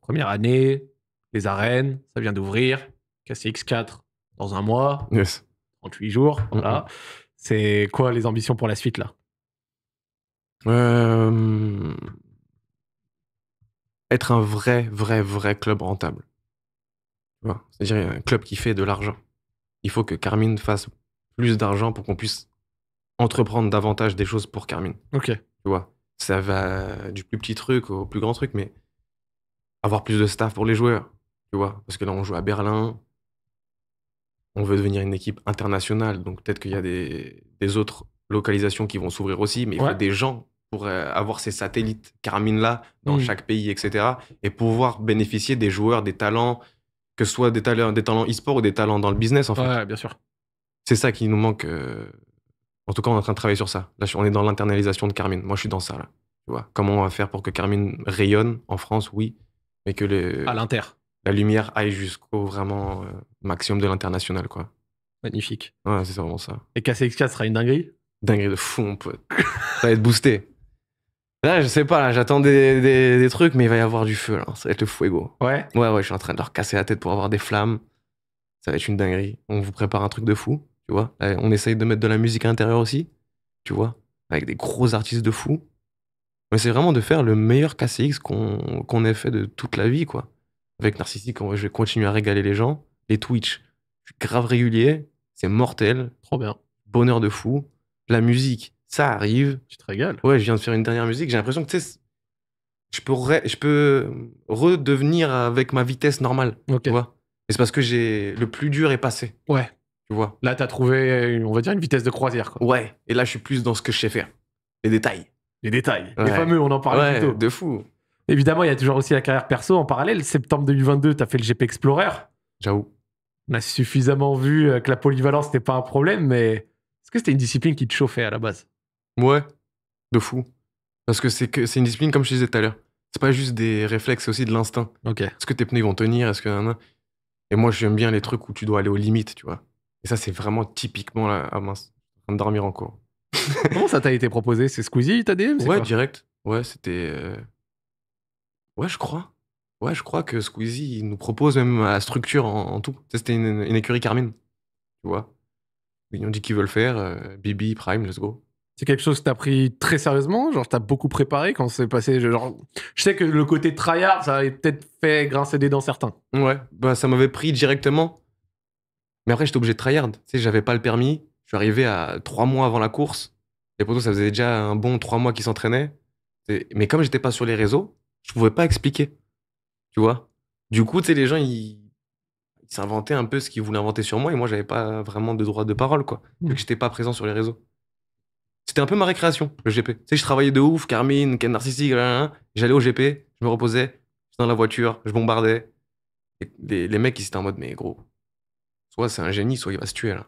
A: première année, les arènes, ça vient d'ouvrir. KCX4 dans un mois, yes. 38 jours. Voilà. C'est quoi les ambitions pour la suite là euh, Être un vrai, vrai, vrai club rentable. C'est-à-dire un club qui fait de l'argent. Il faut que Carmine fasse plus d'argent pour qu'on puisse entreprendre davantage des choses pour Carmine. Ok. Tu vois, ça va du plus petit truc au plus grand truc, mais avoir plus de staff pour les joueurs, tu vois, parce que là, on joue à Berlin. On veut devenir une équipe internationale. Donc peut-être qu'il y a des, autres localisations qui vont s'ouvrir aussi, mais il faut des gens pour euh, avoir ces satellites Carmine-là dans mmh. chaque pays, etc. Et pouvoir bénéficier des joueurs, des talents, que ce soit des talents, des talents e-sport ou des talents dans le business, en fait. Ouais, bien sûr. C'est ça qui nous manque. Euh, en tout cas, on est en train de travailler sur ça. Là, on est dans l'internalisation de Carmine. Moi, je suis dans ça, là. Tu vois, comment on va faire pour que Carmine rayonne en France, oui, mais que le À l'inter la lumière aille jusqu'au vraiment euh, maximum de l'international, quoi. Magnifique. Ouais, c'est vraiment ça. Et KCX4 sera une dinguerie Dinguerie de fou, on peut. [laughs] ça va être boosté. Là, je sais pas, là, j'attends des, des, trucs, mais il va y avoir du feu, là. Ça va être le Ouais. Ouais, ouais, je suis en train de leur casser la tête pour avoir des flammes. Ça va être une dinguerie. On vous prépare un truc de fou, tu vois. on essaye de mettre de la musique à l'intérieur aussi, tu vois, avec des gros artistes de fou. On c'est vraiment de faire le meilleur KCX qu'on ait fait de toute la vie, quoi. Avec Narcissique, je vais continuer à régaler les gens. Les Twitch, je suis grave régulier. C'est mortel. Trop bien. Bonheur de fou. La musique, ça arrive. Tu te régales. Ouais, je viens de faire une dernière musique. J'ai l'impression que, tu sais, je pourrais, je peux redevenir avec ma vitesse normale. Ok. Tu vois Et c'est parce que j'ai le plus dur est passé. Ouais. Tu vois Là, t'as trouvé, on va dire, une vitesse de croisière. Ouais. Et là, je suis plus dans ce que je sais faire. Les détails. Les détails. Les fameux, on en parlait De fou. Évidemment, il y a toujours aussi la carrière perso en parallèle. Septembre 2022, tu as fait le GP Explorer. J'avoue. On a suffisamment vu euh, que la polyvalence n'était pas un problème, mais est-ce que c'était une discipline qui te chauffait à la base Ouais, de fou. Parce que c'est c'est une discipline, comme je disais tout à l'heure, c'est pas juste des réflexes, c'est aussi de l'instinct. Okay. Est-ce que tes pneus vont tenir Est-ce que. Et moi, j'aime bien les trucs où tu dois aller aux limites, tu vois. Et ça, c'est vraiment typiquement là, à mince, en train de dormir en cours. Comment ça t'a été proposé C'est Squeezie, t'as DM Ouais, direct. Ouais, c'était. Euh, Ouais, je crois. Ouais, je crois que Squeezie il nous propose même la structure en, tout. C'était une, écurie Carmine, tu vois. Ils ont dit qu'ils veulent faire, BB, euh, Bibi, Prime, let's go. C'est quelque chose que t'as pris très sérieusement, genre t'as beaucoup préparé quand c'est passé. Genre, je sais que le côté tryhard, ça avait peut-être fait grincer des dents certains. Ouais, bah ça m'avait pris directement. Mais après, j'étais obligé de tryhard. Tu sais, j'avais pas le permis. Je suis arrivé à trois mois avant la course. Les potos, ça faisait déjà un bon trois mois qu'ils s'entraînaient. Mais comme j'étais pas sur les réseaux, je pouvais pas expliquer. Tu vois Du coup, tu sais, les gens, ils, s'inventaient un peu ce qu'ils voulaient inventer sur moi et moi, j'avais pas vraiment de droit de parole, quoi. Mmh. Vu que j'étais pas présent sur les réseaux. C'était un peu ma récréation, le GP. Tu sais, je travaillais de ouf, Carmine, Ken Narcissique, j'allais au GP, je me reposais, dans la voiture, je bombardais. Et les, les, mecs, ils étaient en mode, mais gros, soit c'est un génie, soit il va se tuer, là.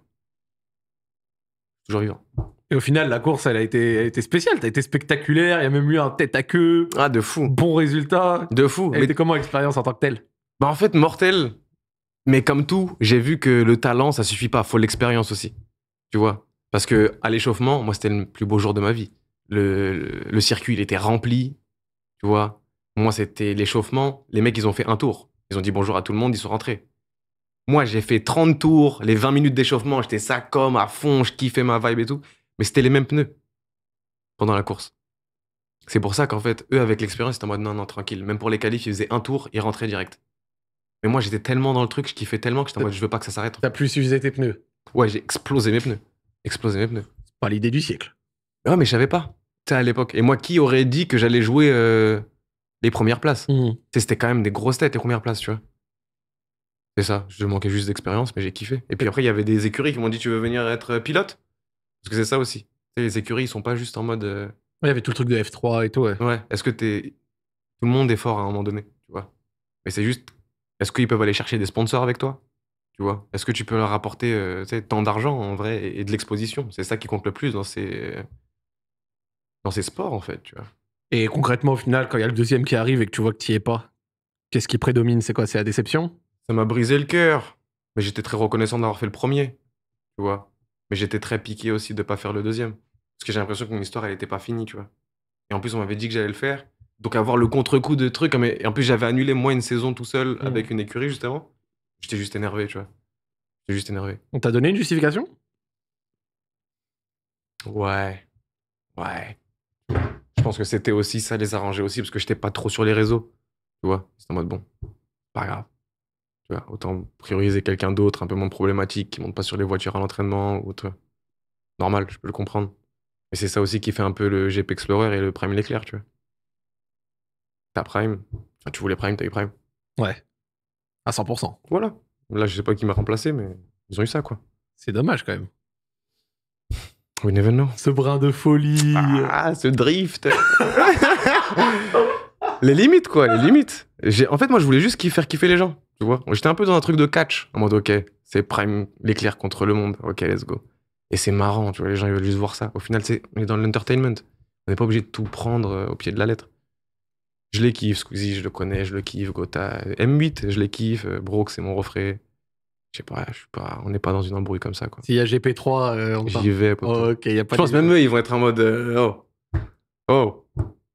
A: Toujours vivant. Et au final, la course, elle a été, été spéciale. T'as été spectaculaire. Il y a même eu un tête à queue. Ah, de fou. Bon résultat. De fou. Elle mais... était comment l'expérience en tant que telle bah, En fait, mortelle. Mais comme tout, j'ai vu que le talent, ça suffit pas. Faut l'expérience aussi. Tu vois Parce que à l'échauffement, moi, c'était le plus beau jour de ma vie. Le, le, circuit, il était rempli. Tu vois Moi, c'était l'échauffement. Les mecs, ils ont fait un tour. Ils ont dit bonjour à tout le monde. Ils sont rentrés. Moi, j'ai fait 30 tours, les 20 minutes d'échauffement, j'étais ça comme à fond, je kiffais ma vibe et tout. Mais c'était les mêmes pneus pendant la course. C'est pour ça qu'en fait, eux, avec l'expérience, ils étaient en mode non, non, tranquille. Même pour les qualifs, ils faisaient un tour, ils rentraient direct. Mais moi, j'étais tellement dans le truc, je kiffais tellement que j'étais en mode je veux pas que ça s'arrête. T'as plus usé tes pneus Ouais, j'ai explosé mes pneus. Explosé mes pneus. C'est pas l'idée du siècle. Ouais, mais je savais pas. Tu à l'époque. Et moi, qui aurait dit que j'allais jouer euh, les premières places mmh. C'était quand même des grosses têtes, les premières places, tu vois. C'est ça. Je manquais juste d'expérience, mais j'ai kiffé. Et puis après, il y avait des écuries qui m'ont dit Tu veux venir être euh, pilote parce que c'est ça aussi. les écuries, ils sont pas juste en mode. Euh il y avait tout le truc de F3 et tout. Ouais. Est-ce que t'es. Tout le monde est fort à un moment donné, tu vois. Mais c'est juste. Est-ce qu'ils peuvent aller chercher des sponsors avec toi Tu vois Est-ce que tu peux leur apporter euh, tant d'argent en vrai et, de l'exposition C'est ça qui compte le plus dans ces. dans ces sports, en fait, tu vois. Et concrètement, au final, quand il y a le deuxième qui arrive et que tu vois que tu es pas, qu'est-ce qui prédomine C'est quoi C'est la déception Ça m'a brisé le cœur. Mais j'étais très reconnaissant d'avoir fait le premier. Tu vois mais j'étais très piqué aussi de ne pas faire le deuxième. Parce que j'ai l'impression que mon histoire, elle n'était pas finie, tu vois. Et en plus, on m'avait dit que j'allais le faire. Donc avoir le contre-coup de trucs. Et en plus, j'avais annulé moi une saison tout seul mmh. avec une écurie, justement. J'étais juste énervé, tu vois. J'étais juste énervé. On t'a donné une justification Ouais. Ouais. Je pense que c'était aussi ça les arranger aussi, parce que j'étais pas trop sur les réseaux. Tu vois, c'est en mode bon, pas grave autant prioriser quelqu'un d'autre, un peu moins problématique, qui monte pas sur les voitures à l'entraînement ou autre. Normal, je peux le comprendre. Mais c'est ça aussi qui fait un peu le GP Explorer et le Prime l'éclair, tu vois. T'as Prime, tu voulais Prime, t'as eu Prime. Ouais. À 100%. Voilà. Là, je sais pas qui m'a remplacé, mais ils ont eu ça, quoi. C'est dommage, quand même. [laughs] We never know. Ce brin de folie. Ah, ce drift. [laughs] les limites, quoi, les limites. En fait, moi, je voulais juste faire kiffer les gens. Tu vois J'étais un peu dans un truc de catch, en mode, ok, c'est Prime, l'éclair contre le monde, ok, let's go. Et c'est marrant, tu vois, les gens ils veulent juste voir ça. Au final, c'est, on est dans l'entertainment. On n'est pas obligé de tout prendre euh, au pied de la lettre. Je les kiffe, Squeezie, je le connais, je le kiffe, Gotha. M8, je les kiffe, euh, Broke, c'est mon refrain. Je sais pas, je suis pas, on n'est pas dans une embrouille comme ça. quoi. S'il y a GP3, euh, J'y vais. Oh, y a pas je pense même eux, ils vont être en mode oh, oh,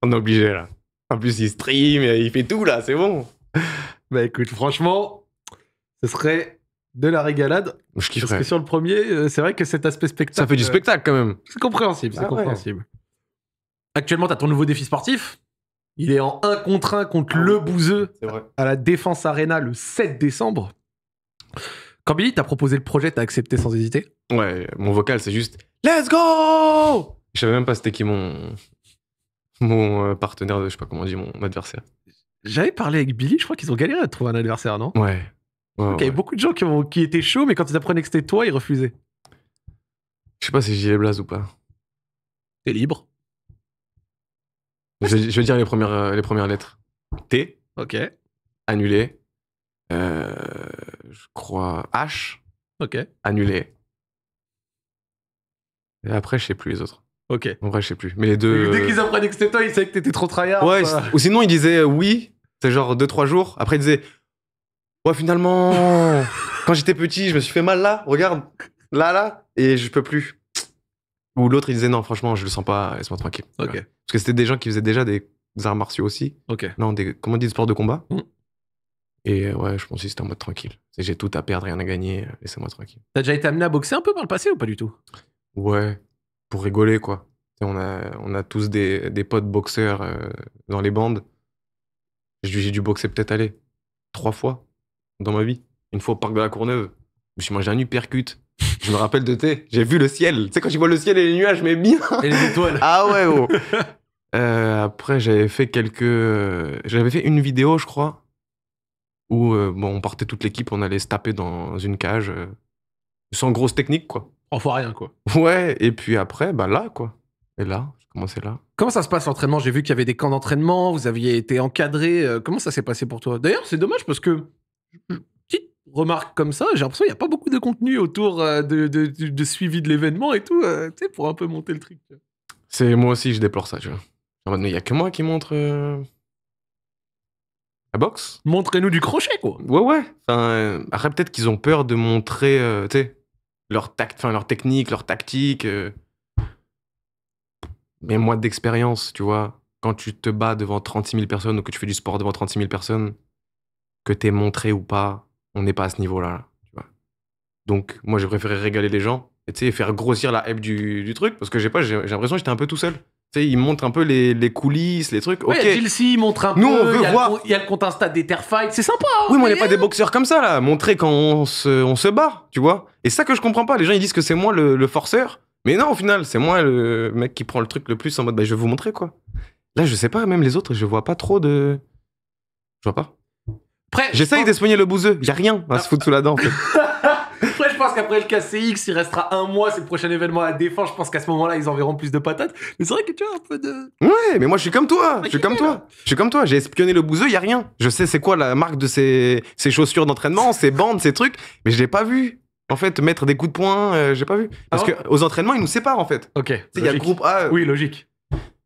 A: on est obligé là. En plus, il stream, il fait tout là, c'est bon. Bah écoute, franchement, ce serait de la régalade. Je kifferais. Parce que sur le premier, euh, c'est vrai que cet aspect spectacle. Ça fait du euh, spectacle quand même. C'est compréhensible, c'est ah compréhensible. Actuellement, tu as ton nouveau défi sportif. Il est en 1 contre 1 contre ah le Bouzeux à la Défense Arena le 7 décembre. Billy t'as proposé le projet, t'as accepté sans hésiter Ouais, mon vocal, c'est juste Let's go Je savais même pas c'était qui mon, mon euh, partenaire, je sais pas comment on dit, mon adversaire. J'avais parlé avec Billy, je crois qu'ils ont galéré à trouver un adversaire, non Ouais. Il y avait beaucoup de gens qui, qui étaient chauds, mais quand ils apprenaient que c'était toi, ils refusaient. Je sais pas si j'y ai blaze ou pas. T'es libre. Je, vais dire les premières, euh, les premières lettres. T. Ok. Annulé. Euh, je crois H. Ok. Annulé. Et après, je sais plus les autres. Ok. En vrai, je sais plus. Mais les deux. Dès euh, qu'ils apprenaient que c'était toi, ils savaient que t'étais trop tryhard. Ouais, ou sinon, ils disaient euh, oui, c'est genre 2-3 jours. Après, il disait Ouais, finalement, [laughs] quand j'étais petit, je me suis fait mal là, regarde, là, là, et je peux plus. Ou l'autre, il disait Non, franchement, je le sens pas, laisse-moi tranquille. Parce que c'était des gens qui faisaient déjà des arts martiaux aussi. Non, des, comment on dit, des sports de combat. Hmm. Et ouais, je pense que c'était en mode tranquille. J'ai tout à perdre, rien à gagner, laisse moi tranquille. T'as déjà été amené à boxer un peu par le passé ou pas du tout Ouais, pour rigoler quoi. On a, on a tous des, des potes boxeurs euh, dans les bandes. J'ai dû boxer peut-être, aller trois fois dans ma vie. Une fois au parc de la Courneuve, je me suis mangé un uppercut. Je me rappelle de thé, j'ai vu le ciel. Tu sais, quand tu vois le ciel et les nuages, mais bien. Et les étoiles. ah ouais, oh. [laughs] euh, après, j'avais fait quelques. Euh, j'avais fait une vidéo, je crois, où euh, bon, on partait toute l'équipe, on allait se taper dans une cage, sans grosse technique, quoi. Enfoiré, rien, hein, quoi. Ouais, et puis après, bah là, quoi. Et là, là. Comment ça se passe l'entraînement J'ai vu qu'il y avait des camps d'entraînement, vous aviez été encadré. Euh, comment ça s'est passé pour toi D'ailleurs, c'est dommage parce que hmm, petite remarque comme ça, j'ai l'impression qu'il n'y a pas beaucoup de contenu autour euh, de, suivi de l'événement et tout, euh, tu sais, pour un peu monter le truc. C'est moi aussi, je déplore ça. Tu vois. En il n'y a que moi qui montre la boxe. Montrez-nous du crochet, quoi. Ouais, ouais. Enfin, après, peut-être qu'ils ont peur de montrer, tu sais, leur tact, leur technique, leur tactique. Mais moi, d'expérience, tu vois, quand tu te bats devant 36 000 personnes ou que tu fais du sport devant 36 000 personnes, que t'es montré ou pas, on n'est pas à ce niveau-là. Donc, moi, j'ai préféré régaler les gens et faire grossir la hype du, truc parce que j'ai pas, j'ai l'impression que j'étais un peu tout seul. Tu ils montrent un peu les, coulisses, les trucs. Ouais, ok. ils montre un Nous, on veut voir. Il y a le compte Insta des Terfights, c'est sympa. Hein. Oui, mais on n'est pas des hein. boxeurs comme ça, là. Montrer quand on se, bat, tu vois. Et ça que je comprends pas. Les gens, ils disent que c'est moi le forceur. Mais non, au final, c'est moi le mec qui prend le truc le plus en mode bah, je vais vous montrer quoi. Là, je sais pas, même les autres, je vois pas trop de. Je vois pas. Après, J'essaye d'espionner le bouseux, j'ai rien à se foutre sous la dent. [laughs] Après, je pense qu'après le KCX, il restera un mois, c'est le prochain événement à défense. Je pense qu'à ce moment-là, ils enverront plus de patates. Mais c'est vrai que tu as un peu de. Ouais, mais moi, je suis comme toi. Je suis comme toi. Je suis comme toi. J'ai espionné le bouseux, y a rien. Je sais c'est quoi la marque de ces, chaussures d'entraînement, ces bandes, ces trucs, mais je l'ai pas vu en fait, mettre des coups de poing, euh, j'ai pas vu. Parce qu'aux que aux entraînements, ils nous séparent en fait. Ok. Il y a le groupe A. Euh, oui, logique.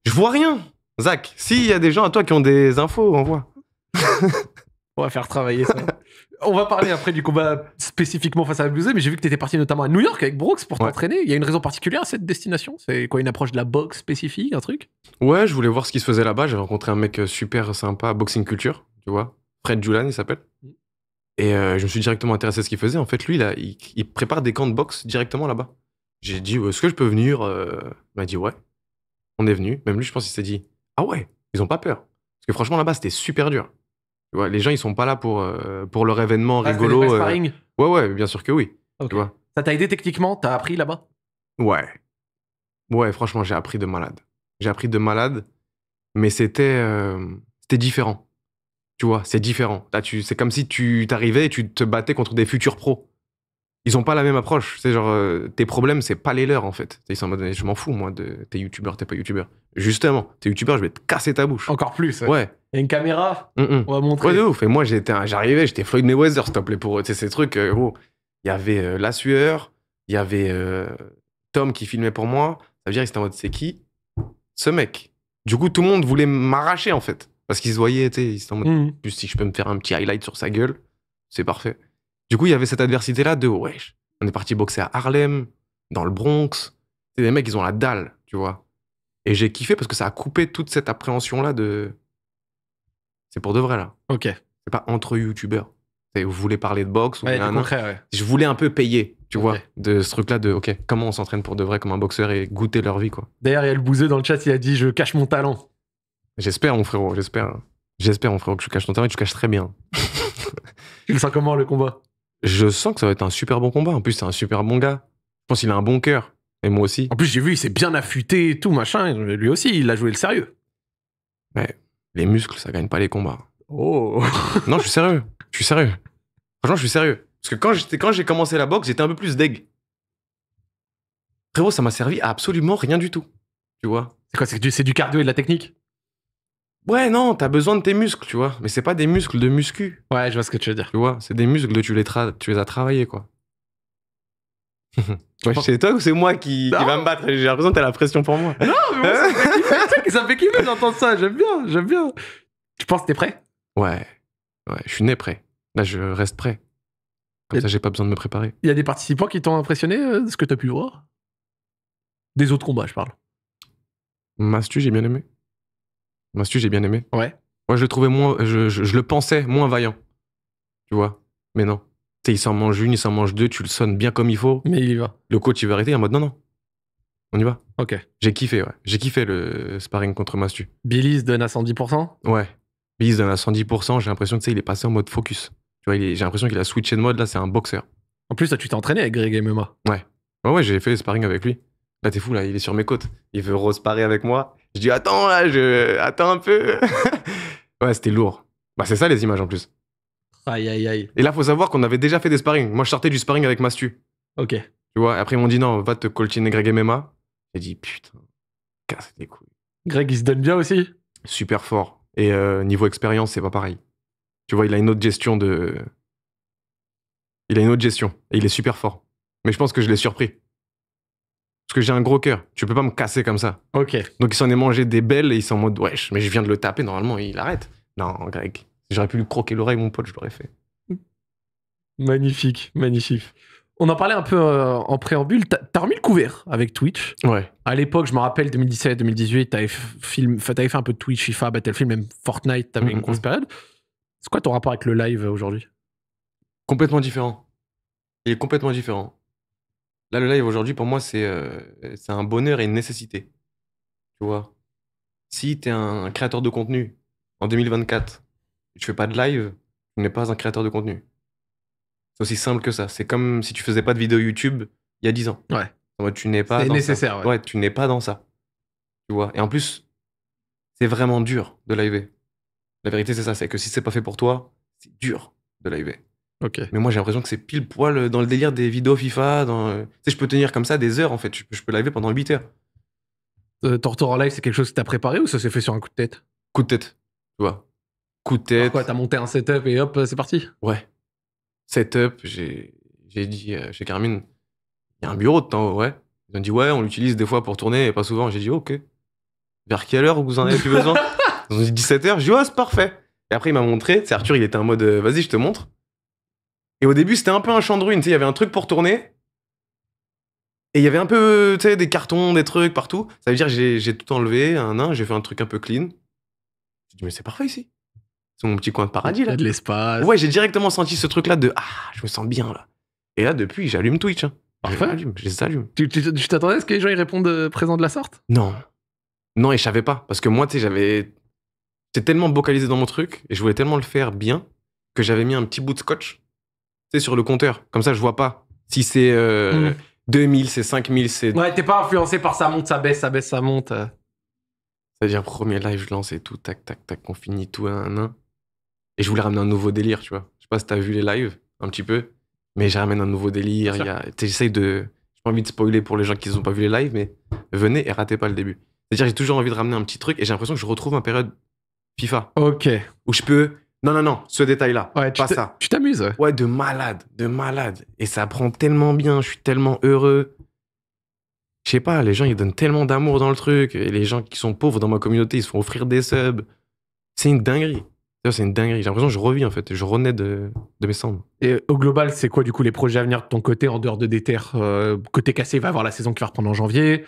A: Je vois rien. Zach, s'il y a des gens à toi qui ont des infos, envoie. [laughs] On va faire travailler ça. On va parler après du combat spécifiquement face à Abusé, mais j'ai vu que tu étais parti notamment à New York avec Brooks pour t'entraîner. Il y a une raison particulière à cette destination C'est quoi, une approche de la boxe spécifique, un truc Ouais, je voulais voir ce qui se faisait là-bas. J'ai rencontré un mec euh, super sympa, Boxing Culture, tu vois. Fred Julan, il s'appelle. Et euh, je me suis directement intéressé à ce qu'il faisait. En fait, lui, là, il, prépare des camps de boxe directement là-bas. J'ai dit, est-ce que je peux venir euh? Il m'a dit, ouais. On est venu. Même lui, je pense il s'est dit, ah ouais, ils ont pas peur. Parce que franchement, là-bas, c'était super dur. les gens, ils sont pas là pour, euh, pour leur événement ah, rigolo. ouais, ouais, bien sûr que oui. Tu vois. Ça t'a aidé techniquement T'as appris là-bas Ouais. Ouais, franchement, j'ai appris de malade. J'ai appris de malade, mais c'était c'était différent. Tu vois, c'est différent. tu, c'est comme si tu t'arrivais et tu te battais contre des futurs pros. Ils ont pas la même approche. C'est genre, euh, tes problèmes, c'est pas les leurs, en fait. Ils sont en mode, je m'en fous, moi, de t'es youtubeur, t'es pas youtubeur. Justement, t'es youtubeur, je vais te casser ta bouche. Encore plus. Ouais. Il y a une caméra, mm, mm. on va montrer. Ouais, de ouf. Et moi, j'étais, j'arrivais, j'étais Floyd Mayweather, s'il te plaît, pour ces trucs. Euh, il y avait euh, La Sueur, il y avait Tom qui filmait pour moi. Ça veut dire que c'était en mode, c'est qui Ce mec. Du coup, tout le monde voulait m'arracher, en fait. Parce qu'ils se voyaient, tu ils sont en mode, mmh. si je peux me faire un petit highlight sur sa gueule, c'est parfait. Du coup, il y avait cette adversité-là de, wesh, on est parti boxer à Harlem, dans le Bronx. C'est des mecs, ils ont la dalle, tu vois. Et j'ai kiffé parce que ça a coupé toute cette appréhension-là de. C'est pour de vrai, là. Ok. C'est pas entre youtubeurs. Vous voulez parler de boxe ouais, Je voulais un peu payer, tu vois, de ce truc-là de, ok, comment on s'entraîne pour de vrai comme un boxeur et goûter leur vie, quoi. D'ailleurs, il y a le bouseux dans le chat, il a dit, je cache mon talent. J'espère, mon frérot, j'espère. J'espère, mon frérot, que tu caches ton talent et tu caches très bien. [laughs] tu le sens comment le combat Je sens que ça va être un super bon combat. En plus, c'est un super bon gars. Je pense qu'il a un bon cœur. Et moi aussi. En plus, j'ai vu, il s'est bien affûté et tout, machin. Lui aussi, il a joué le sérieux. Mais les muscles, ça gagne pas les combats. Oh Non, je suis sérieux. Je suis sérieux. Franchement, je suis sérieux. Parce que quand, j'ai commencé la boxe, j'étais un peu plus deg. Frérot, ça m'a servi à absolument rien du tout. Tu vois C'est quoi c'est du cardio et de la technique Ouais, non, t'as besoin de tes muscles, tu vois. Mais c'est pas des muscles de muscu. Ouais, je vois ce que tu veux dire. Tu vois, c'est des muscles de tu les, tu as travaillés, quoi. [laughs] c'est toi ou c'est moi qui, va me battre J'ai l'impression que t'as la pression pour moi. Non, mais moi, [laughs] ça fait ça d'entendre ça. J'aime bien, j'aime bien. Tu penses que t'es prêt Ouais, ouais, je suis né prêt. Là, je reste prêt. Comme ça, j'ai pas besoin de me préparer. Il y a des participants qui t'ont impressionné euh, de ce que t'as pu voir Des autres combats, je parle. Mastu, j'ai bien aimé. Mastu j'ai bien aimé. Ouais. Moi, je le trouvais moins. Je, le pensais moins vaillant. Tu vois Mais non. Tu il s'en mange une, il s'en mange deux, tu le sonnes bien comme il faut. Mais il y va. Le coach, il va arrêter en mode non, non. On y va. Ok. J'ai kiffé, ouais. J'ai kiffé le sparring contre Mastu. Billy se donne à 110% Ouais. Billy donne à 110%. J'ai l'impression que, tu sais, il est passé en mode focus. Tu vois, j'ai l'impression qu'il a switché de mode. Là, c'est un boxeur. En plus, tu t'es entraîné avec Greg MMA. Ouais. Ouais, ouais, j'ai fait le sparring avec lui. Là, t'es fou, là, il est sur mes côtes. Il veut resparer avec moi. Je dis, attends, là, attends un peu. [laughs] ouais, c'était lourd. Bah, c'est ça les images en plus. Aïe, aïe, aïe. Et là, faut savoir qu'on avait déjà fait des sparring. Moi, je sortais du sparring avec Mastu. Ok. Tu vois, après, ils m'ont dit, non, va te coltiner Greg MMA. J'ai dit, putain, casse tes Greg, il se donne bien aussi Super fort. Et euh, niveau expérience, c'est pas pareil. Tu vois, il a une autre gestion de. Il a une autre gestion. Et il est super fort. Mais je pense que je l'ai surpris. Parce que j'ai un gros cœur. Tu peux pas me casser comme ça. Ok. Donc il s'en est mangé des belles et il en mode wesh, mais je viens de le taper, normalement il arrête. Non, Greg, j'aurais pu lui croquer l'oreille, mon pote, je l'aurais fait. Magnifique, magnifique. On en parlait un peu euh, en préambule. T'as remis le couvert avec Twitch. Ouais. À l'époque, je me rappelle, 2017-2018, t'avais fait un peu de Twitch, FIFA, Battlefield, même Fortnite, t'avais une mm, mm, grosse mm. période. C'est quoi ton rapport avec le live aujourd'hui Complètement différent. Il est complètement différent. Là, le live aujourd'hui, pour moi, euh, c'est un bonheur et une nécessité. Tu vois Si tu es un, créateur de contenu en 2024, tu fais pas de live, tu n'es pas un créateur de contenu. C'est aussi simple que ça. C'est comme si tu faisais pas de vidéo YouTube il y a 10 ans. Ouais. tu n'es pas. C'est nécessaire. Ouais. ouais, tu n'es pas dans ça. Tu vois Et en plus, c'est vraiment dur de live. La vérité, c'est ça. C'est que si c'est pas fait pour toi, c'est dur de live. Mais moi, j'ai l'impression que c'est pile poil euh, dans le délire des vidéos FIFA. Dans... Euh, tu sais, je peux tenir comme ça des heures, en fait. Je, peux live pendant 8 heures. Euh, ton en live, c'est quelque chose que as préparé ou ça s'est fait sur un coup de tête Coup de tête, tu vois. Coup de tête. Quoi t'as monté un setup et hop, euh, c'est parti Ouais. Setup, j'ai dit chez Carmine, il y a un bureau de temps, ouais. Ils ont dit, ouais, on l'utilise des fois pour tourner et pas souvent. J'ai dit, ok. Vers quelle heure vous en avez plus besoin [laughs] Ils ont dit 17h. J'ai dit, ouais, c'est parfait. Et après, il m'a montré, c'est Arthur, il était en mode, vas-y, je te montre. Et au début, c'était un peu un champ de ruines, tu sais, il y avait un truc pour tourner. Et il y avait un peu, tu sais, des cartons, des trucs partout. Ça veut dire j'ai tout enlevé, un nain, j'ai fait un truc un peu clean. J'ai dit, mais c'est parfait ici. C'est mon petit coin de paradis, là. Il y a de l'espace. Ouais, j'ai directement senti ce truc-là de, ah, je me sens bien, là. Et là, depuis, j'allume Twitch. Hein. Parfait. Je les allume. Tu t'attendais à ce que les gens ils répondent euh, présent de la sorte Non. Non, et je savais pas. Parce que moi, tu sais, j'avais. J'étais tellement bocalisé dans mon truc, et je voulais tellement le faire bien, que j'avais mis un petit bout de scotch sur le compteur. Comme ça, je vois pas si c'est 2000, euh, hmm. c'est 5000, c'est. Ouais, t'es pas influencé par ça monte, ça baisse, ça baisse, ça monte. Euh. C'est-à-dire, premier live, je lance et tout, tac, tac, tac, on finit tout, un, un. Et je voulais ramener un nouveau délire, tu vois. Je sais pas si t'as vu les lives, un petit peu, mais j'ai ramène un nouveau délire. A... de. J'ai pas envie de spoiler pour les gens qui n'ont pas vu les lives, mais venez et ratez pas le début. C'est-à-dire, j'ai toujours envie de ramener un petit truc et j'ai l'impression que je retrouve ma période FIFA. Ok. Où je peux non, non, non, ce détail-là. pas ça. Tu t'amuses. Ouais. ouais, de malade, de malade. Et ça prend tellement bien, je suis tellement heureux. Je sais pas, les gens, ils donnent tellement d'amour dans le truc. Et les gens qui sont pauvres dans ma communauté, ils se font offrir des subs. C'est une dinguerie. C'est une dinguerie. J'ai l'impression que je revis, en fait. Je renais de, mes cendres. Et au global, c'est quoi, du coup, les projets à venir de ton côté, en dehors de Déter? Euh, côté cassé, il va avoir la saison qui va reprendre en janvier.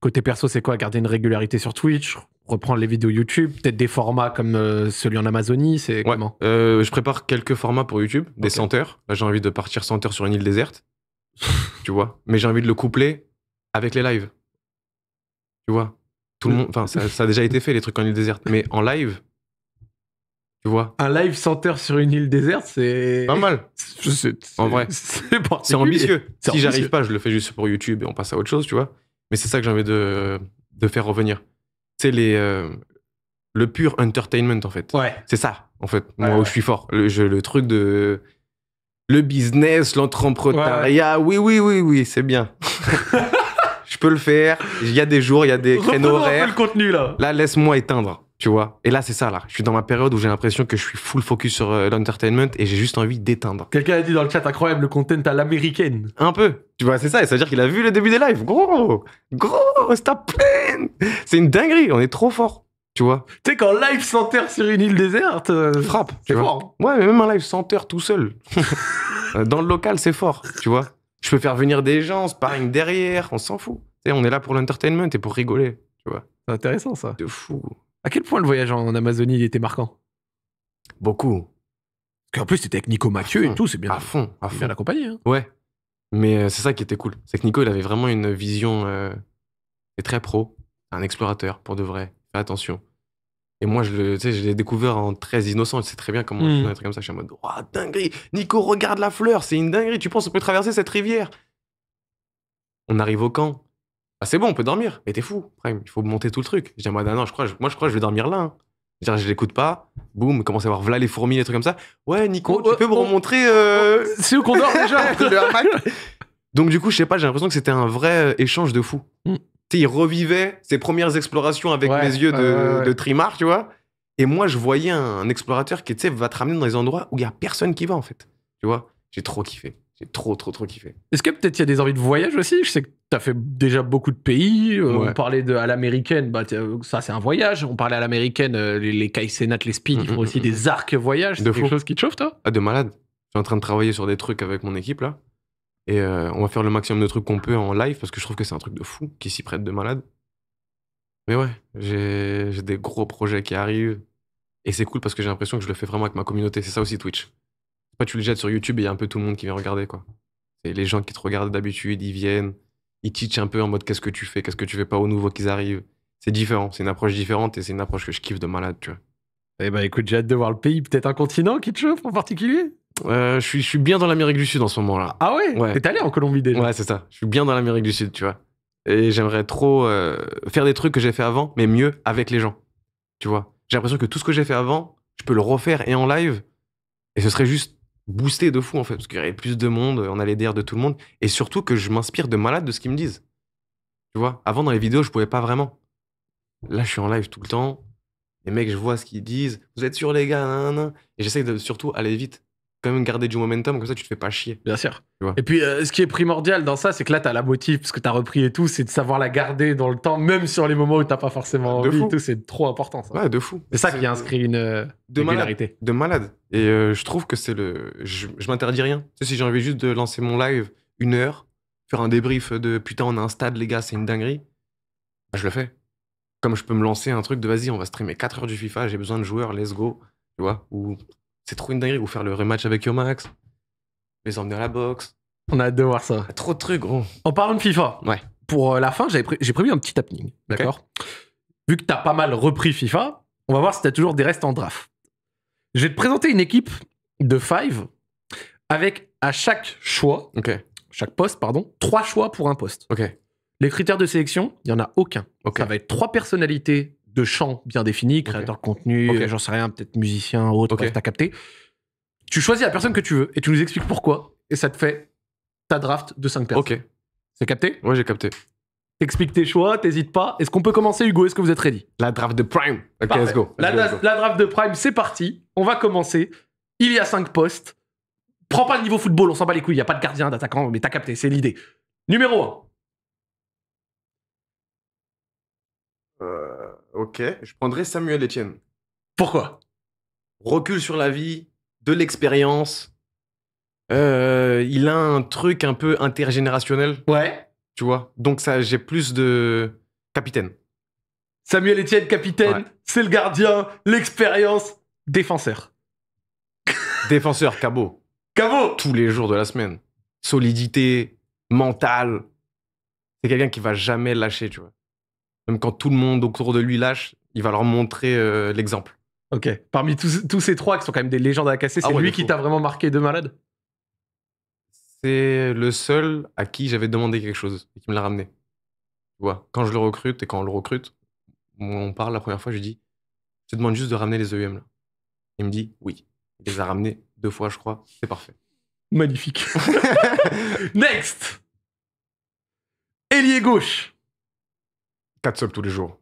A: Côté perso, c'est quoi Garder une régularité sur Twitch reprendre les vidéos YouTube, peut-être des formats comme euh, celui en Amazonie, c'est comment euh, Je prépare quelques formats pour YouTube, des senteurs. j'ai envie de partir senteur sur une île déserte, [laughs] tu vois. Mais j'ai envie de le coupler avec les lives, tu vois. Tout le monde, enfin, ça, a déjà été fait les trucs en île déserte, mais en live, tu vois. Un live senteur sur une île déserte, c'est pas mal. en vrai, c'est ambitieux. Si j'arrive pas, je le fais juste pour YouTube et on passe à autre chose, tu vois. Mais c'est ça que j'ai envie de, de faire revenir c'est les euh, le pur entertainment en fait. C'est ça en fait. moi je suis fort. Le, le truc de le business, l'entrepreneuriat. Oui oui oui oui, c'est bien. [laughs] je peux le faire. Il y a des jours, il y a des créneaux horaires. le contenu là. Là laisse-moi éteindre. Tu vois Et là, c'est ça, là. Je suis dans ma période où j'ai l'impression que je suis full focus sur euh, l'entertainment et j'ai juste envie d'éteindre. Quelqu'un a dit dans le chat, incroyable, le content à l'américaine. Un peu. Tu vois, c'est ça. Et ça veut dire qu'il a vu le début des lives. Gros Gros C'est peine C'est une dinguerie. On est trop fort. Tu vois Tu sais, quand live s'enterre sur une île déserte. Euh, frappe. C'est fort. Hein. Ouais, mais même un live s'enterre tout seul. [laughs] Euh, dans le local, c'est fort. Tu vois Je peux faire venir des gens, sparring derrière. On s'en fout. et on est là pour l'entertainment et pour rigoler. Tu vois C'est intéressant, ça. De fou. À quel point le voyage en Amazonie était marquant Beaucoup. Parce qu'en plus, c'était avec Nico Mathieu et tout, c'est bien. À fond, à fond. Bien accompagné. Hein. Ouais. Mais euh, c'est ça qui était cool. C'est que Nico, il avait vraiment une vision euh, très pro, un explorateur pour de vrai. Fais attention. Et moi, je, l'ai découvert en très innocent. Je sait très bien comment mmh. je truc comme ça. Je suis en mode, oh, dinguerie. Nico, regarde la fleur, c'est une dinguerie. Tu penses qu'on peut traverser cette rivière On arrive au camp. Ah, c'est bon, on peut dormir. Mais t'es fou, Prime. Il faut monter tout le truc. J'ai moi, non, je crois, moi, je crois que je vais dormir là. Hein. Je, je l'écoute pas. Boum, commence à voir voilà les fourmis, les trucs comme ça. Ouais, Nico, oh, tu peux oh, me oh. remontrer. Euh, c'est où qu'on dort déjà [laughs] [laughs] Donc, du coup, je sais pas, j'ai l'impression que c'était un vrai euh, échange de fou. Mm. Tu sais, il revivait ses premières explorations avec mes yeux de, Trimar, tu vois. Et moi, je voyais un, explorateur qui, tu sais, va te ramener dans des endroits où il y a personne qui va, en fait. Tu vois, j'ai trop kiffé. J'ai trop, trop, trop kiffé. Est-ce que peut-être il y a des envies de voyage aussi Je sais que T'as fait déjà beaucoup de pays. Euh, on parlait de, à l'américaine, bah, euh, ça c'est un voyage. On parlait à l'américaine, euh, les, les Speed, ils font mm, aussi mm, des mm. arcs voyages. De quelque chose qui te chauffe, toi ah, de malade. Je suis en train de travailler sur des trucs avec mon équipe là. Et on va faire le maximum de trucs qu'on peut en live parce que je trouve que c'est un truc de fou qui s'y prête de malade. Mais ouais, j'ai des gros projets qui arrivent. Et c'est cool parce que j'ai l'impression que je le fais vraiment avec ma communauté. C'est ça aussi Twitch. Pas tu le jettes sur YouTube et il y a un peu tout le monde qui vient regarder quoi. C'est les gens qui te regardent d'habitude, ils viennent ils teachent un peu en mode qu'est-ce que tu fais, qu'est-ce que tu fais pas aux nouveaux qu'ils arrivent. C'est différent, c'est une approche différente et c'est une approche que je kiffe de malade, tu vois. Eh ben écoute, j'ai hâte de voir le pays, peut-être un continent qui te chauffe en particulier euh, je, suis, je suis bien dans l'Amérique du Sud en ce moment là. Ah, ah ouais, T'es allé en Colombie déjà Ouais, c'est ça. Je suis bien dans l'Amérique du Sud, tu vois. Et j'aimerais trop euh, faire des trucs que j'ai fait avant, mais mieux avec les gens. Tu vois J'ai l'impression que tout ce que j'ai fait avant, je peux le refaire et en live, et ce serait juste boosté de fou en fait, parce qu'il y avait plus de monde, on allait derrière de tout le monde, et surtout que je m'inspire de malade de ce qu'ils me disent. Tu vois, avant dans les vidéos, je pouvais pas vraiment. Là, je suis en live tout le temps, les mecs, je vois ce qu'ils disent, vous êtes sur les gars, et j'essaie de surtout aller vite même garder du momentum, comme ça tu te fais pas chier. Bien sûr. Et puis, euh, ce qui est primordial dans ça, c'est que là, tu as la motive, parce que tu as repris et tout, c'est de savoir la garder dans le temps, même sur les moments où t'as pas forcément envie tout, c'est trop important. Ça. Ouais, de fou. C'est ça qui inscrit une euh, de régularité. Malade. De malade. Et euh, je trouve que c'est le. Je, m'interdis rien. Tu sais, si j'ai envie juste de lancer mon live une heure, faire un débrief de putain, on a un stade, les gars, c'est une dinguerie, bah, je le fais. Comme je peux me lancer un truc de vas-y, on va streamer 4 heures du FIFA, j'ai besoin de joueurs, let's go. Tu vois Ou c'est trop une dinguerie. Ou faire le rematch avec Yomax, les emmener à la boxe. On a hâte de voir ça. Ah, trop de trucs, gros. on parle de FIFA, ouais. pour euh, la fin, j'ai prévu un petit happening. D'accord Vu que t'as pas mal repris FIFA, on va voir si t'as toujours des restes en draft. Je vais te présenter une équipe de 5 avec à chaque choix, chaque poste, pardon, trois choix pour un poste. Les critères de sélection, il n'y en a aucun. Ça va être trois personnalités de bien défini, créateur de contenu, euh, j'en sais rien, peut-être musicien, ou autre, okay. t'as capté. Tu choisis la personne que tu veux et tu nous expliques pourquoi, et ça te fait ta draft de 5 personnes. Ok. C'est capté Oui, j'ai capté. Explique tes choix, t'hésites pas. Est-ce qu'on peut commencer, Hugo Est-ce que vous êtes ready La draft de Prime. Ok, let's go. La, draft de Prime, c'est parti. On va commencer. Il y a 5 postes. Prends pas le niveau football, on s'en bat les couilles, il n'y a pas de gardien, d'attaquant, mais t'as capté, c'est l'idée. Numéro 1, Ok, je prendrais Samuel Etienne. Pourquoi Recul sur la vie, de l'expérience. Euh, il a un truc un peu intergénérationnel. Ouais. Tu vois Donc ça, j'ai plus de capitaine. Samuel Etienne, capitaine, c'est le gardien, l'expérience, défenseur. Défenseur, cabot. Cabot Tous les jours de la semaine. Solidité, mental. C'est quelqu'un qui va jamais lâcher, tu vois même quand tout le monde autour de lui lâche, il va leur montrer euh, l'exemple. Ok. Parmi tous, ces trois qui sont quand même des légendes à casser, ah c'est lui qui t'a vraiment marqué de malade C'est le seul à qui j'avais demandé quelque chose et qui me l'a ramené. vois, quand je le recrute et quand on le recrute, on parle la première fois, je lui dis Je te demande juste de ramener les EUM là. Il me dit Oui. Il les a ramenés deux fois, je crois. C'est parfait. Magnifique. [laughs] [laughs] Next Ailier gauche 4 subs tous les jours.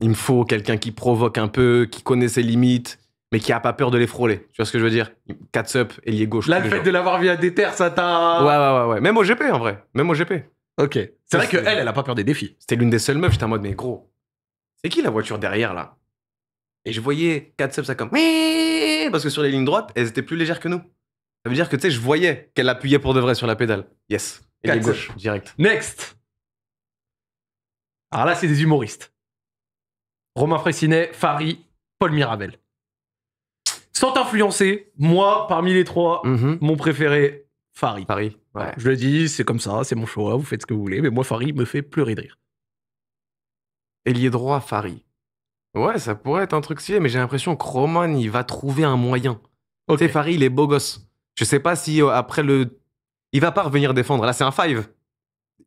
A: Il me faut quelqu'un qui provoque un peu, qui connaît ses limites, mais qui a pas peur de les frôler. Tu vois ce que je veux dire 4 subs, ailier gauche. Là, le fait de l'avoir vu à des terres, ça t'a. Ouais, ouais, ouais, ouais. Même au GP, en vrai. Même au GP. Ok. C'est vrai qu'elle, elle a pas peur des défis. C'était l'une des seules meufs, j'étais en mode, mais gros, c'est qui la voiture derrière, là Et je voyais 4 subs, ça comme. Parce que sur les lignes droites, elles étaient plus légères que nous. Ça veut dire que, tu sais, je voyais qu'elle appuyait pour de vrai sur la pédale. Yes. Et gauche, direct. Next alors là, c'est des humoristes. Romain Fressinet, Fari, Paul Mirabel. Sans t'influencer, moi, parmi les trois, mhm. mon préféré, Fari. Fari, Je le dis, c'est comme ça, c'est mon choix, vous faites ce que vous voulez, mais moi, Fari me fait pleurer de rire. Ailier droit, Fari. Ouais, ça pourrait être un truc si... mais j'ai l'impression que Romain, il va trouver un moyen. Ok, Fari, il est beau gosse. Je sais pas si euh, après le. Il va pas revenir défendre. Là, c'est un five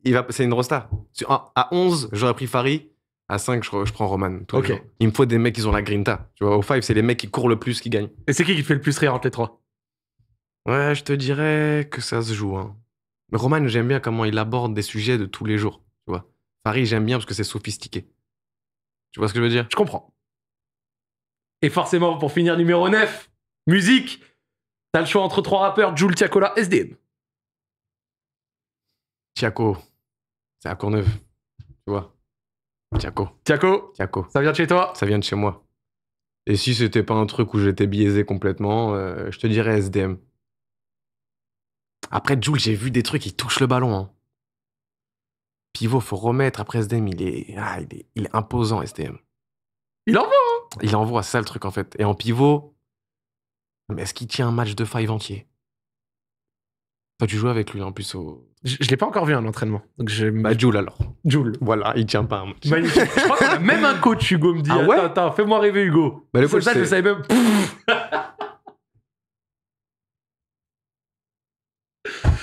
A: il va, c'est une rosta. À 11, j'aurais pris Farid. À 5, je, prends Roman. Il me faut des mecs qui ont la grinta. Tu au 5, c'est les mecs qui courent le plus qui gagnent. Et c'est qui qui fait le plus rire entre les trois Ouais, je te dirais que ça se joue. Mais hein. Roman, j'aime bien comment il aborde des sujets de tous les jours. Tu vois. Farid, j'aime bien parce que c'est sophistiqué. Tu vois ce que je veux dire Je comprends. Et forcément, pour finir, numéro 9, musique. T'as le choix entre trois rappeurs, Jules Tiakola, SDM. Tiako. C'est à Courneuve. Tu vois Tiaco. Tiaco Tiaco. Ça vient de chez toi Ça vient de chez moi. Et si c'était pas un truc où j'étais biaisé complètement, euh, je te dirais SDM. Après, Jules, j'ai vu des trucs, il touche le ballon. Hein. Pivot, faut remettre. Après, SDM, ah, il est, il imposant, SDM. Il envoie hein. Il envoie, ça le truc en fait. Et en pivot, mais est-ce qu'il tient un match de five entier tu joues avec lui en plus au. Je, l'ai pas encore vu en entraînement. Donc j'ai ma bah, alors. Joule. Voilà, il tient pas un hein, Magnifique. même un coach, Hugo me dit. Ah ouais attends, fais-moi rêver, Hugo. Bah, le coach, je savais même. [laughs]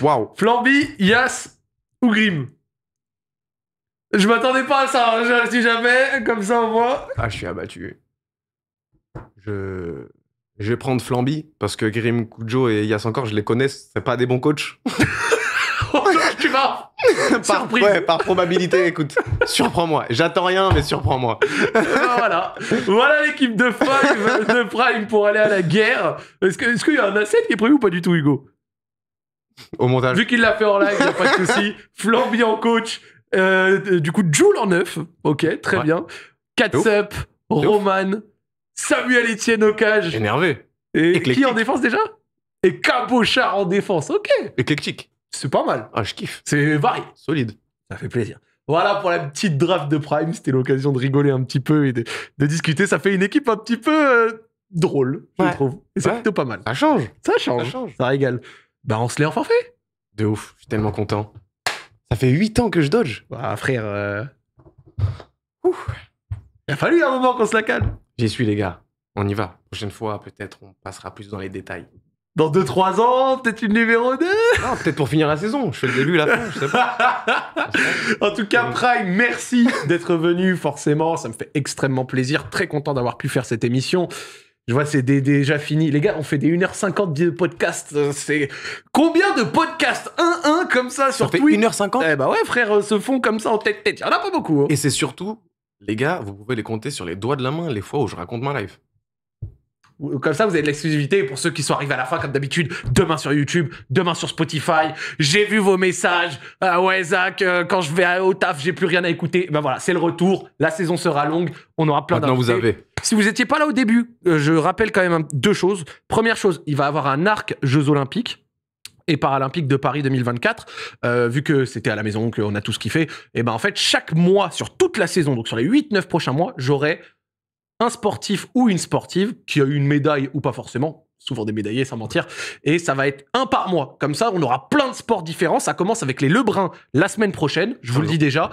A: Waouh. Flamby, Yas ou Grim Je m'attendais pas à ça. Hein, je jamais comme ça, au moins. Ah, je suis abattu. Je. Je vais prendre Flamby parce que Grim Kujo et Yass encore, je les connais, c'est pas des bons coachs. [laughs] tu vas par, probabilité, écoute, surprends-moi. J'attends rien, mais surprends-moi. Ah, voilà, voilà l'équipe de Prime, de Prime pour aller à la guerre. Est-ce qu'il y a un asset qui est prévu ou pas du tout, Hugo Au montage. Vu qu'il l'a fait en live, il n'y a pas de souci. [laughs] Flamby en coach, euh, du coup, Joule en neuf. Ok, très bien. Catsup, Roman, Samuel Etienne au Énervé. Et qui en défense déjà Et Cabochard en défense. Ok. Éclectique. C'est pas mal. Ah, je kiffe. C'est varié. Solide. Ça fait plaisir. Voilà pour la petite draft de Prime. C'était l'occasion de rigoler un petit peu et de, discuter. Ça fait une équipe un petit peu euh, drôle, je trouve. c'est plutôt pas mal. Ça change. Ça change. Ça, régale. Bah, on se l'est enfin fait. De ouf. Je suis tellement content. Ça fait 8 ans que je dodge. Bah, frère. Euh, Il a fallu un moment qu'on se la calme. J'y suis, les gars. On y va. Prochaine fois, peut-être, on passera plus dans les détails. Dans 2-3 ans, peut-être une numéro 2 Non, peut-être pour finir la saison. Je fais le début, la fin, je sais pas. [laughs] en tout cas, Prime, merci d'être venu, forcément. Ça me fait extrêmement plaisir. Très content d'avoir pu faire cette émission. Je vois, c'est déjà fini. Les gars, on fait des 1h50 de podcast. Euh, c'est combien de podcasts 1-1 comme ça, sur fait 1h50 Eh bah ouais, frère, euh, se font comme ça en tête-tête. Il n'y en a pas beaucoup. Hein. Et c'est surtout les gars, vous pouvez les compter sur les doigts de la main les fois où je raconte ma life. Comme ça, vous avez de l'exclusivité pour ceux qui sont arrivés à la fin, comme d'habitude. Demain sur YouTube, demain sur Spotify. J'ai vu vos messages. Ah ouais, Zach, euh, quand je vais au taf, j'ai plus rien à écouter. Ben voilà, c'est le retour. La saison sera longue. On aura plein Maintenant, vous avez. Si vous n'étiez pas là au début, euh, je rappelle quand même deux choses. Première chose, il va avoir un arc Jeux Olympiques et Paralympiques de Paris 2024, euh, vu que c'était à la maison, qu'on a tout ce fait et eh ben en fait, chaque mois, sur toute la saison, donc sur les 8-9 prochains mois, j'aurai un sportif ou une sportive qui a eu une médaille ou pas forcément, souvent des médaillés sans mentir, et ça va être un par mois. Comme ça, on aura plein de sports différents. Ça commence avec les Lebrun la semaine prochaine, je vous le dis déjà.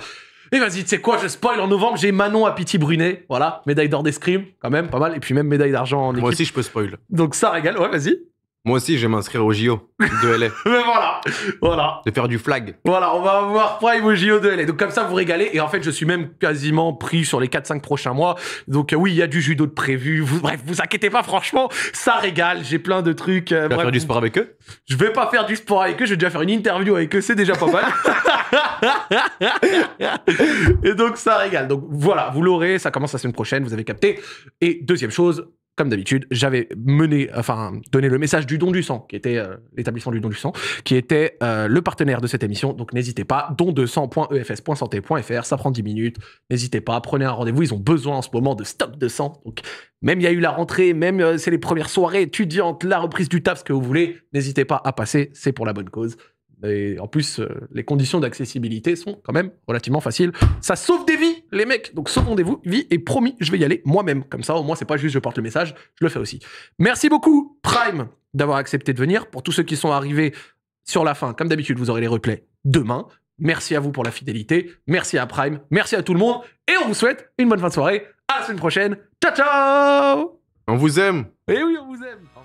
A: Et vas-y, tu sais quoi, je spoil en novembre, j'ai Manon à Piti Brunet, voilà, médaille d'or d'escrime, quand même, pas mal, et puis même médaille d'argent en équipe. Moi aussi, je peux spoil. Donc ça régale, ouais, vas-y. Moi aussi, je vais m'inscrire au JO de LA. [laughs] Mais voilà, voilà. De faire du flag. Voilà, on va avoir Prime au JO de LA. Donc comme ça, vous régalez. Et en fait, je suis même quasiment pris sur les 4-5 prochains mois. Donc euh, oui, il y a du judo de prévu. bref, vous inquiétez pas, franchement, ça régale. J'ai plein de trucs. Euh, tu faire du sport avec eux Je vais pas faire du sport avec eux. Je vais déjà faire une interview avec eux. C'est déjà pas mal. [laughs] et donc ça régale. Donc voilà, vous l'aurez. Ça commence la semaine prochaine. Vous avez capté. Et deuxième chose, comme d'habitude, j'avais mené, enfin, donné le message du don du sang, qui était euh, l'établissement du don du sang, qui était euh, le partenaire de cette émission. Donc n'hésitez pas, don200.efs.santé.fr, e ça prend 10 minutes. N'hésitez pas, prenez un rendez-vous. Ils ont besoin en ce moment de stock de sang. Donc même il y a eu la rentrée, même euh, c'est les premières soirées étudiantes, la reprise du taf, ce que vous voulez. N'hésitez pas à passer, c'est pour la bonne cause. Et en plus, les conditions d'accessibilité sont quand même relativement faciles. Ça sauve des les mecs. Donc rendez vous vie, et promis, je vais y aller moi-même. Comme ça, au moins, c'est pas juste je porte le message, je le fais aussi. Merci beaucoup, Prime, d'avoir accepté de venir. Pour tous ceux qui sont arrivés sur la fin, comme d'habitude, vous aurez les replays demain. Merci à vous pour la fidélité. Merci à Prime. Merci à tout le monde. Et on vous souhaite une bonne fin de soirée. À la semaine prochaine. Ciao, ciao On vous aime. Et eh oui, on vous aime.